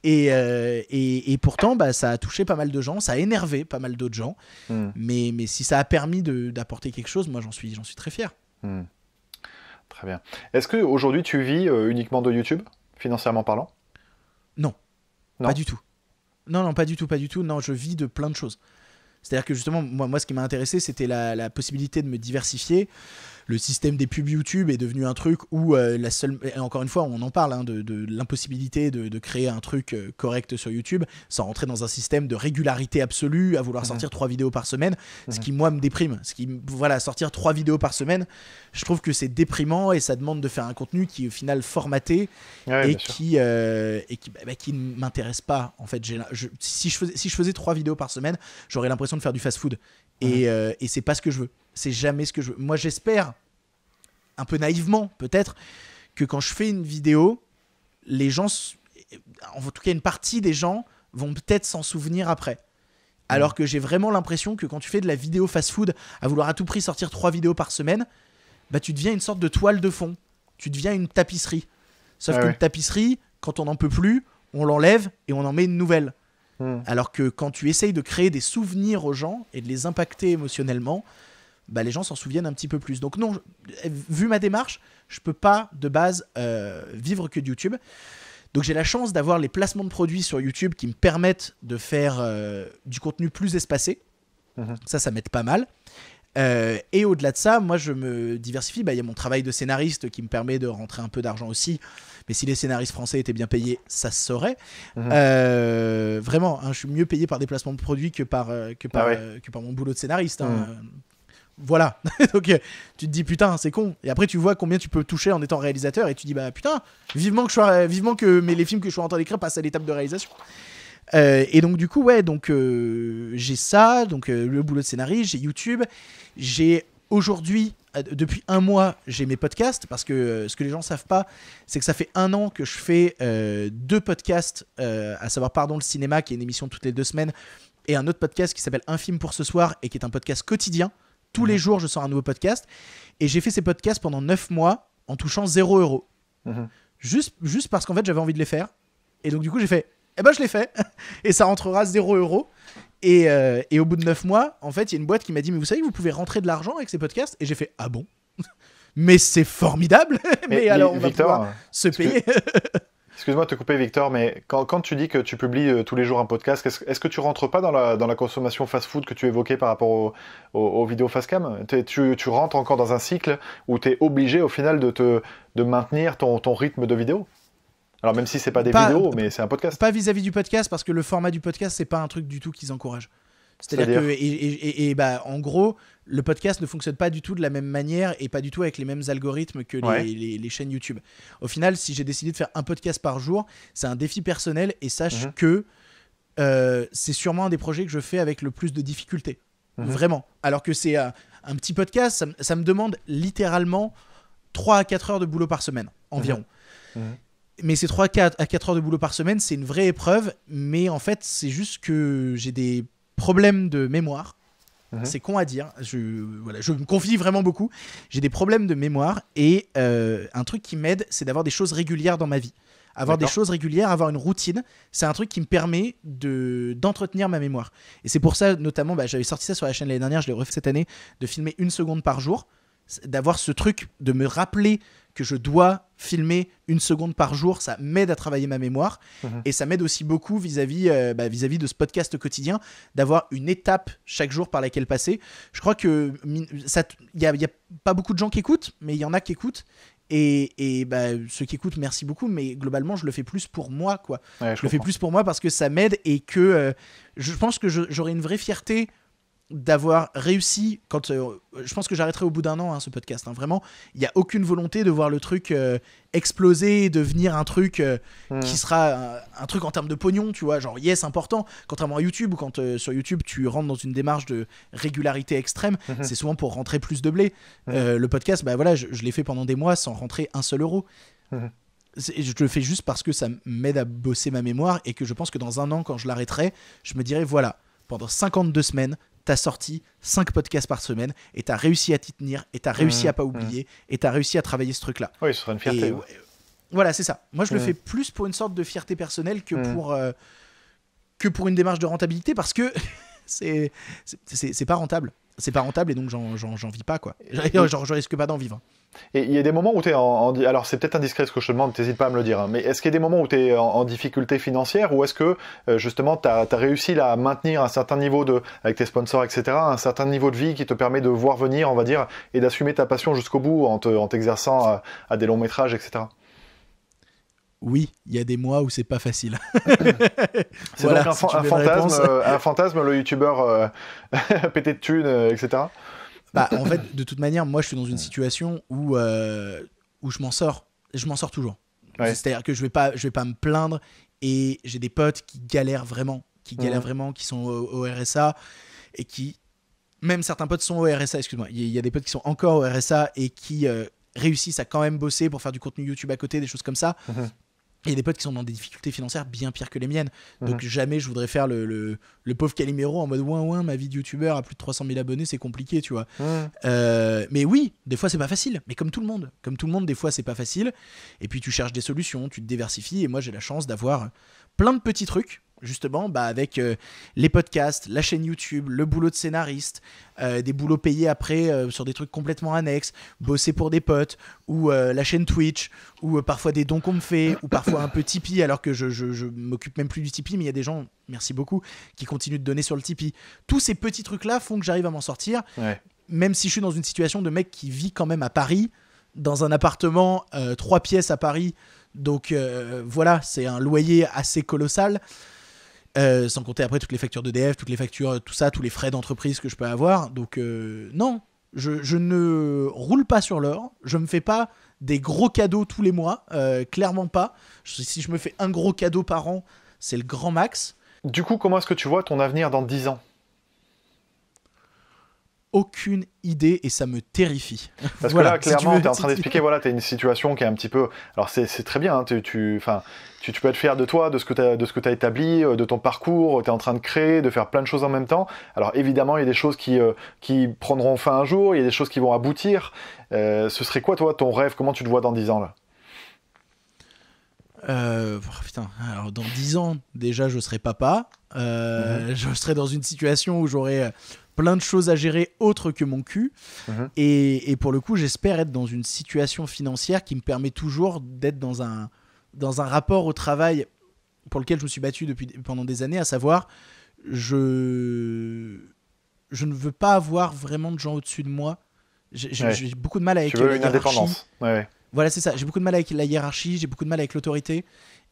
Et, et, pourtant, bah, ça a touché pas mal de gens, ça a énervé pas mal d'autres gens. Mmh. Mais, si ça a permis d'apporter quelque chose, moi j'en suis, suis très fier. Mmh. Très bien. Est-ce qu'aujourd'hui, tu vis euh, uniquement de YouTube, financièrement parlant non. Pas du tout. Non, non, pas du tout, pas du tout. Non, je vis de plein de choses. C'est-à-dire que justement, moi, moi ce qui m'a intéressé, c'était la, la, possibilité de me diversifier le système des pubs YouTube est devenu un truc où euh, la seule. encore une fois, on en parle hein, de, l'impossibilité de, créer un truc euh, correct sur YouTube sans rentrer dans un système de régularité absolue, à vouloir sortir trois vidéos par semaine, ce qui, moi, me déprime. Ce qui, voilà, sortir trois vidéos par semaine, je trouve que c'est déprimant et ça demande de faire un contenu qui au final formaté euh, et, qui, et, bah, qui, bah, qui ne m'intéresse pas. En fait, si, je faisais, si je faisais trois vidéos par semaine, j'aurais l'impression de faire du fast-food. Et, ce n'est et c'est pas ce que je veux. C'est jamais ce que je Moi, j'espère, un peu naïvement peut-être, que quand je fais une vidéo, les gens, en tout cas une partie des gens, vont peut-être s'en souvenir après. Alors mm. que j'ai vraiment l'impression que quand tu fais de la vidéo fast-food, à vouloir à tout prix sortir trois vidéos par semaine, bah tu deviens une sorte de toile de fond. Tu deviens une tapisserie. Sauf ah qu'une tapisserie, quand on n'en peut plus, on l'enlève et on en met une nouvelle. Mm. Alors que quand tu essayes de créer des souvenirs aux gens et de les impacter émotionnellement, bah, les gens s'en souviennent un petit peu plus. Donc non, eh, vu ma démarche, je peux pas de base euh, vivre que de YouTube. Donc j'ai la chance d'avoir les placements de produits sur YouTube qui me permettent de faire euh, du contenu plus espacé. Mhm. Ça, ça m'aide pas mal. Euh, et au-delà de ça, moi je me diversifie. Bah, il y a mon travail de scénariste qui me permet de rentrer un peu d'argent aussi. Mais si les scénaristes français étaient bien payés, ça se saurait. Mhm. vraiment, hein, je suis mieux payé par des placements de produits que par, que ah par, que par mon boulot de scénariste. Hein. Mhm voilà. Donc euh, tu te dis putain, c'est con. Et après tu vois combien tu peux toucher en étant réalisateur et tu dis bah putain, vivement que je euh, vivement que mais les films que je suis en train d'écrire passent à l'étape de réalisation. Euh, et donc du coup ouais, donc j'ai ça, donc le boulot de scénariste, j'ai YouTube, j'ai aujourd'hui depuis un mois, j'ai mes podcasts parce que ce que les gens savent pas, c'est que ça fait un an que je fais deux podcasts, à savoir pardon le cinéma qui est une émission toutes les deux semaines et un autre podcast qui s'appelle Un film pour ce soir et qui est un podcast quotidien tous les mhm. jours, je sors un nouveau podcast. Et j'ai fait ces podcasts pendant 9 mois en touchant 0 euros. Mhm. Juste, juste parce qu'en fait, j'avais envie de les faire. Et donc, du coup, j'ai fait, eh ben, je les fais. et ça rentrera 0 euros. Et, euh, et, au bout de 9 mois, en fait, il y a une boîte qui m'a dit, mais vous savez, vous pouvez rentrer de l'argent avec ces podcasts. Et j'ai fait, ah bon mais c'est formidable. mais, alors, on va pouvoir se payer. Excuse-moi de te couper, Victor, mais quand, tu dis que tu publies euh, tous les jours un podcast, est-ce, que tu rentres pas dans la, consommation fast-food que tu évoquais par rapport aux vidéos fast-cam tu, rentres encore dans un cycle où tu es obligé au final de, te, de maintenir ton, rythme de vidéo alors même si c'est pas des vidéos, mais c'est un podcast. Pas vis à -vis du podcast, parce que le format du podcast, c'est pas un truc du tout qu'ils encouragent. C'est-à-dire que, et, et, bah, en gros, le podcast ne fonctionne pas du tout de la même manière et pas du tout avec les mêmes algorithmes que les, les, chaînes YouTube. Au final, si j'ai décidé de faire un podcast par jour, c'est un défi personnel et sache mhm. que euh, c'est sûrement un des projets que je fais avec le plus de difficultés. Mhm. Vraiment. Alors que c'est euh, un petit podcast, ça, me demande littéralement 3 à 4 heures de boulot par semaine environ. Mhm. Mais ces 3 à 4 heures de boulot par semaine, c'est une vraie épreuve. Mais en fait, c'est juste que j'ai des problèmes de mémoire. Mhm. C'est con à dire, je, je me confie vraiment beaucoup. J'ai des problèmes de mémoire et euh, un truc qui m'aide, c'est d'avoir des choses régulières dans ma vie. Avoir des choses régulières, avoir une routine, c'est un truc qui me permet de d'entretenir ma mémoire. Et c'est pour ça, notamment, bah, j'avais sorti ça sur la chaîne l'année dernière, je l'ai refait cette année, de filmer une seconde par jour d'avoir ce truc, de me rappeler que je dois filmer une seconde par jour, ça m'aide à travailler ma mémoire mhm. et ça m'aide aussi beaucoup vis-à-vis euh, bah, vis de ce podcast quotidien d'avoir une étape chaque jour par laquelle passer. Je crois que ça, il y, a, pas beaucoup de gens qui écoutent, mais il y en a qui écoutent. Et, et bah, ceux qui écoutent, merci beaucoup, mais globalement, je le fais plus pour moi, quoi. je, le fais plus pour moi parce que ça m'aide et que euh, je pense que j'aurai une vraie fierté d'avoir réussi quand euh, je pense que j'arrêterai au bout d'un an hein, ce podcast hein. vraiment il n'y a aucune volonté de voir le truc euh, exploser et devenir un truc euh, hmm. qui sera un, truc en termes de pognon tu vois genre yes important contrairement à YouTube ou quand sur YouTube tu rentres dans une démarche de régularité extrême hmm. c'est souvent pour rentrer plus de blé hmm. le podcast bah voilà je, je l'ai fait pendant des mois sans rentrer un seul euro je le fais juste parce que ça m'aide à bosser ma mémoire et que je pense que dans un an quand je l'arrêterai je me dirai voilà pendant 52 semaines, t'as sorti 5 podcasts par semaine et t'as réussi à t'y tenir et t'as réussi mmh, à pas mmh. oublier et t'as réussi à travailler ce truc-là. Oui, ce serait une fierté. Voilà, c'est ça. Moi, je le mmh. fais plus pour une sorte de fierté personnelle que pour euh, que pour une démarche de rentabilité parce que c'est c'est pas rentable. C'est pas rentable et donc j'en vis pas quoi. Genre, je risque pas d'en vivre. Hein. Et il y a des moments où tu es en, alors c'est peut-être indiscret ce que je te demande, t'hésites pas à me le dire, hein, mais est-ce qu'il y a des moments où tu es en, difficulté financière ou est-ce que euh, justement tu as, réussi à maintenir un certain niveau de avec tes sponsors etc, un certain niveau de vie qui te permet de voir venir, on va dire, et d'assumer ta passion jusqu'au bout en t'exerçant à, des longs métrages etc oui, il y a des mois où c'est pas facile. c'est donc un, fantasme, euh, un, fantasme, le youtubeur euh, pété de thunes, etc. Bah, en fait, de toute manière, moi, je suis dans une situation où, euh, où je m'en sors. Je m'en sors toujours. C'est-à-dire que je vais pas, je vais pas me plaindre. Et j'ai des potes qui galèrent vraiment, qui mmh. galèrent vraiment, qui sont au, RSA et qui, même certains potes sont au RSA. Excuse-moi, il y, a des potes qui sont encore au RSA et qui euh, réussissent à quand même bosser pour faire du contenu YouTube à côté, des choses comme ça. Mmh il y a des potes qui sont dans des difficultés financières bien pires que les miennes. Donc mhm. jamais je voudrais faire le, le, pauvre Calimero en mode ouin ouin, ma vie de youtubeur à plus de 300 000 abonnés, c'est compliqué, tu vois. Euh, mais oui, des fois c'est pas facile, mais comme tout le monde. Comme tout le monde, des fois c'est pas facile. Et puis tu cherches des solutions, tu te diversifies. Et moi j'ai la chance d'avoir plein de petits trucs justement, bah, avec euh, les podcasts, la chaîne YouTube, le boulot de scénariste, euh, des boulots payés après euh, sur des trucs complètement annexes, bosser pour des potes, ou la chaîne Twitch, ou parfois des dons qu'on me fait, ou parfois un peu Tipeee, alors que je, je, m'occupe même plus du Tipeee, mais il y a des gens, merci beaucoup, qui continuent de donner sur le Tipeee. Tous ces petits trucs-là font que j'arrive à m'en sortir, même si je suis dans une situation de mec qui vit quand même à Paris, dans un appartement, trois pièces à Paris. Donc voilà, c'est un loyer assez colossal. Euh, sans compter après toutes les factures d'EDF, toutes les factures, euh, tout ça, tous les frais d'entreprise que je peux avoir. Donc euh, non, je, ne roule pas sur l'or, je me fais pas des gros cadeaux tous les mois, clairement pas. si je me fais un gros cadeau par an, c'est le grand max. Du coup, comment est-ce que tu vois ton avenir dans 10 ans aucune idée et ça me terrifie. Parce que là, clairement, tu es en train d'expliquer, voilà, tu as une situation qui est un petit peu. Alors, c'est très bien, hein, tu, tu, peux être fier de toi, de ce que tu as, établi, euh, de ton parcours, tu es en train de créer, de faire plein de choses en même temps. Alors, évidemment, il y a des choses qui, euh, qui prendront fin un jour, il y a des choses qui vont aboutir. Euh, ce serait quoi, toi, ton rêve Comment tu te vois dans 10 ans, là oh, putain, alors dans 10 ans, déjà, je serai papa. Mhm. Je serai dans une situation où j'aurai plein de choses à gérer autres que mon cul. Mhm. Et, et, pour le coup, j'espère être dans une situation financière qui me permet toujours d'être dans un, dans un rapport au travail pour lequel je me suis battu depuis, pendant des années, à savoir, je, je ne veux pas avoir vraiment de gens au-dessus de moi. J'ai beaucoup de mal avec tu veux la une indépendance. Voilà, c'est ça. J'ai beaucoup de mal avec la hiérarchie, j'ai beaucoup de mal avec l'autorité.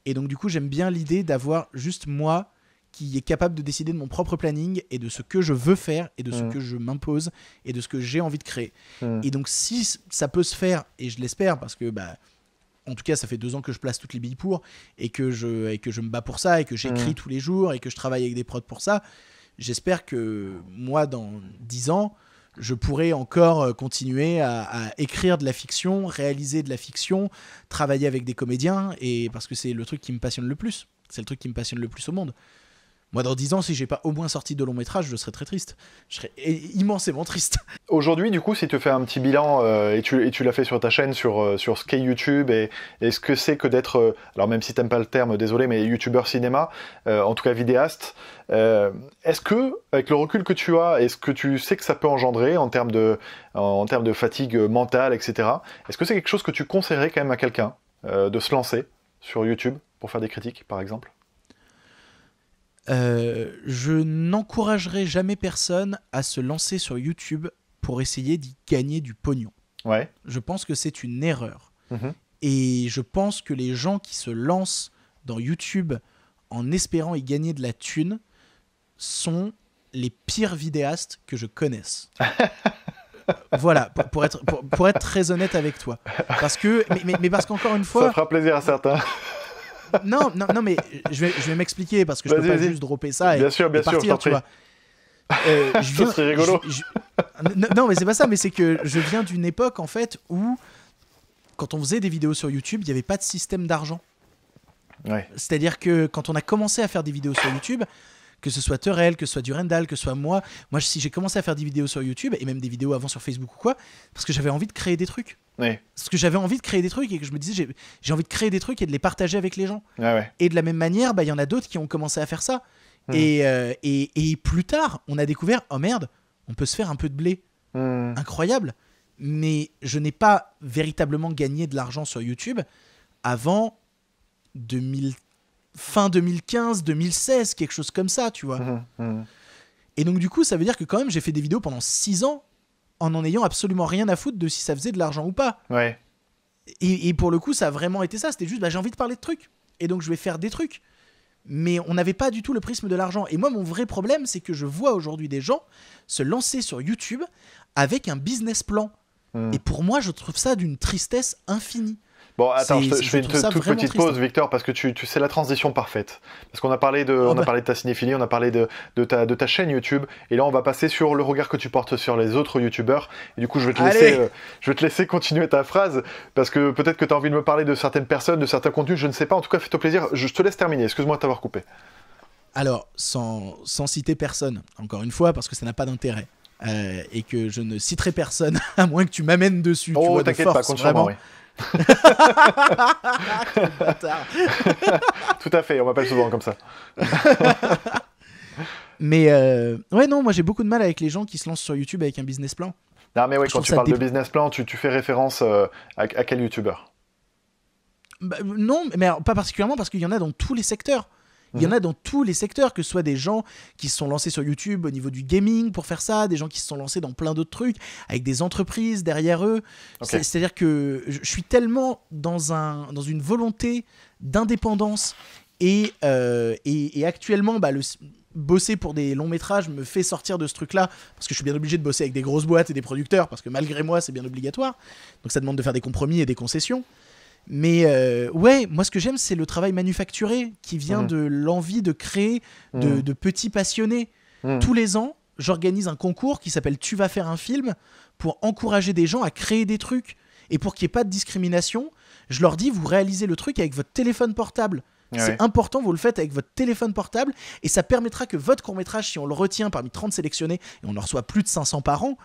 Et donc, du coup, j'aime bien l'idée d'avoir juste moi qui est capable de décider de mon propre planning et de ce que je veux faire et de ce mm. que je m'impose et de ce que j'ai envie de créer. Mm. Et donc si ça peut se faire, et je l'espère parce que bah, en tout cas ça fait deux ans que je place toutes les billes pour et que je, et que je me bats pour ça et que j'écris mm. tous les jours et que je travaille avec des prods pour ça, j'espère que moi dans dix ans, je pourrai encore euh, continuer à, à, écrire de la fiction, réaliser de la fiction, travailler avec des comédiens, et parce que c'est le truc qui me passionne le plus. C'est le truc qui me passionne le plus au monde. Moi, dans 10 ans, si j'ai pas au moins sorti de long métrage, je serais très triste. Je serais immensément triste. Aujourd'hui, du coup, si tu fais un petit bilan, euh, et tu, l'as fait sur ta chaîne, sur, euh, sur ce qu'est YouTube, et, ce que c'est que d'être, euh, alors même si tu n'aimes pas le terme, désolé, mais YouTuber cinéma, en tout cas vidéaste, est-ce que, avec le recul que tu as, est-ce que tu sais que ça peut engendrer en termes de, en termes de fatigue mentale, etc., est-ce que c'est quelque chose que tu conseillerais quand même à quelqu'un de se lancer sur YouTube pour faire des critiques, par exemple euh, je n'encouragerai jamais personne à se lancer sur YouTube pour essayer d'y gagner du pognon. Ouais. Je pense que c'est une erreur. Mm-hmm. Et je pense que les gens qui se lancent dans YouTube en espérant y gagner de la thune sont les pires vidéastes que je connaisse. voilà, pour, être, pour, être très honnête avec toi. Parce que, mais, mais parce qu'encore une fois. Ça fera plaisir à certains non, non, non, mais je vais, je vais m'expliquer parce que je peux pas juste dropper ça et, bien sûr, bien sûr, tu vois. Euh, rigolo. Non, mais c'est pas ça, mais c'est que je viens d'une époque en fait où quand on faisait des vidéos sur YouTube, il n'y avait pas de système d'argent. Ouais. C'est-à-dire que quand on a commencé à faire des vidéos sur YouTube, que ce soit Terrell, que ce soit Durendal, que ce soit moi. Moi, si j'ai commencé à faire des vidéos sur YouTube et même des vidéos avant sur Facebook ou quoi, parce que j'avais envie de créer des trucs. Ouais. Parce que j'avais envie de créer des trucs et que je me disais, j'ai envie de créer des trucs et de les partager avec les gens. Ah ouais. Et de la même manière, bah, il y en a d'autres qui ont commencé à faire ça. Hmm. Et, euh, et, et, plus tard, on a découvert, oh merde, on peut se faire un peu de blé. Hmm. Incroyable. Mais je n'ai pas véritablement gagné de l'argent sur YouTube avant 2000 fin 2015, 2016, quelque chose comme ça, tu vois. Mhm, mhm. Et donc, du coup, ça veut dire que quand même, j'ai fait des vidéos pendant 6 ans en n'en ayant absolument rien à foutre de si ça faisait de l'argent ou pas. Ouais. Et, pour le coup, ça a vraiment été ça. C'était juste, bah, j'ai envie de parler de trucs. Et donc, je vais faire des trucs. Mais on n'avait pas du tout le prisme de l'argent. Et moi, mon vrai problème, c'est que je vois aujourd'hui des gens se lancer sur YouTube avec un business plan. Mhm. Et pour moi, je trouve ça d'une tristesse infinie. Bon, attends, je, fais une toute petite pause, hein. Victor, parce que tu, tu c'est la transition parfaite. Parce qu'on a parlé de, on a oh, bah. parlé de ta cinéphilie, on a parlé de, de, ta, de ta chaîne YouTube, et là on va passer sur le regard que tu portes sur les autres YouTubeurs. Et du coup, je vais te laisser, euh, je vais te laisser continuer ta phrase, parce que peut-être que tu as envie de me parler de certaines personnes, de certains contenus, je ne sais pas. En tout cas, fais-toi plaisir. Je, te laisse terminer. Excuse-moi de t'avoir coupé. Alors, sans, sans citer personne, encore une fois, parce que ça n'a pas d'intérêt. Euh, et que je ne citerai personne à moins que tu m'amènes dessus. Oh, t'inquiète pas, contrairement Tout à fait, on m'appelle souvent comme ça. mais euh, ouais, non, moi j'ai beaucoup de mal avec les gens qui se lancent sur YouTube avec un business plan. Non, mais ouais, quand tu parles de business plan, tu, fais référence euh, à, quel YouTuber bah, Non, mais pas particulièrement parce qu'il y en a dans tous les secteurs. Il y en mhm. a dans tous les secteurs, que ce soit des gens qui se sont lancés sur YouTube au niveau du gaming pour faire ça, des gens qui se sont lancés dans plein d'autres trucs, avec des entreprises derrière eux. C'est-à-dire que je suis tellement dans, une volonté d'indépendance et, euh, actuellement, bah, bosser pour des longs métrages me fait sortir de ce truc-là, parce que je suis bien obligé de bosser avec des grosses boîtes et des producteurs, parce que malgré moi, c'est bien obligatoire. Donc ça demande de faire des compromis et des concessions. Mais euh, ouais, moi ce que j'aime, c'est le travail manufacturé qui vient mmh. de l'envie de créer mmh. de, petits passionnés. Mmh. Tous les ans, j'organise un concours qui s'appelle Tu vas faire un film pour encourager des gens à créer des trucs. Et pour qu'il n'y ait pas de discrimination, je leur dis, vous réalisez le truc avec votre téléphone portable. C'est important, vous le faites avec votre téléphone portable et ça permettra que votre court métrage, si on le retient parmi 30 sélectionnés, et on en reçoit plus de 500 par an,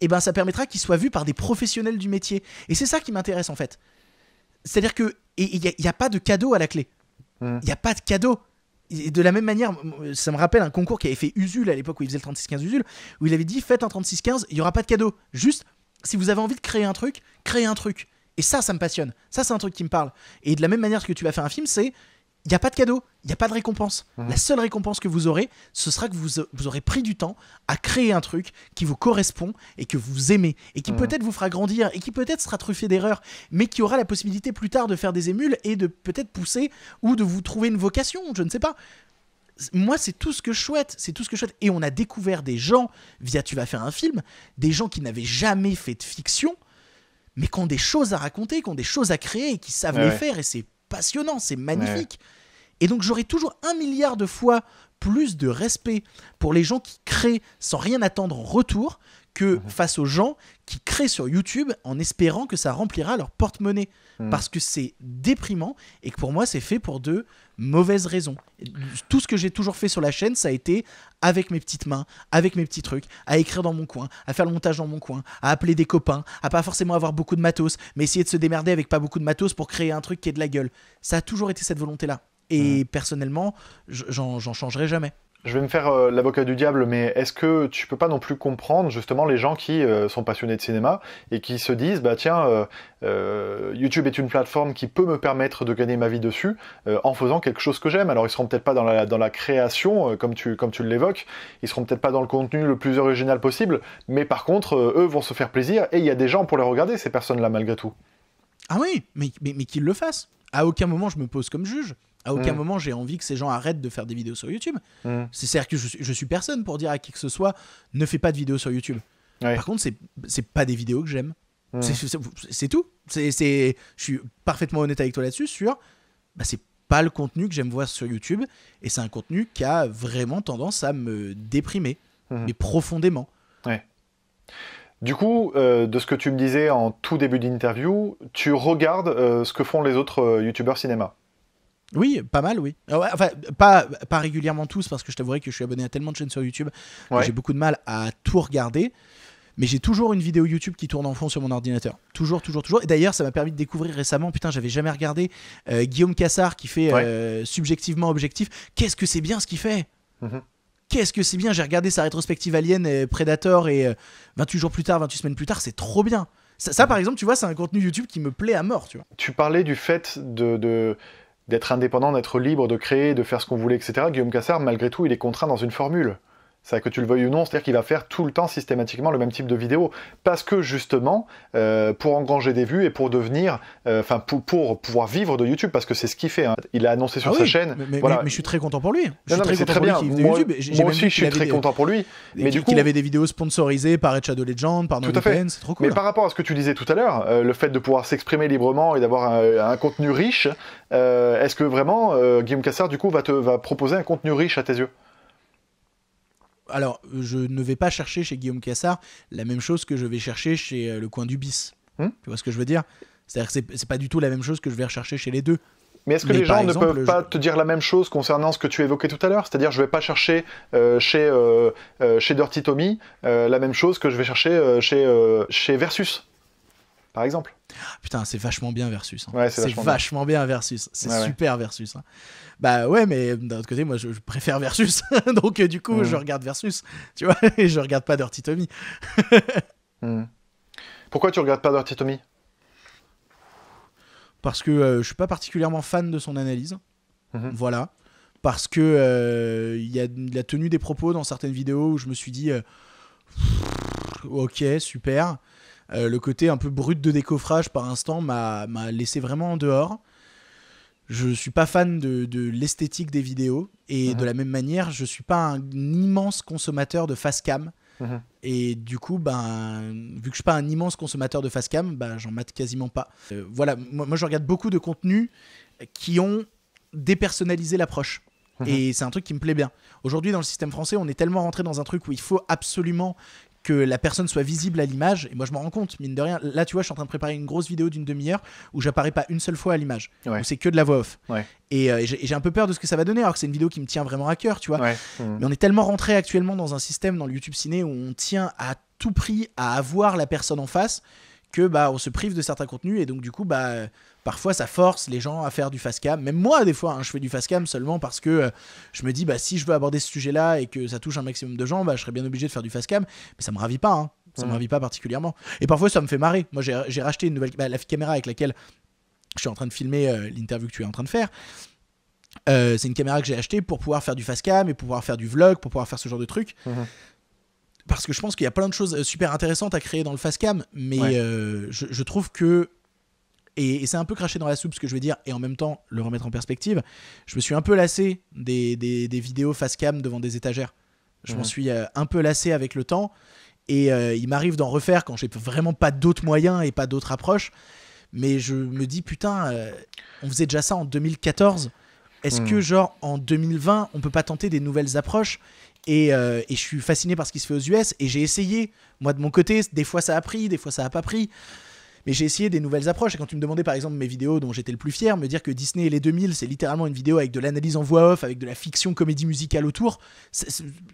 et eh ben ça permettra qu'il soit vu par des professionnels du métier. Et c'est ça qui m'intéresse en fait. C'est-à-dire que il n'y a, pas de cadeau à la clé. Il hmm. n'y a pas de cadeau. Et de la même manière, ça me rappelle un concours qui avait fait Usul à l'époque où il faisait le 36-15 Usul, où il avait dit faites un 36-15, il n'y aura pas de cadeau. Juste, si vous avez envie de créer un truc, créez un truc. Et ça, ça me passionne. Ça, c'est un truc qui me parle. Et de la même manière que tu vas faire un film, c'est il n'y a pas de cadeau, il n'y a pas de récompense. Mmh. La seule récompense que vous aurez, ce sera que vous, aurez pris du temps à créer un truc qui vous correspond et que vous aimez, et qui mmh. peut-être vous fera grandir, et qui peut-être sera truffé d'erreurs, mais qui aura la possibilité plus tard de faire des émules et de peut-être pousser ou de vous trouver une vocation, je ne sais pas. Moi, c'est tout ce que je souhaite, c'est tout ce que je souhaite. Et on a découvert des gens, via Tu vas faire un film, des gens qui n'avaient jamais fait de fiction, mais qui ont des choses à raconter, qui ont des choses à créer et qui savent ah les faire, et c'est passionnant, c'est magnifique. Et donc j'aurai toujours un milliard de fois plus de respect pour les gens qui créent sans rien attendre en retour que mhm. face aux gens qui créent sur YouTube en espérant que ça remplira leur porte-monnaie. Mhm. Parce que c'est déprimant et que pour moi, c'est fait pour de mauvaises raisons. Tout ce que j'ai toujours fait sur la chaîne, ça a été avec mes petites mains, avec mes petits trucs, à écrire dans mon coin, à faire le montage dans mon coin, à appeler des copains, à pas forcément avoir beaucoup de matos, mais essayer de se démerder avec pas beaucoup de matos pour créer un truc qui est de la gueule. Ça a toujours été cette volonté-là. Et mhm. personnellement, j'en changerai jamais je vais me faire euh, l'avocat du diable, mais est-ce que tu peux pas non plus comprendre justement les gens qui euh, sont passionnés de cinéma et qui se disent bah tiens euh, YouTube est une plateforme qui peut me permettre de gagner ma vie dessus en faisant quelque chose que j'aime. Alors ils seront peut-être pas dans la dans la création comme tu comme tu l'évoques, ils seront peut-être pas dans le contenu le plus original possible, mais par contre eux vont se faire plaisir et il y a des gens pour les regarder ces personnes là malgré tout. Ah oui, mais mais, mais qu'ils le fassent. À aucun moment je me pose comme juge. À aucun mm. moment j'ai envie que ces gens arrêtent de faire des vidéos sur YouTube. Mm. C'est-à-dire que je, suis personne pour dire à qui que ce soit ne fais pas de vidéos sur YouTube. Par contre, c'est pas des vidéos que j'aime. Mm. C'est tout. C'est je suis parfaitement honnête avec toi là-dessus sur bah, c'est pas le contenu que j'aime voir sur YouTube et c'est un contenu qui a vraiment tendance à me déprimer, mm-hmm. mais profondément. Ouais. Du coup, euh, de ce que tu me disais en tout début d'interview, tu regardes euh, ce que font les autres euh, youtubeurs cinéma. Oui, pas mal, oui. Ah enfin, pas, pas régulièrement tous, parce que je t'avouerai que je suis abonné à tellement de chaînes sur YouTube que j'ai beaucoup de mal à tout regarder. Mais j'ai toujours une vidéo YouTube qui tourne en fond sur mon ordinateur. Toujours, toujours, toujours. Et d'ailleurs, ça m'a permis de découvrir récemment, putain, j'avais jamais regardé euh, Guillaume Cassard qui fait euh, subjectivement objectif. Qu'est-ce que c'est bien ce qu'il fait mhm. qu'est-ce que c'est bien J'ai regardé sa rétrospective Alien et Predator et 28 euh, jours plus tard, 28 semaines plus tard, c'est trop bien. Ça, par exemple, tu vois, c'est un contenu YouTube qui me plaît à mort, tu vois. Tu parlais du fait de d'être indépendant, d'être libre, de créer, de faire ce qu'on voulait, etc. Guillaume Cassard, malgré tout, il est contraint dans une formule que tu le veuilles ou non, c'est-à-dire qu'il va faire tout le temps systématiquement le même type de vidéo, parce que justement, euh, pour engranger des vues et pour devenir, euh, enfin pour, pour, pouvoir vivre de YouTube, parce que c'est ce qu'il fait. Hein. Il a annoncé sur ah sa chaîne. Mais, voilà. mais, je suis très content pour lui. Je suis très, content pour bien. moi, YouTube. moi aussi, je suis très content pour lui. Mais du coup, il avait des vidéos sponsorisées par Shadow Legend, par NordVPN, c'est trop cool. Mais par rapport à ce que tu disais tout à l'heure, euh, le fait de pouvoir s'exprimer librement et d'avoir un, contenu riche, est-ce que vraiment Guillaume Cassard du coup va te va proposer un contenu riche à tes yeux? alors, je ne vais pas chercher chez Guillaume Cassard la même chose que je vais chercher chez euh, Le Coin du Bis. Hmm tu vois ce que je veux dire C'est-à-dire que c'est pas du tout la même chose que je vais rechercher chez les deux. Mais est-ce que les gens ne peuvent pas te dire la même chose concernant ce que tu évoquais tout à l'heure C'est-à-dire, je ne vais pas chercher euh, chez, euh, chez Dirty Tommy la même chose que je vais chercher chez Versus par exemple. Putain, c'est vachement bien versus. Hein. c'est vachement, bien versus. C'est super versus. Hein. Bah ouais, mais euh, d'un autre côté, moi, je, préfère versus. Donc euh, du coup, mhm. je regarde versus. Tu vois, et je regarde pas Dirty Tommy. Mhm. Pourquoi tu regardes pas Dirty Tommy Parce que euh, je suis pas particulièrement fan de son analyse. Mhm. Voilà. Parce que il y a, la tenue des propos dans certaines vidéos où je me suis dit, ok, super. Euh, le côté un peu brut de décoffrage par instant m'a laissé vraiment en dehors. Je suis pas fan de, l'esthétique des vidéos et uh-huh. de la même manière, je suis pas un immense consommateur de face cam. Uh-huh. Et du coup, ben, vu que je suis pas un immense consommateur de face cam, ben, j'en mate quasiment pas. Euh, voilà, moi, je regarde beaucoup de contenus qui ont dépersonnalisé l'approche. Uh-huh. Et c'est un truc qui me plaît bien. Aujourd'hui, dans le système français, on est tellement rentré dans un truc où il faut absolument que la personne soit visible à l'image. Et moi, je m'en rends compte, mine de rien. Là, tu vois, je suis en train de préparer une grosse vidéo d'une demi-heure où j'apparais pas une seule fois à l'image. c'est que de la voix off. Euh, et, j'ai un peu peur de ce que ça va donner, alors que c'est une vidéo qui me tient vraiment à cœur, tu vois. Mais mmh. on est tellement rentré actuellement dans un système dans le YouTube Ciné où on tient à tout prix à avoir la personne en face que bah on se prive de certains contenus et donc du coup bah parfois ça force les gens à faire du face cam même moi des fois hein, je fais du face cam seulement parce que euh, je me dis bah si je veux aborder ce sujet là et que ça touche un maximum de gens bah, je serais bien obligé de faire du face cam mais ça me ravit pas hein. ça me ravit pas particulièrement et parfois ça me fait marrer moi j'ai racheté une nouvelle bah, la caméra avec laquelle je suis en train de filmer euh, l'interview que tu es en train de faire euh, c'est une caméra que j'ai achetée pour pouvoir faire du face cam et pour pouvoir faire du vlog, pour pouvoir faire ce genre de truc. Mmh parce que je pense qu'il y a plein de choses euh, super intéressantes à créer dans le facecam, mais euh, je, trouve que. Et, c'est un peu craché dans la soupe ce que je vais dire, et en même temps le remettre en perspective. Je me suis un peu lassé des, vidéos facecam devant des étagères. Je m'en suis euh, un peu lassé avec le temps, et il m'arrive d'en refaire quand j'ai vraiment pas d'autres moyens et pas d'autres approches. Mais je me dis, putain, on faisait déjà ça en 2014. Est-ce hmm. que, genre, en 2020, on peut pas tenter des nouvelles approches euh, et, je suis fasciné par ce qui se fait aux US. Et j'ai essayé, moi de mon côté, des fois ça a pris, des fois ça a pas pris. Mais j'ai essayé des nouvelles approches. Et quand tu me demandais par exemple mes vidéos dont j'étais le plus fier, me dire que Disney et les 2000, c'est littéralement une vidéo avec de l'analyse en voix off, avec de la fiction comédie musicale autour.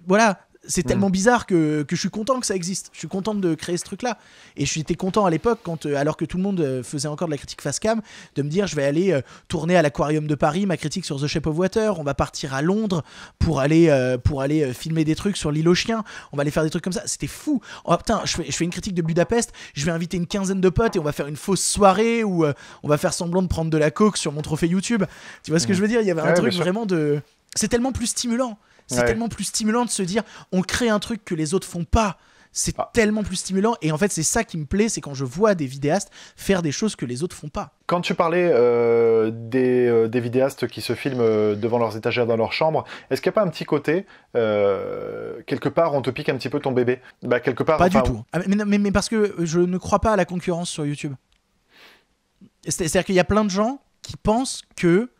voilà, c'est mm. tellement bizarre que, je suis content que ça existe. Je suis content de créer ce truc-là. Et j'étais content à l'époque, quand, euh, alors que tout le monde euh, faisait encore de la critique face cam, de me dire je vais aller euh, tourner à l'Aquarium de Paris ma critique sur The Shape of Water. On va partir à Londres pour aller, pour aller filmer des trucs sur l'île aux chiens. On va aller faire des trucs comme ça. C'était fou. Oh, je fais, une critique de Budapest. Je vais inviter une quinzaine de potes et on va faire une fausse soirée où on va faire semblant de prendre de la coke sur mon trophée YouTube. Tu vois ce que mm. je veux dire Il y avait un truc vraiment de. C'est tellement plus stimulant. C'est tellement plus stimulant de se dire on crée un truc que les autres font pas. C'est ah. tellement plus stimulant et en fait c'est ça qui me plaît, c'est quand je vois des vidéastes faire des choses que les autres font pas. Quand tu parlais euh, euh, des, vidéastes qui se filment euh, devant leurs étagères dans leur chambre, est-ce qu'il n'y a pas un petit côté quelque part on te pique un petit peu ton bébé Bah quelque part. Pas du tout. Ah, mais, mais, mais parce que je ne crois pas à la concurrence sur YouTube. C'est-à-dire qu'il y a plein de gens qui pensent que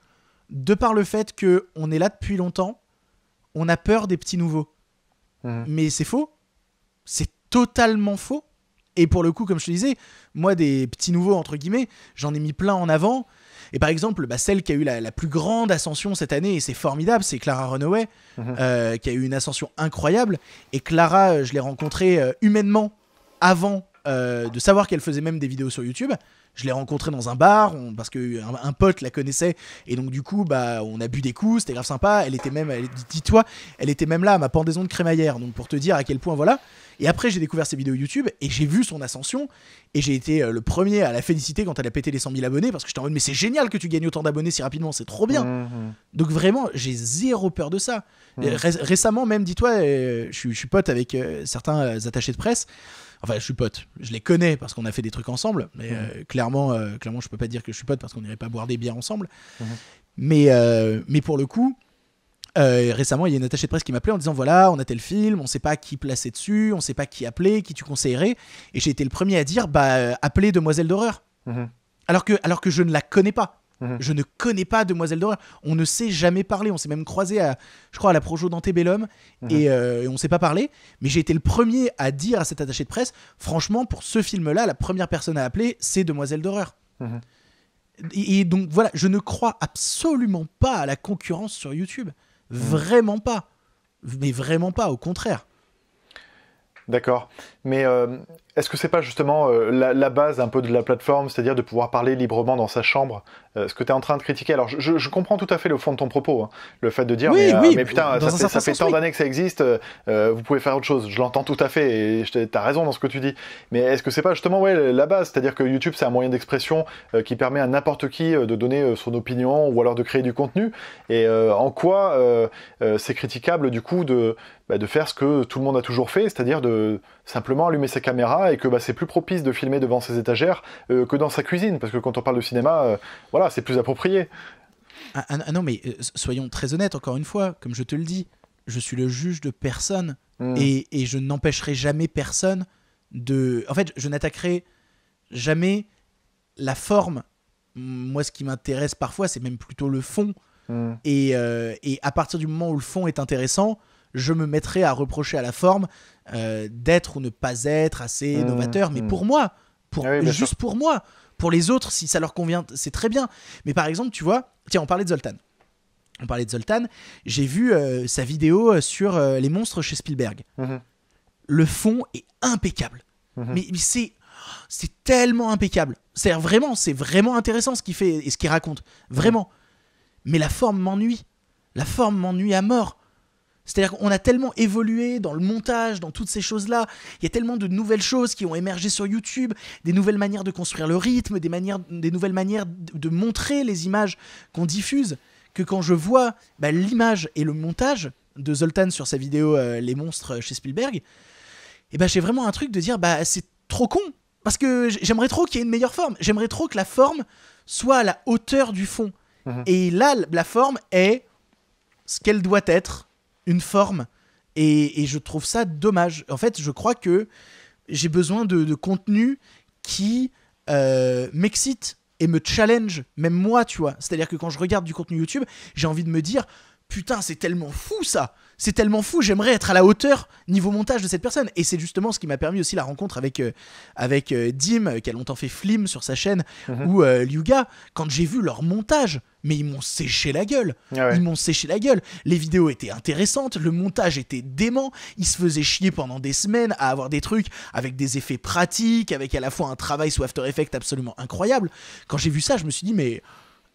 de par le fait que on est là depuis longtemps, on a peur des petits nouveaux. Mhm. Mais c'est faux. C'est totalement faux. Et pour le coup, comme je te disais, moi, des petits nouveaux, entre guillemets, j'en ai mis plein en avant. Et par exemple, bah, celle qui a eu la, plus grande ascension cette année, et c'est formidable, c'est Clara Runaway, mhm. euh, qui a eu une ascension incroyable. Et Clara, euh, je l'ai rencontrée euh, humainement avant euh, de savoir qu'elle faisait même des vidéos sur YouTube. Je l'ai rencontrée dans un bar parce que un, pote la connaissait et donc du coup bah on a bu des coups, c'était grave sympa. Elle était même, dis-toi, elle était même là à ma pendaison de crémaillère. Donc pour te dire à quel point voilà. Et après j'ai découvert ses vidéos YouTube et j'ai vu son ascension et j'ai été euh, le premier à la féliciter quand elle a pété les 100 000 abonnés parce que j'étais en mode mais c'est génial que tu gagnes autant d'abonnés si rapidement, c'est trop bien. Mhm. Donc vraiment j'ai zéro peur de ça. Mhm. récemment même, dis-toi, euh, je suis pote avec certains attachés de presse. Enfin, je suis pote. Je les connais parce qu'on a fait des trucs ensemble, mais mhm. euh, clairement, euh, clairement, je peux pas dire que je suis pote parce qu'on n'irait pas boire des bières ensemble. Mhm. Mais, euh, mais pour le coup, récemment, il y a une attachée de presse qui m'appelait en disant voilà, on a tel film, on sait pas qui placer dessus, on sait pas qui appeler, qui tu conseillerais. Et j'ai été le premier à dire bah, appelez Demoiselle d'horreur. Mhm. Alors, que, alors que je ne la connais pas. Mhm. Je ne connais pas Demoiselle d'Horreur. On ne s'est jamais parlé. On s'est même croisé, à, je crois, à la Projo d'Antebellum Bellum. Mhm. et, on euh, ne on s'est pas parlé. Mais j'ai été le premier à dire à cet attaché de presse franchement, pour ce film-là, la première personne à appeler, c'est Demoiselle d'Horreur. Mhm. et, donc, voilà, je ne crois absolument pas à la concurrence sur YouTube. Vraiment pas. Mais vraiment pas, au contraire. D'accord. Mais euh, est-ce que c'est pas justement euh, la, base un peu de la plateforme, c'est-à-dire de pouvoir parler librement dans sa chambre euh, Ce que tu es en train de critiquer. Alors je, comprends tout à fait le fond de ton propos, hein, le fait de dire mais, putain, ça fait, tant d'années que ça existe, vous pouvez faire autre chose. Je l'entends tout à fait et t'as as raison dans ce que tu dis. Mais est-ce que c'est pas justement ouais, la base C'est-à-dire que YouTube, c'est un moyen d'expression qui permet à n'importe qui de donner son opinion ou alors de créer du contenu. Et en quoi c'est critiquable du coup de, bah, de faire ce que tout le monde a toujours fait, c'est-à-dire de simplement allumer sa caméra et que bah, c'est plus propice de filmer devant ses étagères euh, que dans sa cuisine, parce que quand on parle de cinéma, euh, voilà, c'est plus approprié. Ah, ah, ah non, mais euh, soyons très honnêtes, encore une fois, comme je te le dis, je suis le juge de personne hmm. et, je n'empêcherai jamais personne de. En fait, je n'attaquerai jamais la forme. Moi, ce qui m'intéresse parfois, c'est même plutôt le fond. Hmm. Et, et à partir du moment où le fond est intéressant, je me mettrai à reprocher à la forme euh, d'être ou ne pas être assez mmh, novateur, mais mmh. pour moi, pour, ah juste pour moi. Pour les autres, si ça leur convient, c'est très bien. Mais par exemple, tu vois, tiens, on parlait de Zoltan. On parlait de Zoltan. J'ai vu euh, sa vidéo euh, sur les monstres chez Spielberg. Mmh. Le fond est impeccable. Mais, mais c'est c'est tellement impeccable. C'est vraiment, c'est vraiment intéressant ce qu'il fait et ce qu'il raconte, vraiment. Mais la forme m'ennuie. La forme m'ennuie à mort. C'est-à-dire qu'on a tellement évolué dans le montage, dans toutes ces choses-là. Il y a tellement de nouvelles choses qui ont émergé sur YouTube, des nouvelles manières de construire le rythme, des, manières, des nouvelles manières de montrer les images qu'on diffuse, que quand je vois bah, l'image et le montage de Zoltan sur sa vidéo euh, Les monstres euh, chez Spielberg, et eh ben, j'ai vraiment un truc de dire bah c'est trop con parce que j'aimerais trop qu'il y ait une meilleure forme. J'aimerais trop que la forme soit à la hauteur du fond. Mhm. Et là, la forme est ce qu'elle doit être une forme. Et, et, je trouve ça dommage. En fait, je crois que j'ai besoin de, de, contenu qui euh, m'excite et me challenge, même moi, tu vois. C'est-à-dire que quand je regarde du contenu YouTube, j'ai envie de me dire, putain, c'est tellement fou ça c'est tellement fou, j'aimerais être à la hauteur niveau montage de cette personne. Et c'est justement ce qui m'a permis aussi la rencontre avec, euh, avec euh, Dim, qui a longtemps fait Flim sur sa chaîne, mhm. ou euh, Lyuga, quand j'ai vu leur montage, mais ils m'ont séché la gueule. Ah ils m'ont séché la gueule. Les vidéos étaient intéressantes, le montage était dément, ils se faisaient chier pendant des semaines à avoir des trucs avec des effets pratiques, avec à la fois un travail sous After Effects absolument incroyable. Quand j'ai vu ça, je me suis dit, mais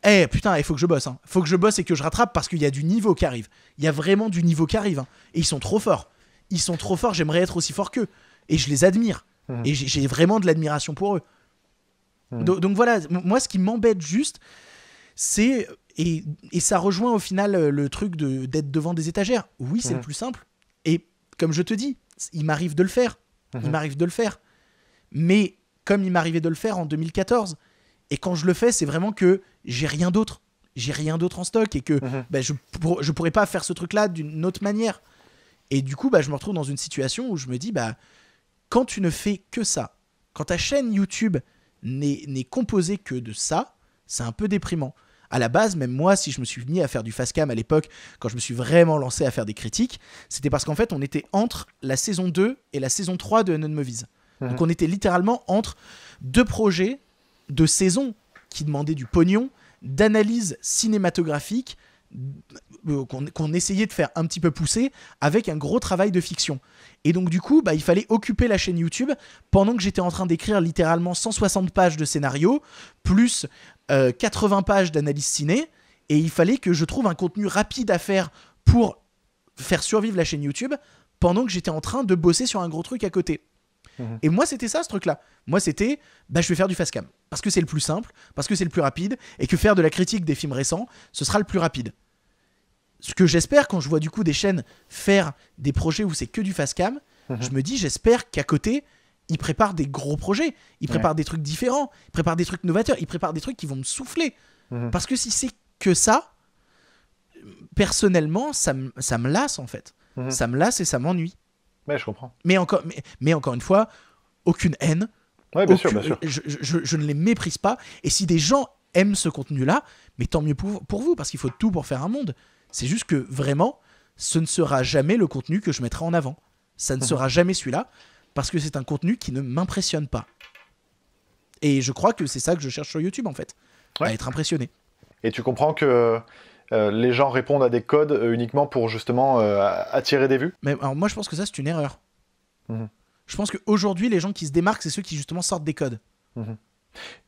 eh putain, il faut que je bosse. Il hein. Faut que je bosse et que je rattrape parce qu'il y a du niveau qui arrive. Il y a vraiment du niveau qui arrive. Hein. Et ils sont trop forts. Ils sont trop forts. J'aimerais être aussi fort qu'eux. Et je les admire. Mmh. Et j'ai vraiment de l'admiration pour eux. Mmh. Donc, voilà, moi, ce qui m'embête juste, c'est. Et, ça rejoint au final euh, le truc d'être devant des étagères. Oui, c'est le mmh. plus simple. Et comme je te dis, il m'arrive de le faire. Il m'arrive de le faire. Mais comme il m'arrivait de le faire en 2014, et quand je le fais, c'est vraiment que j'ai rien d'autre. J'ai rien d'autre en stock et que mhm. bah, je, ne je pourrais pas faire ce truc-là d'une autre manière. Et du coup, bah, je me retrouve dans une situation où je me dis, bah, quand tu ne fais que ça, quand ta chaîne YouTube n'est composée que de ça, c'est un peu déprimant. À la base, même moi, si je me suis mis à faire du fast cam à l'époque, quand je me suis vraiment lancé à faire des critiques, c'était parce qu'en fait, on était entre la saison 2 et la saison 3 de Unknown Movies. Mhm. Donc, on était littéralement entre deux projets de saison qui demandait du pognon, d'analyse cinématographique euh, qu'on essayait de faire un petit peu pousser avec un gros travail de fiction. Et donc du coup, bah, il fallait occuper la chaîne YouTube pendant que j'étais en train d'écrire littéralement 160 pages de scénario, plus 80 euh, pages d'analyse ciné, et il fallait que je trouve un contenu rapide à faire pour faire survivre la chaîne YouTube pendant que j'étais en train de bosser sur un gros truc à côté. Mhm. Et moi, c'était ça, ce truc-là. Moi, c'était, bah, je vais faire du fast cam. Parce que c'est le plus simple, parce que c'est le plus rapide, et que faire de la critique des films récents, ce sera le plus rapide. Ce que j'espère quand je vois du coup des chaînes faire des projets où c'est que du fast cam, mhm. je me dis, j'espère qu'à côté, ils préparent des gros projets, ils préparent des trucs différents, ils préparent des trucs novateurs, ils préparent des trucs qui vont me souffler. Mhm. Parce que si c'est que ça, personnellement, ça, ça me lasse en fait. Ça me lasse et ça m'ennuie. Mais je comprends. Mais encore, mais, encore une fois, aucune haine. Oui, bien sûr, bien sûr. Je, ne les méprise pas. Et si des gens aiment ce contenu-là, mais tant mieux pour, vous, parce qu'il faut tout pour faire un monde. C'est juste que vraiment, ce ne sera jamais le contenu que je mettrai en avant. Ça ne mhm. sera jamais celui-là, parce que c'est un contenu qui ne m'impressionne pas. Et je crois que c'est ça que je cherche sur YouTube, en fait, à être impressionné. Et tu comprends que euh, les gens répondent à des codes euh, uniquement pour justement euh, attirer des vues Mais alors moi je pense que ça c'est une erreur. Mmh. Je pense qu'aujourd'hui les gens qui se démarquent c'est ceux qui justement sortent des codes. Mmh.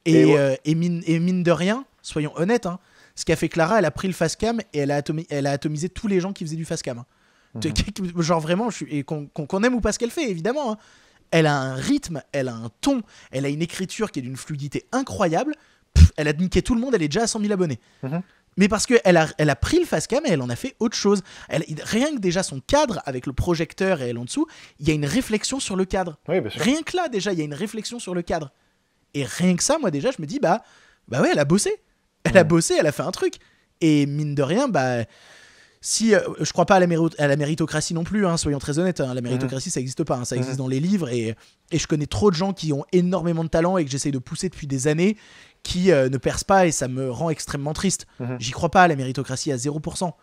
Et, mine, de rien, soyons honnêtes, hein, ce qu'a fait Clara, elle a pris le cam et elle a, atomisé tous les gens qui faisaient du facecam. cam. Hein. Mmh. Genre vraiment, et qu'on aime ou pas ce qu'elle fait évidemment. Hein. Elle a un rythme, elle a un ton, elle a une écriture qui est d'une fluidité incroyable. elle a niqué tout le monde, elle est déjà à 100 000 abonnés mais parce qu'elle a, elle a pris le facecam et elle en a fait autre chose. Elle, rien que déjà son cadre avec le projecteur et elle en dessous, il y a une réflexion sur le cadre. Rien que là, déjà, il y a une réflexion sur le cadre. Et rien que ça, moi, déjà, je me dis, bah, bah ouais, elle a bossé. Elle a bossé, elle a fait un truc. Et mine de rien, bah. Si, euh, je crois pas à la, méritocratie non plus, hein, soyons très honnêtes, hein. la mhm. méritocratie ça n'existe pas, hein. ça mhm. existe dans les livres et, et je connais trop de gens qui ont énormément de talent et que j'essaie de pousser depuis des années qui euh, ne perce pas et ça me rend extrêmement triste. Mhm. J'y crois pas, la méritocratie à 0%.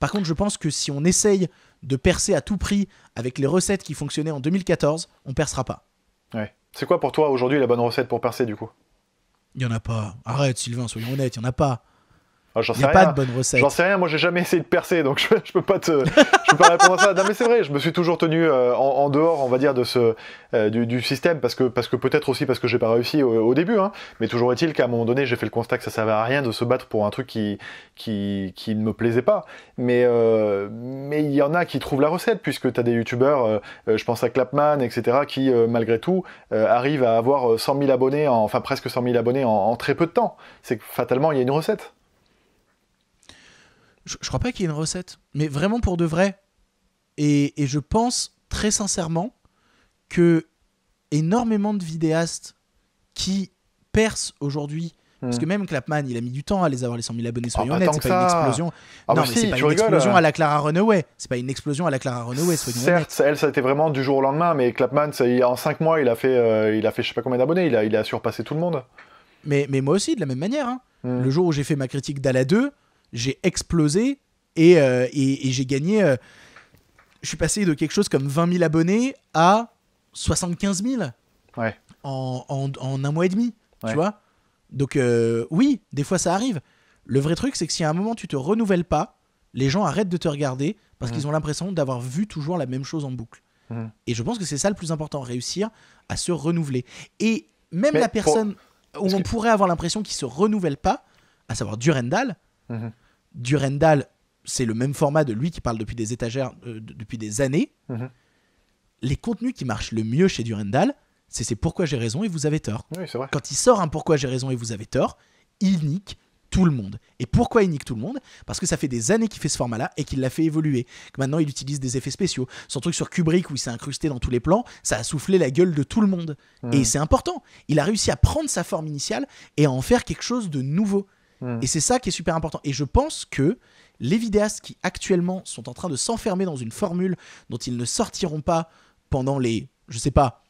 Par contre, je pense que si on essaye de percer à tout prix avec les recettes qui fonctionnaient en 2014, on percera pas. C'est quoi pour toi aujourd'hui la bonne recette pour percer du coup Il y en a pas. Arrête Sylvain, soyons honnêtes, il y en a pas. Ah, j'en sais rien. J'en sais rien. Moi, j'ai jamais essayé de percer, donc je, peux pas te, je peux pas répondre à ça. Non, mais c'est vrai. Je me suis toujours tenu euh, en, dehors, on va dire, de ce euh, du, du, système, parce que parce que peut-être aussi parce que j'ai pas réussi au, début. Hein. Mais toujours est-il qu'à un moment donné, j'ai fait le constat que ça servait à rien de se battre pour un truc qui qui, qui ne me plaisait pas. Mais euh, mais il y en a qui trouvent la recette, puisque t'as des youtubeurs, euh, je pense à Clapman, etc., qui malgré tout arrivent à avoir 100 000 abonnés, en, enfin presque 100 000 abonnés en, en très peu de temps. C'est que fatalement, il y a une recette je, ne crois pas qu'il y ait une recette, mais vraiment pour de vrai. Et, je pense très sincèrement que énormément de vidéastes qui percent aujourd'hui parce que hmm. même Clapman, il a mis du temps à les avoir les 100 000 abonnés, ah, soyons honnêtes. Ah c'est pas une explosion. non, mais c'est pas une explosion à la Clara Runaway. C'est pas une explosion à la Clara Runaway, soyons Certes, elle, ça a été vraiment du jour au lendemain, mais Clapman, ça, en 5 mois, il a fait, euh, il a fait je sais pas combien d'abonnés, il a, il a surpassé tout le monde. Mais, mais moi aussi, de la même manière. Hein. Hmm. Le jour où j'ai fait ma critique d'Ala 2, j'ai explosé euh, et, et, j'ai gagné. Euh, je suis passé de quelque chose comme 20 000 abonnés à 75 000 ouais. en, en, un mois et demi, tu vois. Donc euh, oui, des fois ça arrive. Le vrai truc, c'est que si à un moment tu te renouvelles pas, les gens arrêtent de te regarder parce qu'ils mhm. ont l'impression d'avoir vu toujours la même chose en boucle. Mhm. Et je pense que c'est ça le plus important, réussir à se renouveler. Et même la personne où on pourrait avoir l'impression qu'il se renouvelle pas, à savoir Durendal, Mhm. Durendal, c'est le même format de lui qui parle depuis des étagères euh, depuis des années. Mhm. Les contenus qui marchent le mieux chez Durendal, c'est c'est pourquoi j'ai raison et vous avez tort. Quand il sort un pourquoi j'ai raison et vous avez tort, il nique tout le monde. Et pourquoi il nique tout le monde Parce que ça fait des années qu'il fait ce format-là et qu'il l'a fait évoluer. maintenant, il utilise des effets spéciaux. Son truc sur Kubrick, où il s'est incrusté dans tous les plans, ça a soufflé la gueule de tout le monde. Mhm. Et c'est important. Il a réussi à prendre sa forme initiale et à en faire quelque chose de nouveau. Et c'est ça qui est super important. Et je pense que les vidéastes qui actuellement sont en train de s'enfermer dans une formule dont ils ne sortiront pas pendant les, je sais pas,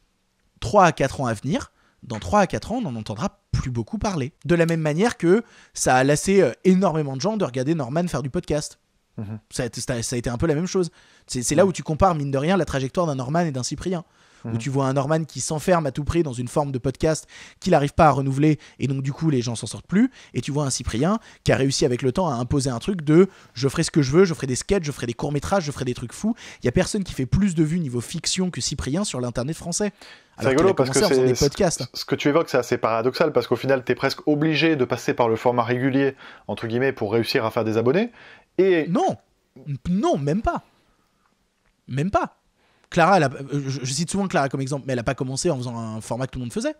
3 à 4 ans à venir, dans 3 à 4 ans, on n'en entendra plus beaucoup parler. De la même manière que ça a lassé euh, énormément de gens de regarder Norman faire du podcast. Mhm. Ça, a été, un peu la même chose. C'est là où tu compares, mine de rien, la trajectoire d'un Norman et d'un Cyprien où mhm. tu vois un Norman qui s'enferme à tout prix dans une forme de podcast qu'il n'arrive pas à renouveler, et donc du coup les gens s'en sortent plus, et tu vois un Cyprien qui a réussi avec le temps à imposer un truc de je ferai ce que je veux, je ferai des sketchs, je ferai des courts-métrages, je ferai des trucs fous. Il y a personne qui fait plus de vues niveau fiction que Cyprien sur l'internet français. C'est rigolo parce que c'est des podcasts. Ce que tu évoques, c'est assez paradoxal parce qu'au final, tu es presque obligé de passer par le format régulier, entre guillemets, pour réussir à faire des abonnés. Et... Non, non, même pas. Même pas. Clara, euh, je, cite souvent Clara comme exemple, mais elle n'a pas commencé en faisant un format que tout le monde faisait.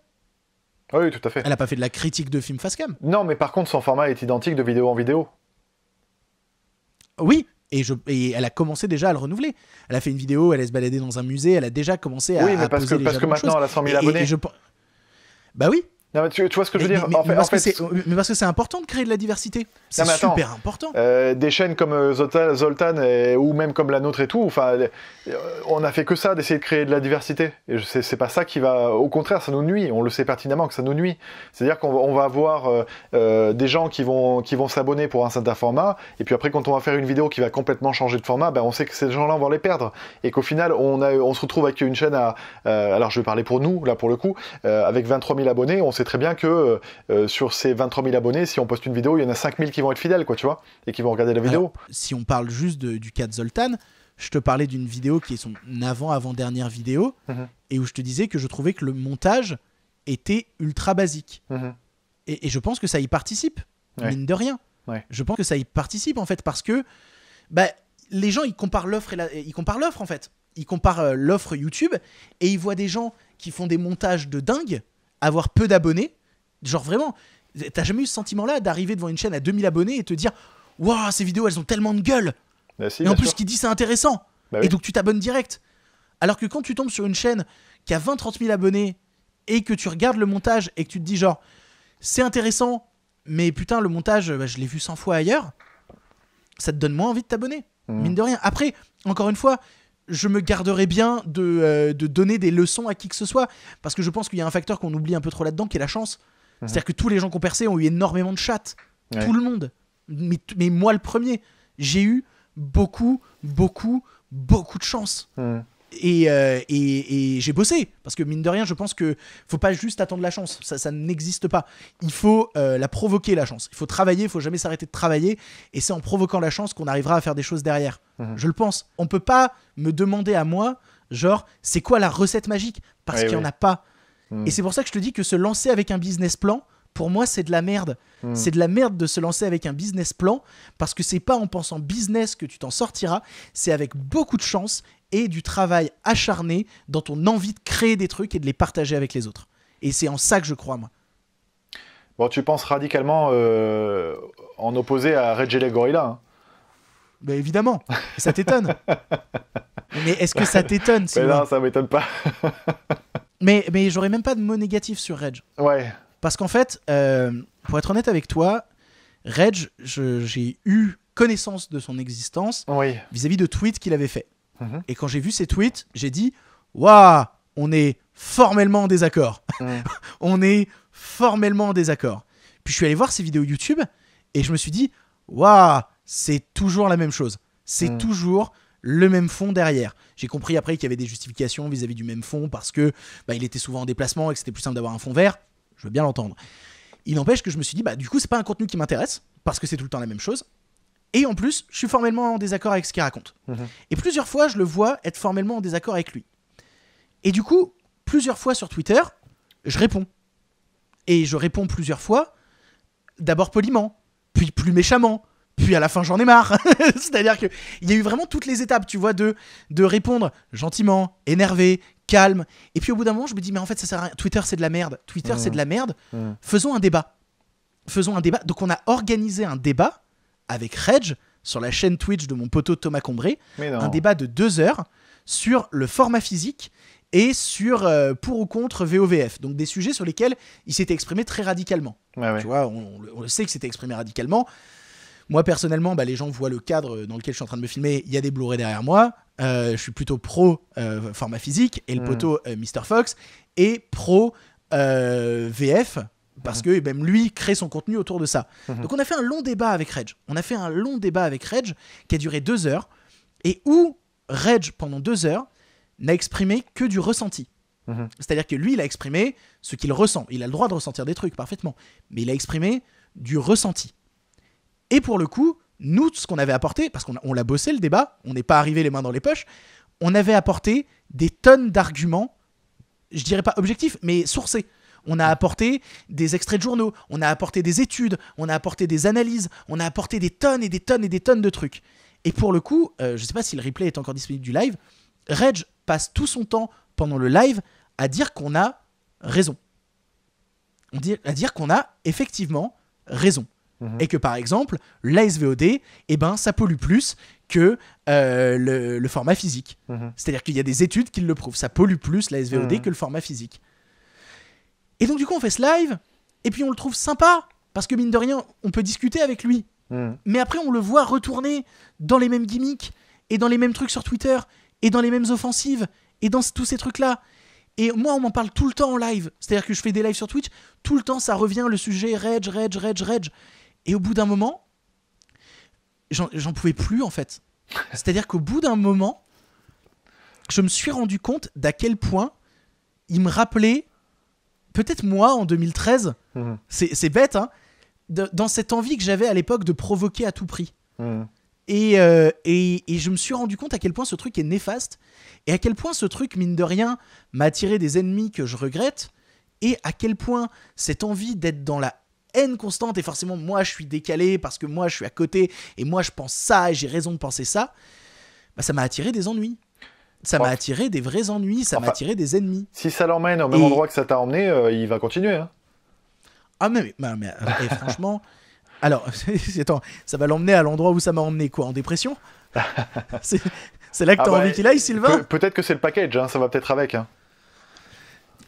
Ah oui, tout à fait. Elle n'a pas fait de la critique de film facecam. Non, mais par contre, son format est identique de vidéo en vidéo. Oui, et, je, elle a commencé déjà à le renouveler. Elle a fait une vidéo, elle est se balader dans un musée, elle a déjà commencé à. Oui, mais parce, que, parce que maintenant, elle a 100 000 abonnés. Bah oui, tu, vois ce que je veux dire mais, parce que c'est important de créer de la diversité. C'est super important. Euh, des chaînes comme euh, Zoltan, ou même comme la nôtre et tout, enfin, euh, on a fait que ça, d'essayer de créer de la diversité. Et c'est pas ça qui va. Au contraire, ça nous nuit. On le sait pertinemment que ça nous nuit. C'est-à-dire qu'on va avoir des gens qui vont, qui vont s'abonner pour un certain format, et puis après, quand on va faire une vidéo qui va complètement changer de format, ben, on sait que ces gens-là, on va les perdre. Et qu'au final, on, on se retrouve avec une chaîne à. alors, je vais parler pour nous, là, pour le coup, avec 23 000 abonnés, on sait très bien que euh, euh, sur ces 23 000 abonnés, si on poste une vidéo, il y en a 5 000 qui vont être fidèles, quoi, tu vois, et qui vont regarder la vidéo. si on parle juste du cas de Zoltan, je te parlais d'une vidéo qui est son avant-avant-dernière vidéo, mhm. et où je te disais que je trouvais que le montage était ultra basique. Mhm. et, je pense que ça y participe, mine de rien. Ouais. Je pense que ça y participe, en fait, parce que bah, les gens, ils comparent l'offre, ils l'offre en fait. Ils comparent euh, l'offre YouTube, et ils voient des gens qui font des montages de dingue, avoir peu d'abonnés. Genre vraiment, t'as jamais eu ce sentiment-là d'arriver devant une chaîne à 2000 abonnés et te dire Waouh, ces vidéos, elles ont tellement de gueule bah Et en plus, qui dit c'est intéressant bah Et donc, tu t'abonnes direct. Alors que quand tu tombes sur une chaîne qui a 20-30 000 abonnés et que tu regardes le montage et que tu te dis genre c'est intéressant, mais putain, le montage, bah, je l'ai vu 100 fois ailleurs, ça te donne moins envie de t'abonner. Mmh. Mine de rien. Après, encore une fois, je me garderai bien euh, de, donner des leçons à qui que ce soit, parce que je pense qu'il y a un facteur qu'on oublie un peu trop là-dedans, qui est la chance. Mhm. C'est-à-dire que tous les gens qu'on percé ont eu énormément de chat. tout le monde, mais, moi le premier, j'ai eu beaucoup, beaucoup, beaucoup de chance. Mhm. Euh, et, et, j'ai bossé, parce que mine de rien, je pense que faut pas juste attendre la chance, ça, ça n'existe pas. Il faut euh, la provoquer, la chance. Il faut travailler, il faut jamais s'arrêter de travailler, et c'est en provoquant la chance qu'on arrivera à faire des choses derrière. Mhm. Je le pense. On peut pas me demander à moi, genre, c'est quoi la recette magique Parce qu'il n'y en a pas. Mhm. Et c'est pour ça que je te dis que se lancer avec un business plan, pour moi, c'est de la merde. Mhm. C'est de la merde de se lancer avec un business plan parce que c'est pas en pensant business que tu t'en sortiras, c'est avec beaucoup de chance et du travail acharné dans ton envie de créer des trucs et de les partager avec les autres. Et c'est en ça que je crois, moi. Bon, tu penses radicalement euh, en opposé à et Gorilla. Hein. Ben évidemment, ça t'étonne. mais est-ce que ça t'étonne mais Non, ça m'étonne pas. mais mais j'aurais même pas de mots négatif sur Reg. Ouais. Parce qu'en fait, euh, pour être honnête avec toi, Reg, j'ai eu connaissance de son existence vis-à-vis -vis de tweets qu'il avait fait. Mhm. Et quand j'ai vu ces tweets, j'ai dit Waouh, on est formellement en désaccord. Mhm. on est formellement en désaccord. Puis je suis allé voir ces vidéos YouTube et je me suis dit Waouh, c'est toujours la même chose. C'est mhm. toujours le même fond derrière. J'ai compris après qu'il y avait des justifications vis-à-vis du même fond parce que bah, il était souvent en déplacement et que c'était plus simple d'avoir un fond vert. Je veux bien l'entendre. Il n'empêche que je me suis dit, bah, du coup, c'est pas un contenu qui m'intéresse parce que c'est tout le temps la même chose. Et en plus, je suis formellement en désaccord avec ce qu'il raconte. Mhm. Et plusieurs fois, je le vois être formellement en désaccord avec lui. Et du coup, plusieurs fois sur Twitter, je réponds. Et je réponds plusieurs fois, d'abord poliment, puis plus méchamment, puis à la fin j'en ai marre. C'est-à-dire qu'il y a eu vraiment toutes les étapes, tu vois, de, de répondre gentiment, énervé, calme. Et puis au bout d'un moment, je me dis, mais en fait, ça sert à rien. Twitter, c'est de la merde. Twitter, c'est mhm. de la merde. Mhm. Faisons un débat. Faisons un débat. Donc on a organisé un débat avec Reg sur la chaîne Twitch de mon poteau Thomas Combré, un débat de deux heures sur le format physique et sur euh, pour ou contre VOVF. Donc des sujets sur lesquels il s'était exprimé très radicalement. Tu vois, on, le sait que s'était exprimé radicalement. Moi personnellement, bah, les gens voient le cadre dans lequel je suis en train de me filmer. Il y a des Blu-ray derrière moi. Euh, je suis plutôt pro euh, format physique et le hmm. poteau Mr Fox est pro VF parce que même eh ben, lui crée son contenu autour de ça. Mhm. Donc on a fait un long débat avec Reg. On a fait un long débat avec Reg qui a duré deux heures et où Reg, pendant deux heures, n'a exprimé que du ressenti. Mhm. C'est-à-dire que lui, il a exprimé ce qu'il ressent. Il a le droit de ressentir des trucs parfaitement, mais il a exprimé du ressenti. Et pour le coup, nous, ce qu'on avait apporté, parce qu'on l'a bossé le débat, on n'est pas arrivé les mains dans les poches, on avait apporté des tonnes d'arguments, je dirais pas objectifs, mais sourcés on a apporté des extraits de journaux, on a apporté des études, on a apporté des analyses, on a apporté des tonnes et des tonnes et des tonnes de trucs. Et pour le coup, euh, je ne sais pas si le replay est encore disponible du live, Reg passe tout son temps pendant le live à dire qu'on a raison. à dire qu'on a effectivement raison. Mhm. Et que par exemple, l'ASVOD, eh ben, ça pollue plus que euh, le, format physique. Mhm. C'est-à-dire qu'il y a des études qui le prouvent. Ça pollue plus l'ASVOD mhm. que le format physique. Et donc, du coup, on fait ce live, et puis on le trouve sympa, parce que mine de rien, on peut discuter avec lui. Mm. Mais après, on le voit retourner dans les mêmes gimmicks, et dans les mêmes trucs sur Twitter, et dans les mêmes offensives, et dans tous ces trucs-là. Et moi, on m'en parle tout le temps en live. C'est-à-dire que je fais des lives sur Twitch, tout le temps, ça revient le sujet rage, rage, rage, rage. Et au bout d'un moment, j'en pouvais plus, en fait. C'est-à-dire qu'au bout d'un moment, je me suis rendu compte d'à quel point il me rappelait peut-être moi en 2013, mhm. c'est bête, hein, dans cette envie que j'avais à l'époque de provoquer à tout prix. Mhm. Euh, et, et, je me suis rendu compte à quel point ce truc est néfaste et à quel point ce truc, mine de rien, m'a attiré des ennemis que je regrette et à quel point cette envie d'être dans la haine constante et forcément moi je suis décalé parce que moi je suis à côté et moi je pense ça et j'ai raison de penser ça, bah, ça m'a attiré des ennuis ça m'a attiré des vrais ennuis, ça m'a attiré des ennemis. Si ça l'emmène au même endroit que ça t'a emmené, euh, il va continuer. Hein. Ah mais, mais, euh, franchement, alors attends, ça va l'emmener à l'endroit où ça m'a emmené quoi, en dépression C'est là que ah t'as bah, envie qu'il aille, Sylvain Peut-être que c'est le package, hein, ça va peut-être avec. Hein.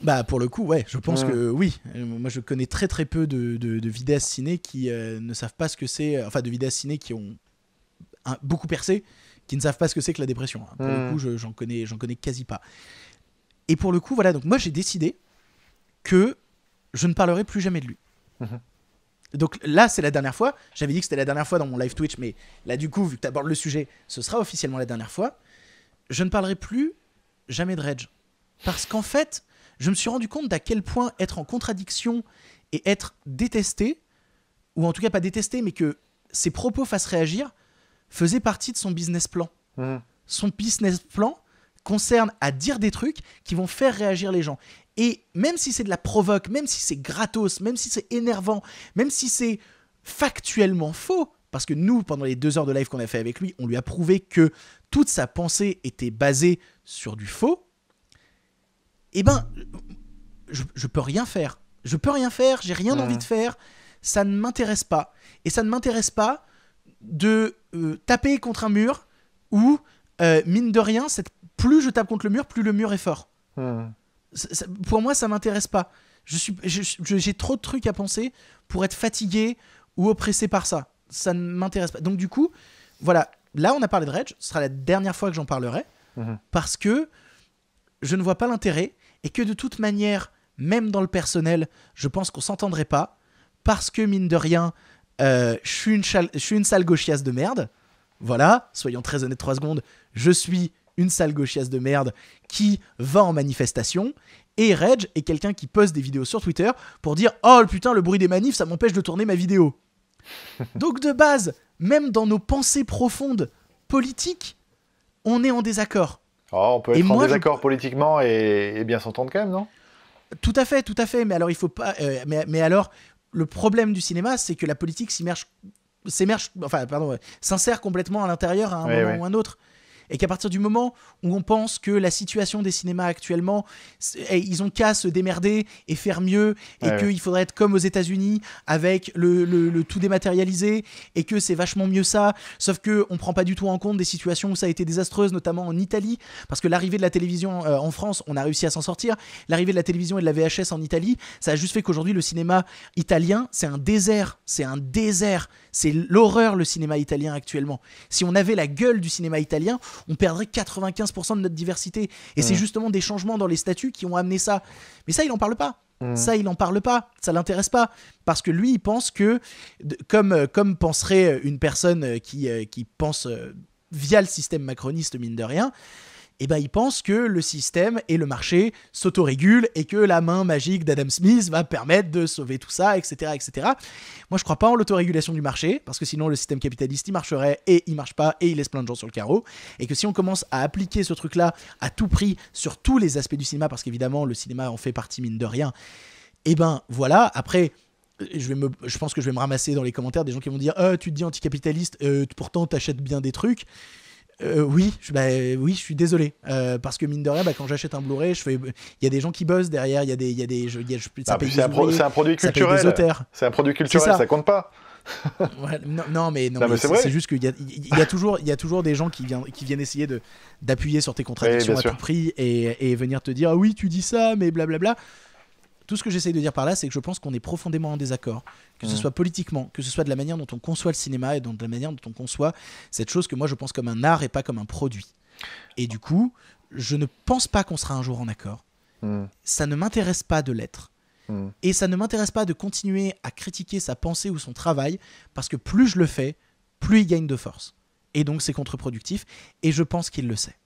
Bah pour le coup, ouais, je pense mm. que oui. Moi, je connais très très peu de, de, vidéastes ciné qui euh, ne savent pas ce que c'est, enfin de vidéastes ciné qui ont beaucoup percé qui ne savent pas ce que c'est que la dépression. Hein. Pour le mmh. coup, j'en connais, j'en connais quasi pas. Et pour le coup, voilà, donc moi j'ai décidé que je ne parlerai plus jamais de lui. Mmh. Donc là, c'est la dernière fois. J'avais dit que c'était la dernière fois dans mon live Twitch, mais là, du coup, vu que tu abordes le sujet, ce sera officiellement la dernière fois. Je ne parlerai plus jamais de Rage. Parce qu'en fait, je me suis rendu compte d'à quel point être en contradiction et être détesté, ou en tout cas pas détesté, mais que ses propos fassent réagir, faisait partie de son business plan. Mmh. Son business plan concerne à dire des trucs qui vont faire réagir les gens. Et même si c'est de la provoque, même si c'est gratos, même si c'est énervant, même si c'est factuellement faux, parce que nous, pendant les deux heures de live qu'on a fait avec lui, on lui a prouvé que toute sa pensée était basée sur du faux, eh ben, je, je peux rien faire. Je peux rien faire, j'ai rien mmh. envie de faire, ça ne m'intéresse pas. Et ça ne m'intéresse pas de euh, taper contre un mur Ou euh, mine de rien, plus je tape contre le mur, plus le mur est fort. Hmm. pour moi, ça m'intéresse pas. Je suis, j'ai trop de trucs à penser pour être fatigué ou oppressé par ça. Ça ne m'intéresse pas. Donc du coup, voilà. Là, on a parlé de Rage. Ce sera la dernière fois que j'en parlerai hmm. parce que je ne vois pas l'intérêt et que de toute manière, même dans le personnel, je pense qu'on s'entendrait pas parce que mine de rien, euh, je suis une, je sale gauchiasse de merde. Voilà, soyons très honnêtes, trois secondes. Je suis une sale gauchiasse de merde qui va en manifestation. Et Reg est quelqu'un qui poste des vidéos sur Twitter pour dire Oh putain, le bruit des manifs, ça m'empêche de tourner ma vidéo. Donc de base, même dans nos pensées profondes politiques, on est en désaccord. Ah, on peut être en désaccord politiquement et, bien s'entendre quand même, non Tout à fait, tout à fait. Mais alors il faut pas. Euh, mais alors, le problème du cinéma, c'est que la politique s'immerge enfin pardon, s'insère complètement à l'intérieur à un moment ou à un autre et qu'à partir du moment où on pense que la situation des cinémas actuellement, eh, ils ont qu'à se démerder et faire mieux, et qu'il faudrait être comme aux États-Unis avec le, tout dématérialisé, et que c'est vachement mieux ça, sauf que on prend pas du tout en compte des situations où ça a été désastreuse, notamment en Italie, parce que l'arrivée de la télévision euh, en France, on a réussi à s'en sortir. L'arrivée de la télévision et de la VHS en Italie, ça a juste fait qu'aujourd'hui le cinéma italien, c'est un désert, c'est un désert, c'est l'horreur le cinéma italien actuellement. Si on avait la gueule du cinéma italien, on perdrait 95% de notre diversité. Et c'est mm. justement des changements dans les statuts qui ont amené ça. Mais ça, il n'en parle pas. Mm. Ça, il n'en parle pas, ça l'intéresse pas, parce que lui, il pense que, comme, euh, comme penserait euh, une personne euh, qui, qui pense via le système macroniste, mine de rien, eh ben, ils pensent que le système et le marché s'autorégulent et que la main magique d'Adam Smith va permettre de sauver tout ça, etc. etc. Moi, je crois pas en l'autorégulation du marché, parce que sinon, le système capitaliste, il marcherait et il marche pas et il laisse plein de gens sur le carreau. Et que si on commence à appliquer ce truc-là à tout prix sur tous les aspects du cinéma, parce qu'évidemment, le cinéma en fait partie, mine de rien, eh ben, voilà. Après, je, pense que je vais me ramasser dans les commentaires des gens qui vont dire ah, Tu te dis anticapitaliste, euh, pourtant achètes bien des trucs. Euh, oui, je, bah, oui, je suis désolé. Euh, parce que mine de rien, bah, quand j'achète un Blu-ray, il y a des gens qui bossent derrière, il y a des, C'est un, produit culturel. C'est un produit culturel, ça. compte pas. non, mais, c'est juste qu'il y, a, toujours, y a toujours des gens qui viennent, essayer d'appuyer sur tes contradictions à tout prix et, venir te dire ah oui tu dis ça mais blablabla. Tout ce que j'essaye de dire par là, c'est que je pense qu'on est profondément en désaccord, que ce mmh. soit politiquement, que ce soit de la manière dont on conçoit le cinéma et de la manière dont on conçoit cette chose que moi je pense comme un art et pas comme un produit. Et du coup, je ne pense pas qu'on sera un jour en accord. Mmh. Ça ne m'intéresse pas de l'être. Mmh. Et ça ne m'intéresse pas de continuer à critiquer sa pensée ou son travail, parce que plus je le fais, plus il gagne de force. Et donc c'est contre-productif, et je pense qu'il le sait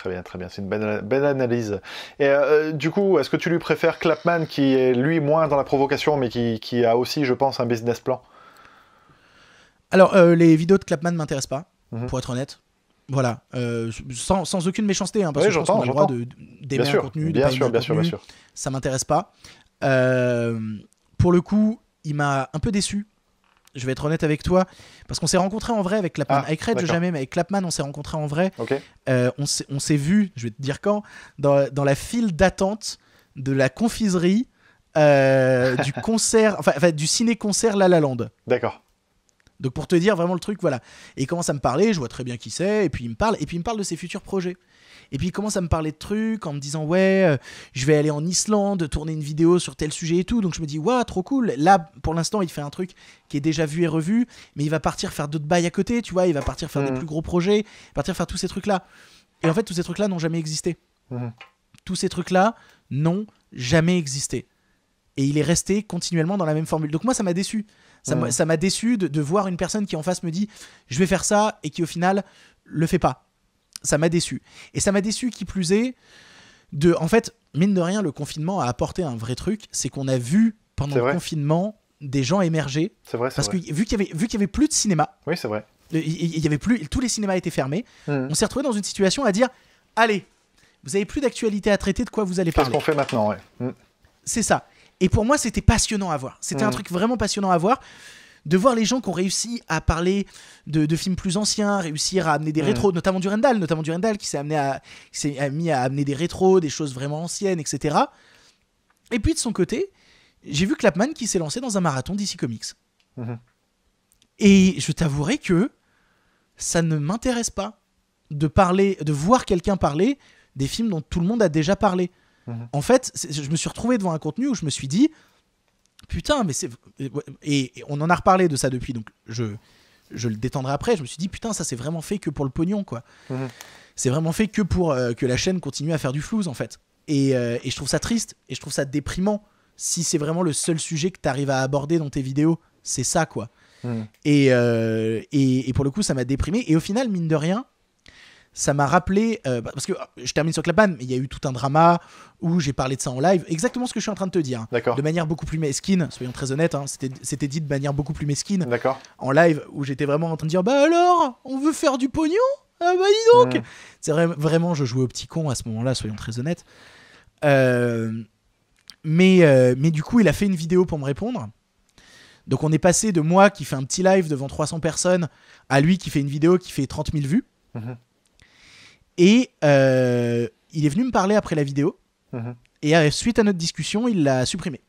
très bien, très bien. C'est une belle, analyse. Et euh, du coup, est-ce que tu lui préfères Clapman, qui est lui moins dans la provocation, mais qui, a aussi, je pense, un business plan Alors, euh, les vidéos de Clapman ne m'intéressent pas, mhm. pour être honnête. Voilà, euh, sans, aucune méchanceté, hein, parce que je pense le droit bien de sûr, bien, sûr, bien Ça m'intéresse pas. pour le coup, il m'a un peu déçu je vais être honnête avec toi, parce qu'on s'est rencontré en vrai avec Clapman. Ah, avec Red, jamais, mais avec Clapman, on s'est rencontré en vrai. Euh, on s'est vu, je vais te dire quand, dans, la file d'attente de la confiserie euh, du concert, enfin, du ciné-concert La La Land. D'accord. Donc pour te dire vraiment le truc, voilà. Et il commence à me parler, je vois très bien qui c'est, et puis il me parle, et puis il me parle de ses futurs projets. Et puis il commence à me parler de trucs en me disant ouais, euh, je vais aller en Islande, tourner une vidéo sur tel sujet et tout. Donc je me dis waouh, trop cool. Là, pour l'instant, il fait un truc qui est déjà vu et revu, mais il va partir faire d'autres bails à côté, tu vois. Il va partir faire des mhm. plus gros projets, partir faire tous ces trucs là. Et en fait, tous ces trucs là n'ont jamais existé. Mhm. Tous ces trucs là n'ont jamais existé. Et il est resté continuellement dans la même formule. Donc moi, ça m'a déçu. Mhm. Ça m'a déçu de, de, voir une personne qui en face me dit je vais faire ça et qui au final le fait pas ça m'a déçu. Et ça m'a déçu qui plus est de, en fait, mine de rien, le confinement a apporté un vrai truc, c'est qu'on a vu pendant le confinement des gens émerger. C'est vrai. Parce vrai. que vu qu'il y avait vu qu'il y avait plus de cinéma. Oui, c'est vrai. Il y avait plus, tous les cinémas étaient fermés. Mmh. On s'est retrouvé dans une situation à dire, allez, vous avez plus d'actualité à traiter, de quoi vous allez parler. Qu'est-ce qu'on fait maintenant, ouais. Mmh. C'est ça. Et pour moi, c'était passionnant à voir. C'était un mmh. truc vraiment passionnant à voir de voir les gens qui ont réussi à parler de, films plus anciens, réussir à amener des mm. rétros, notamment du Rendal, notamment du qui s'est amené à, mis à amener des rétros, des choses vraiment anciennes, etc. Et puis de son côté, j'ai vu Clapman qui s'est lancé dans un marathon d'ici Comics. Mm-hmm. Et je t'avouerai que ça ne m'intéresse pas de parler, de voir quelqu'un parler des films dont tout le monde a déjà parlé. Mm-hmm. En fait, je me suis retrouvé devant un contenu où je me suis dit, putain, mais c'est. Et, on en a reparlé de ça depuis, donc je, je le détendrai après. Je me suis dit, putain, ça c'est vraiment fait que pour le pognon, quoi. Mhm. C'est vraiment fait que pour euh, que la chaîne continue à faire du flouze, en fait. Euh, et, je trouve ça triste et je trouve ça déprimant si c'est vraiment le seul sujet que tu arrives à aborder dans tes vidéos. C'est ça, quoi. Mhm. Euh, et, et, pour le coup, ça m'a déprimé. Et au final, mine de rien, ça m'a rappelé, euh, bah, parce que ah, je termine sur Clapham mais il y a eu tout un drama où j'ai parlé de ça en live, exactement ce que je suis en train de te dire, hein. de manière beaucoup plus mesquine, soyons très honnêtes, hein, c'était dit de manière beaucoup plus mesquine, en live, où j'étais vraiment en train de dire, bah alors, on veut faire du pognon Ah bah dis donc mmh. C'est vrai, vraiment, je jouais au petit con à ce moment-là, soyons très honnêtes. Euh, mais, euh, mais du coup, il a fait une vidéo pour me répondre. Donc on est passé de moi qui fais un petit live devant 300 personnes à lui qui fait une vidéo qui fait 30 000 vues. Mmh. Et euh, il est venu me parler après la vidéo. Mhm. Et euh, suite à notre discussion, il l'a supprimé.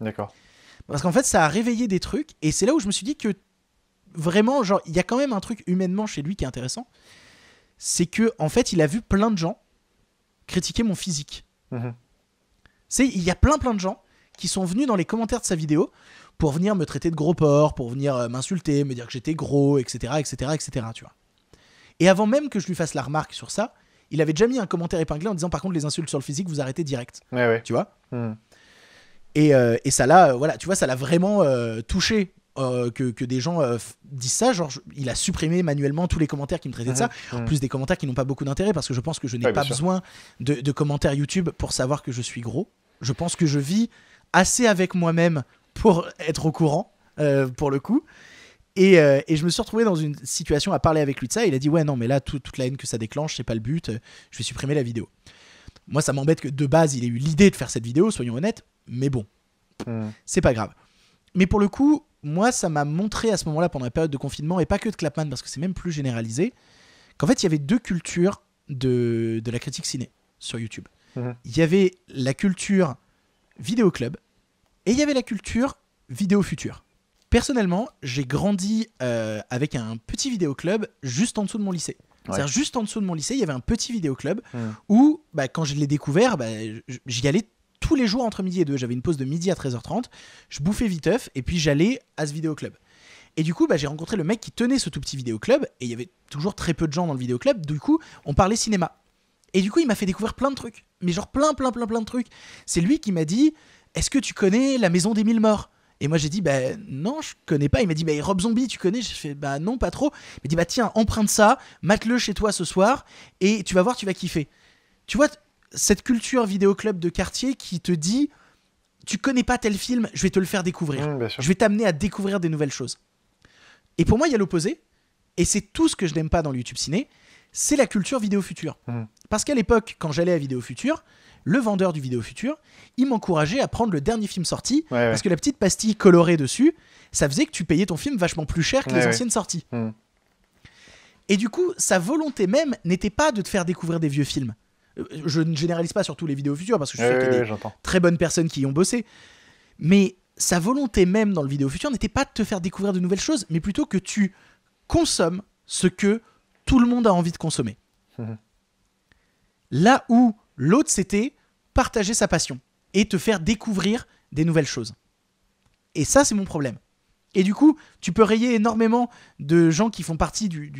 D'accord. Parce qu'en fait, ça a réveillé des trucs. Et c'est là où je me suis dit que vraiment, genre, il y a quand même un truc humainement chez lui qui est intéressant. C'est que, en fait, il a vu plein de gens critiquer mon physique. Mhm. C'est, il y a plein plein de gens qui sont venus dans les commentaires de sa vidéo pour venir me traiter de gros porc, pour venir euh, m'insulter, me dire que j'étais gros, etc., etc., etc., tu vois. Et avant même que je lui fasse la remarque sur ça, il avait déjà mis un commentaire épinglé en disant par contre les insultes sur le physique, vous arrêtez direct. Tu vois hmm. euh, et, ça l'a, euh, voilà, tu vois, ça l'a vraiment euh, touché. Que, des gens disent ça, genre il a supprimé manuellement tous les commentaires qui me traitaient de ça, en mhm. plus des commentaires qui n'ont pas beaucoup d'intérêt parce que je pense que je n'ai pas besoin de, commentaires YouTube pour savoir que je suis gros. Je pense que je vis assez avec moi-même pour être au courant, pour le coup. Euh, et, je me suis retrouvé dans une situation à parler avec lui de ça. il a dit Ouais, non, mais là, toute la haine que ça déclenche, c'est pas le but. Euh, je vais supprimer la vidéo. Moi, ça m'embête que de base, il ait eu l'idée de faire cette vidéo, soyons honnêtes. Mais bon, hmm. c'est pas grave. Mais pour le coup, moi, ça m'a montré à ce moment-là, pendant la période de confinement, et pas que de Clapman, parce que c'est même plus généralisé, qu'en fait, il y avait deux cultures de, la critique ciné sur YouTube. Hmm. Il y avait la culture vidéo club et il y avait la culture vidéo future. Personnellement, j'ai grandi euh, avec un petit vidéoclub juste en dessous de mon lycée. C'est-à-dire juste en dessous de mon lycée, il y avait un petit vidéoclub club hmm. où, bah, quand je l'ai découvert, bah, j'y allais tous les jours entre midi et deux. J'avais une pause de midi à 13h30, je bouffais viteuf et puis j'allais à ce vidéoclub. Et du coup, bah, j'ai rencontré le mec qui tenait ce tout petit vidéoclub et il y avait toujours très peu de gens dans le vidéoclub. Du coup, on parlait cinéma. Et du coup, il m'a fait découvrir plein de trucs. Mais genre plein, plein, plein, plein de trucs. C'est lui qui m'a dit Est-ce que tu connais La Maison des Mille Morts et moi j'ai dit ben non, je connais pas. Il m'a dit bah Rob Zombie, tu connais Je fais ben bah, non, pas trop. Il m'a dit bah tiens, emprunte ça, mate-le chez toi ce soir et tu vas voir, tu vas kiffer. Tu vois cette culture vidéo club de quartier qui te dit tu connais pas tel film, je vais te le faire découvrir. Mmh, je vais t'amener à découvrir des nouvelles choses. Et pour moi, il y a l'opposé, et c'est tout ce que je n'aime pas dans le YouTube Ciné, c'est la culture vidéo future. Mmh. Parce qu'à l'époque, quand j'allais à Vidéo Future, le vendeur du Vidéo Futur, il m'encourageait à prendre le dernier film sorti, parce que la petite pastille colorée dessus, ça faisait que tu payais ton film vachement plus cher que les anciennes sorties. Hmm. Et du coup, sa volonté même n'était pas de te faire découvrir des vieux films. Euh, je ne généralise pas sur tous les vidéos futures, parce que je sais qu'il y a très bonnes personnes qui y ont bossé. Mais sa volonté même dans le vidéo futur n'était pas de te faire découvrir de nouvelles choses, mais plutôt que tu consommes ce que tout le monde a envie de consommer. Hum, hum. Là où l'autre, c'était partager sa passion et te faire découvrir des nouvelles choses. Et ça, c'est mon problème. Et du coup, tu peux rayer énormément de gens qui font partie du,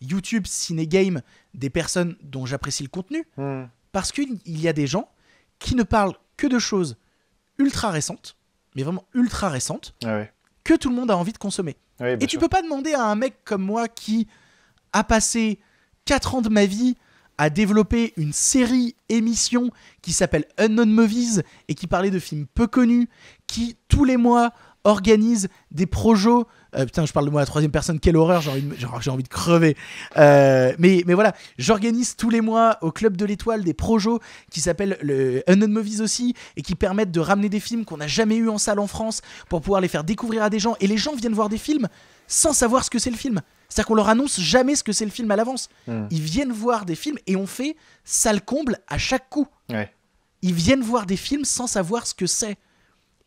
YouTube Ciné Game, des personnes dont j'apprécie le contenu, hmm. parce qu'il y a des gens qui ne parlent que de choses ultra récentes, mais vraiment ultra récentes, ah que tout le monde a envie de consommer. Ah et tu peux pas demander à un mec comme moi qui a passé 4 ans de ma vie a développé une série émission qui s'appelle Unknown Movies et qui parlait de films peu connus, qui tous les mois organise des projets. Euh, putain, je parle de moi à la troisième personne, quelle horreur, j'ai envie, de, crever. Euh, mais, mais voilà, j'organise tous les mois au Club de l'Étoile des projets qui s'appellent le Unknown Movies aussi et qui permettent de ramener des films qu'on n'a jamais eu en salle en France pour pouvoir les faire découvrir à des gens. Et les gens viennent voir des films sans savoir ce que c'est le film. C'est-à-dire qu'on leur annonce jamais ce que c'est le film à l'avance. Hmm. Ils viennent voir des films et on fait sale comble à chaque coup. Ils viennent voir des films sans savoir ce que c'est.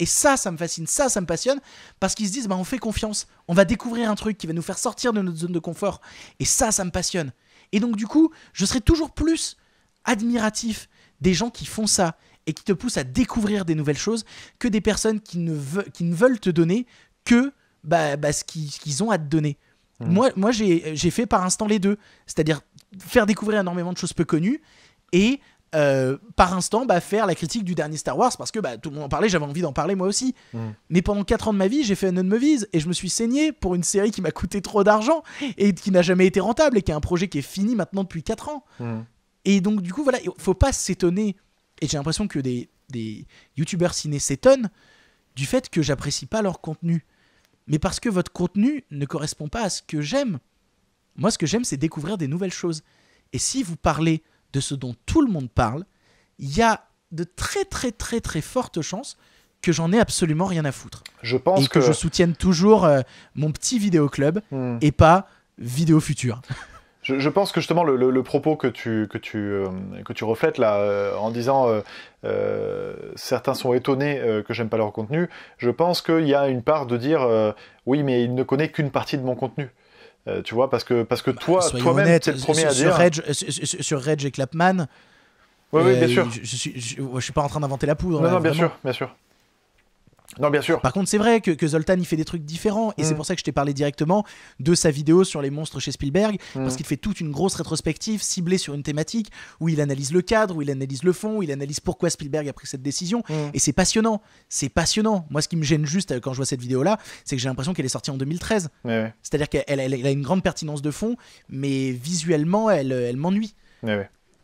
Et ça, ça me fascine, ça, ça me passionne, parce qu'ils se disent, bah, on fait confiance, on va découvrir un truc qui va nous faire sortir de notre zone de confort. Et ça, ça me passionne. Et donc, du coup, je serai toujours plus admiratif des gens qui font ça et qui te poussent à découvrir des nouvelles choses que des personnes qui ne, ne veulent te donner que bah, bah ce qu'ils ont à te donner. Mm. Moi, moi j'ai fait par instant les deux. C'est-à-dire faire découvrir énormément de choses peu connues et euh, par instant bah, faire la critique du dernier Star Wars parce que bah, tout le monde en parlait, j'avais envie d'en parler moi aussi. Mm. Mais pendant 4 ans de ma vie, j'ai fait un Unknown Movies et je me suis saigné pour une série qui m'a coûté trop d'argent et qui n'a jamais été rentable et qui est un projet qui est fini maintenant depuis 4 ans. Mm. Et donc, du coup, voilà, il faut pas s'étonner. Et j'ai l'impression que des, des youtubeurs ciné s'étonnent du fait que j'apprécie pas leur contenu mais parce que votre contenu ne correspond pas à ce que j'aime. Moi, ce que j'aime, c'est découvrir des nouvelles choses. Et si vous parlez de ce dont tout le monde parle, il y a de très très très très fortes chances que j'en ai absolument rien à foutre. Je pense que... je soutienne toujours euh, mon petit vidéoclub club hmm. et pas vidéo future. Je, pense que justement le, propos que tu, que tu, euh, que tu reflètes là, euh, en disant euh, certains sont étonnés que j'aime pas leur contenu, je pense qu'il y a une part de dire oui, mais il ne connaît qu'une partie de mon contenu. tu vois, parce que, parce que bah, toi, toi-même, tu es le premier à dire. sur Rage et Clapman. Oui, oui, bien sûr. Je, ne suis, suis pas en train d'inventer la poudre. Non, hein, non, bien sûr, bien sûr. Non, bien sûr. Par contre, c'est vrai que, Zoltan, il fait des trucs différents. Et c'est mm. pour ça que je t'ai parlé directement de sa vidéo sur les monstres chez Spielberg. Mm. Parce qu'il fait toute une grosse rétrospective ciblée sur une thématique où il analyse le cadre, où il analyse le fond, où il analyse pourquoi Spielberg a pris cette décision. Mm. Et c'est passionnant. C'est passionnant. Moi, ce qui me gêne juste euh, quand je vois cette vidéo-là, c'est que j'ai l'impression qu'elle est sortie en 2013. C'est-à-dire qu'elle a une grande pertinence de fond, mais visuellement, elle, m'ennuie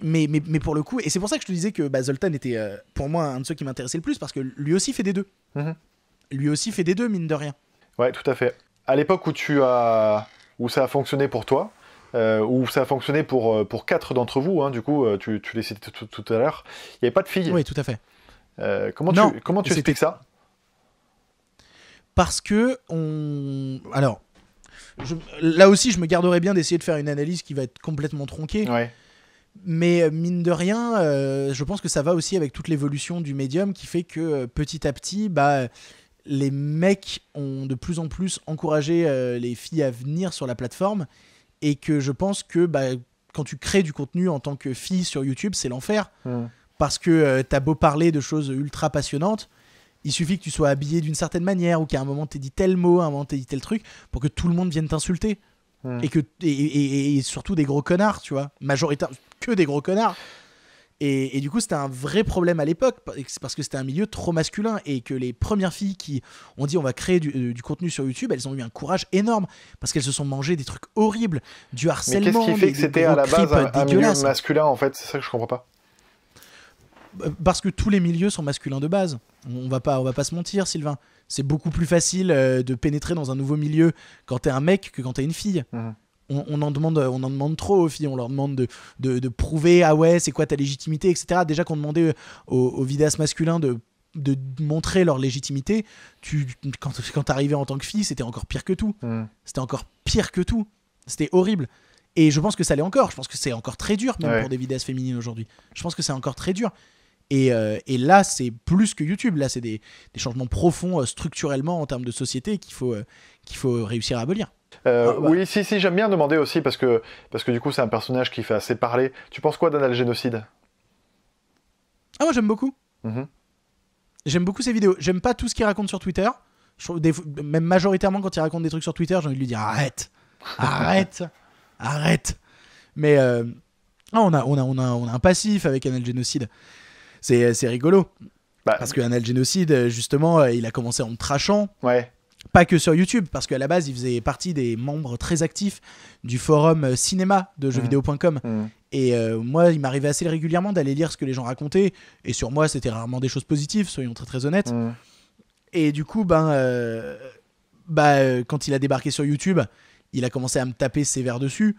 mais, mais, mais, pour le coup, et c'est pour ça que je te disais que bah, Zoltan était euh, pour moi un de ceux qui m'intéressait le plus, parce que lui aussi fait des deux. Mhm. Lui aussi fait des deux, mine de rien. Ouais, tout à fait. À l'époque où, tu as... où ça a fonctionné pour toi, euh, où ça a fonctionné pour, euh, pour quatre d'entre vous, hein, du coup, tu, tu l'as tout, tout à l'heure, il n'y avait pas de filles. Oui, tout à fait. comment, tu, comment tu expliques ça Parce que on. Alors, là aussi, je me garderais bien d'essayer de faire une analyse qui va être complètement tronquée. Ouais. Mais euh, mine de rien, euh, je pense que ça va aussi avec toute l'évolution du médium qui fait que euh, petit à petit, bah, les mecs ont de plus en plus encouragé les filles à venir sur la plateforme et que je pense que bah, quand tu crées du contenu en tant que fille sur YouTube, c'est l'enfer. Hmm. Parce que tu t'as beau parler de choses ultra passionnantes, il suffit que tu sois habillé d'une certaine manière ou qu'à un moment t'aies dit tel mot, à un moment t'aies dit tel truc pour que tout le monde vienne t'insulter. Hmm. Et, que, et, et, surtout des gros connards, tu vois. Majoritaire, que des gros connards. Et, du coup, c'était un vrai problème à l'époque, parce que c'était un milieu trop masculin, et que les premières filles qui ont dit on va créer du, euh, contenu sur YouTube, elles ont eu un courage énorme, parce qu'elles se sont mangées des trucs horribles, du harcèlement. Mais qu'est-ce qui fait que c'était à la base euh, un, milieu masculin, en fait C'est ça que je comprends pas. Bah, parce que tous les milieux sont masculins de base. On va pas, on va pas se mentir, Sylvain. C'est beaucoup plus facile euh, de pénétrer dans un nouveau milieu quand t'es un mec que quand t'es une fille. Mhm on, en demande, on en demande trop aux filles, on leur demande de, prouver, ah ouais, c'est quoi ta légitimité, etc. Déjà qu'on demandait aux, aux vidéastes masculins de de montrer leur légitimité, tu, quand, quand t'arrivais en tant que fille, c'était encore pire que tout. Hmm. C'était encore pire que tout. C'était horrible. Et je pense que ça l'est encore. Je pense que c'est encore très dur, même pour des vidéastes féminines aujourd'hui. Je pense que c'est encore très dur. Et, euh, là, c'est plus que YouTube. Là, c'est des, changements profonds euh, structurellement en termes de société qu'il faut, euh, qu'il faut réussir à abolir. Euh, ah, bah. Oui, si, si, j'aime bien demander aussi parce que, parce que du coup, c'est un personnage qui fait assez parler. Tu penses quoi d'Anal Génocide Ah, moi, j'aime beaucoup. Mhm. J'aime beaucoup ses vidéos. J'aime pas tout ce qu'il raconte sur Twitter. même majoritairement, quand il raconte des trucs sur Twitter, j'ai envie de lui dire arrête, arrête, arrête. Mais euh, ah, on, a, on, a, on, a, on a un passif avec Anal Génocide. C'est rigolo. Bah, parce que Génocide, justement, euh, il a commencé en me trachant. Ouais pas que sur YouTube, parce qu'à la base, il faisait partie des membres très actifs du forum euh, cinéma de mm. jeuxvideo.com. vidéo.com mm. Et euh, moi, il m'arrivait assez régulièrement d'aller lire ce que les gens racontaient. Et sur moi, c'était rarement des choses positives, soyons très très honnêtes. Mm. Et du coup, ben, euh, bah, quand il a débarqué sur YouTube, il a commencé à me taper ses sévère dessus.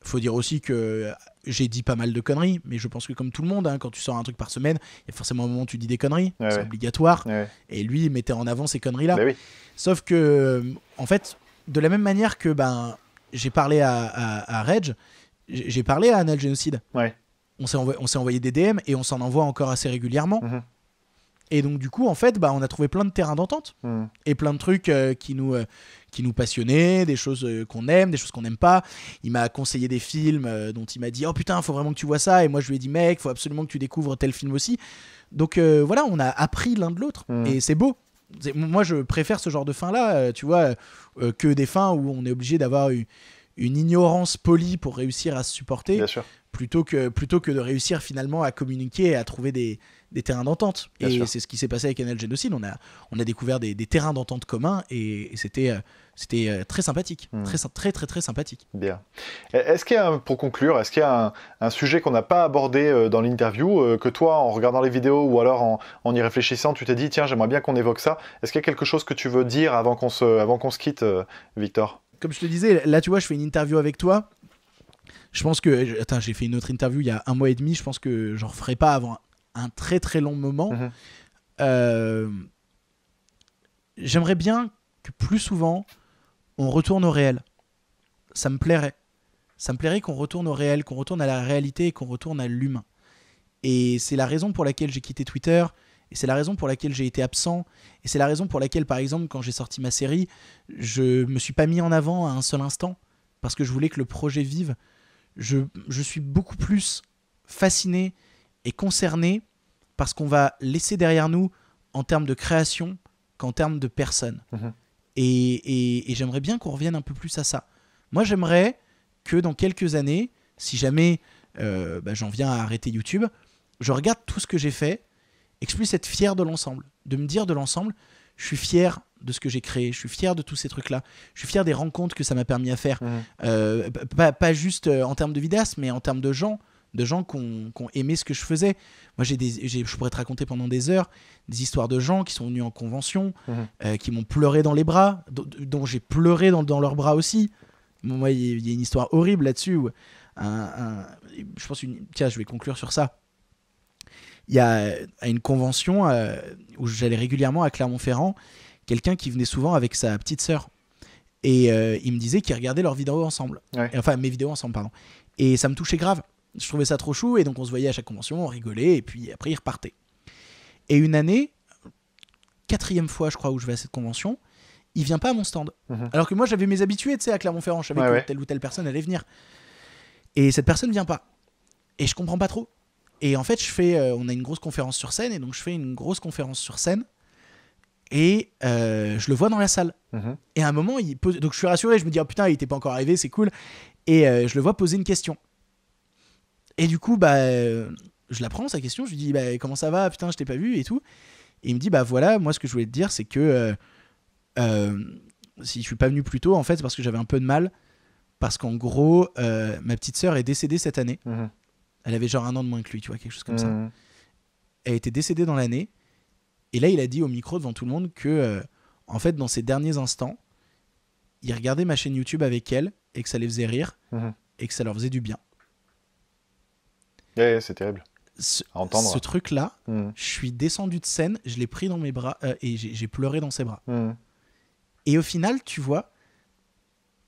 Faut dire aussi que j'ai dit pas mal de conneries, mais je pense que comme tout le monde, hein, quand tu sors un truc par semaine, il y a forcément un moment où tu dis des conneries, c'est obligatoire. Et lui, il mettait en avant ces conneries-là. Bah Sauf que, euh, en fait, de la même manière que ben, j'ai parlé à, Reg, j'ai parlé à Anal Génocide. On s'est envoyé des DM et on s'en envoie encore assez régulièrement. Mhm. Et donc, du coup, en fait, bah, on a trouvé plein de terrains d'entente hmm. et plein de trucs euh, qui, nous, euh, qui nous passionnaient, des choses euh, qu'on aime, des choses qu'on n'aime pas. Il m'a conseillé des films dont il m'a dit Oh putain, faut vraiment que tu vois ça. Et moi, je lui ai dit Mec, faut absolument que tu découvres tel film aussi. Donc, voilà, on a appris l'un de l'autre hmm. et c'est beau. Moi, je préfère ce genre de fin-là, tu vois, que des fins où on est obligé d'avoir une, ignorance polie pour réussir à se supporter. Plutôt que, plutôt que de réussir finalement à communiquer et à trouver des, des terrains d'entente. Et c'est ce qui s'est passé avec NL Génocide. On a, on a découvert des, terrains d'entente communs et, c'était euh, c'était euh, très sympathique, hmm. très, très très très sympathique. Bien. E, est-ce qu'il y a, pour conclure, est-ce qu'il y a un, sujet qu'on n'a pas abordé euh, dans l'interview, que toi, en regardant les vidéos ou alors en, y réfléchissant, tu t'es dit, tiens, j'aimerais bien qu'on évoque ça. Est-ce qu'il y a quelque chose que tu veux dire avant qu'on se, avant qu'on se quitte, Victor Comme je te disais, là, tu vois, je fais une interview avec toi. Je pense que, attends, j'ai fait une autre interview il y a un mois et demi. Je pense que j'en referai pas avant un très très long moment. Mhm. Euh, j'aimerais bien que plus souvent, on retourne au réel. Ça me plairait. Ça me plairait qu'on retourne au réel, qu'on retourne à la réalité et qu'on retourne à l'humain. Et c'est la raison pour laquelle j'ai quitté Twitter, et c'est la raison pour laquelle j'ai été absent, et c'est la raison pour laquelle, par exemple, quand j'ai sorti ma série, je me suis pas mis en avant à un seul instant, parce que je voulais que le projet vive. Je, je suis beaucoup plus fasciné est concerné par ce qu'on va laisser derrière nous en termes de création qu'en termes de personnes. Mhm. Et, j'aimerais bien qu'on revienne un peu plus à ça. Moi, j'aimerais que dans quelques années, si jamais euh, bah, j'en viens à arrêter YouTube, je regarde tout ce que j'ai fait et que je puisse être fier de l'ensemble, de me dire de l'ensemble, je suis fier de ce que j'ai créé, je suis fier de tous ces trucs-là, je suis fier des rencontres que ça m'a permis à faire, mhm. euh, pas, pas, juste euh, en termes de vidas, mais en termes de gens, de gens qui ont, aimé ce que je faisais. Moi, j'ai des, je pourrais te raconter pendant des heures des histoires de gens qui sont venus en convention, mhm. euh, qui m'ont pleuré dans les bras, dont j'ai pleuré dans, leurs bras aussi. Moi, il y, a une histoire horrible là-dessus. je pense une, tiens, je vais conclure sur ça. Il y a à une convention euh, où j'allais régulièrement à Clermont-Ferrand, quelqu'un qui venait souvent avec sa petite sœur. Et euh, il me disait qu'ils regardaient leurs vidéos ensemble. Enfin, mes vidéos ensemble, pardon. Et ça me touchait grave. Je trouvais ça trop chou, et donc on se voyait à chaque convention, on rigolait, et puis après il repartait. Et une année, quatrième fois je crois où je vais à cette convention, il vient pas à mon stand. Mhm. Alors que moi j'avais mes habitués, tu à Clermont-Ferrand, je savais que telle ou telle personne allait venir. Et cette personne vient pas. Et je comprends pas trop. Et en fait, je fais, euh, on a une grosse conférence sur scène, et donc je fais une grosse conférence sur scène, et euh, je le vois dans la salle. Mhm. Et à un moment, il pose, donc je suis rassuré, je me dis, oh, putain, il était pas encore arrivé, c'est cool. Et euh, je le vois poser une question. Et du coup, bah, je la prends, sa question. Je lui dis, bah, comment ça va Putain, je t'ai pas vu et tout. Et il me dit, bah voilà, moi, ce que je voulais te dire, c'est que euh, euh, si je suis pas venu plus tôt, en fait, c'est parce que j'avais un peu de mal. Parce qu'en gros, euh, ma petite sœur est décédée cette année. Mhm. Elle avait genre un an de moins que lui, tu vois, quelque chose comme ça. Mhm. Elle était décédée dans l'année. Et là, il a dit au micro devant tout le monde que, en fait, dans ses derniers instants, il regardait ma chaîne YouTube avec elle et que ça les faisait rire mhm. et que ça leur faisait du bien c'est terrible. Ce, ce truc-là, hmm. je suis descendu de scène, je l'ai pris dans mes bras euh, et j'ai pleuré dans ses bras. Hmm. Et au final, tu vois,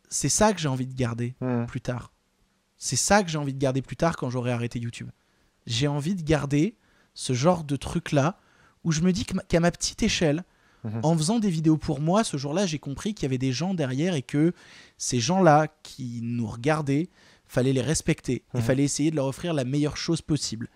c'est ça que j'ai envie de garder hmm. plus tard. C'est ça que j'ai envie de garder plus tard quand j'aurai arrêté YouTube. J'ai envie de garder ce genre de truc-là où je me dis qu'à ma petite échelle, mhm. en faisant des vidéos pour moi, ce jour-là, j'ai compris qu'il y avait des gens derrière et que ces gens-là qui nous regardaient, fallait les respecter, il mhm. fallait essayer de leur offrir la meilleure chose possible.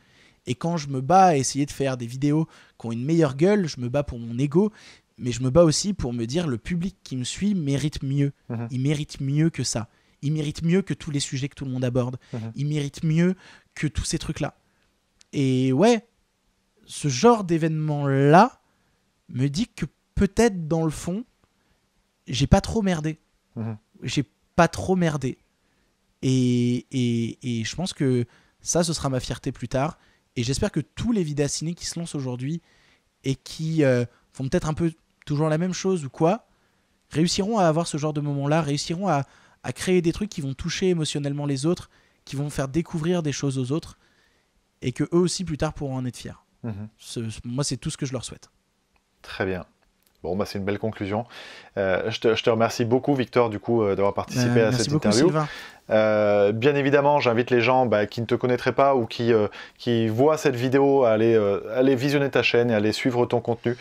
Et quand je me bats à essayer de faire des vidéos qui ont une meilleure gueule, je me bats pour mon ego, mais je me bats aussi pour me dire le public qui me suit mérite mieux. Mhm. Il mérite mieux que ça. Il mérite mieux que tous les sujets que tout le monde aborde. Mhm. Il mérite mieux que tous ces trucs-là. Et ouais, ce genre d'événement-là me dit que peut-être dans le fond, j'ai pas trop merdé. J'ai pas trop merdé. Et, et, et, je pense que ça, ce sera ma fierté plus tard. Et j'espère que tous les vidacinés qui se lancent aujourd'hui et qui euh, font peut-être un peu toujours la même chose ou quoi, réussiront à avoir ce genre de moment-là, réussiront à, à créer des trucs qui vont toucher émotionnellement les autres, qui vont faire découvrir des choses aux autres, et que eux aussi plus tard pourront en être fiers. Mhm. moi, c'est tout ce que je leur souhaite. Très bien. Bon, bah, c'est une belle conclusion. Euh, je, te, je, te, remercie beaucoup, Victor, du coup, euh, d'avoir participé à cette beaucoup, interview. Euh, bien évidemment, j'invite les gens bah, qui ne te connaîtraient pas ou qui, euh, qui voient cette vidéo à aller, euh, aller, visionner ta chaîne et aller suivre ton contenu.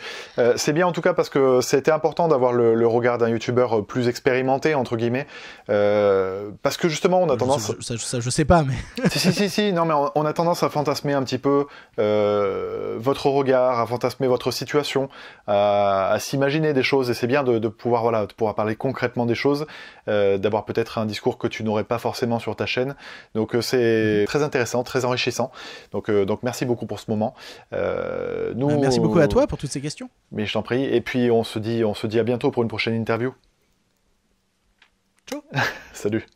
c'est bien en tout cas parce que c'était important d'avoir le, regard d'un youtubeur plus expérimenté, entre guillemets, parce que justement, on a tendance... ça, je sais pas, mais... si, si, si, non, mais on, a tendance à fantasmer un petit peu votre regard, à fantasmer votre situation, à, s'imaginer des choses, et c'est bien de, de pouvoir, voilà, de pouvoir parler concrètement des choses, d'avoir peut-être un discours que tu n'aurais pas forcément sur ta chaîne. Donc euh, c'est mhm. très intéressant, très enrichissant. Donc, euh, donc merci beaucoup pour ce moment. Euh, bah, merci beaucoup à toi pour toutes ces questions. Mais je t'en prie. Et puis on se dit, on se dit à bientôt pour une prochaine interview. Ciao. Salut.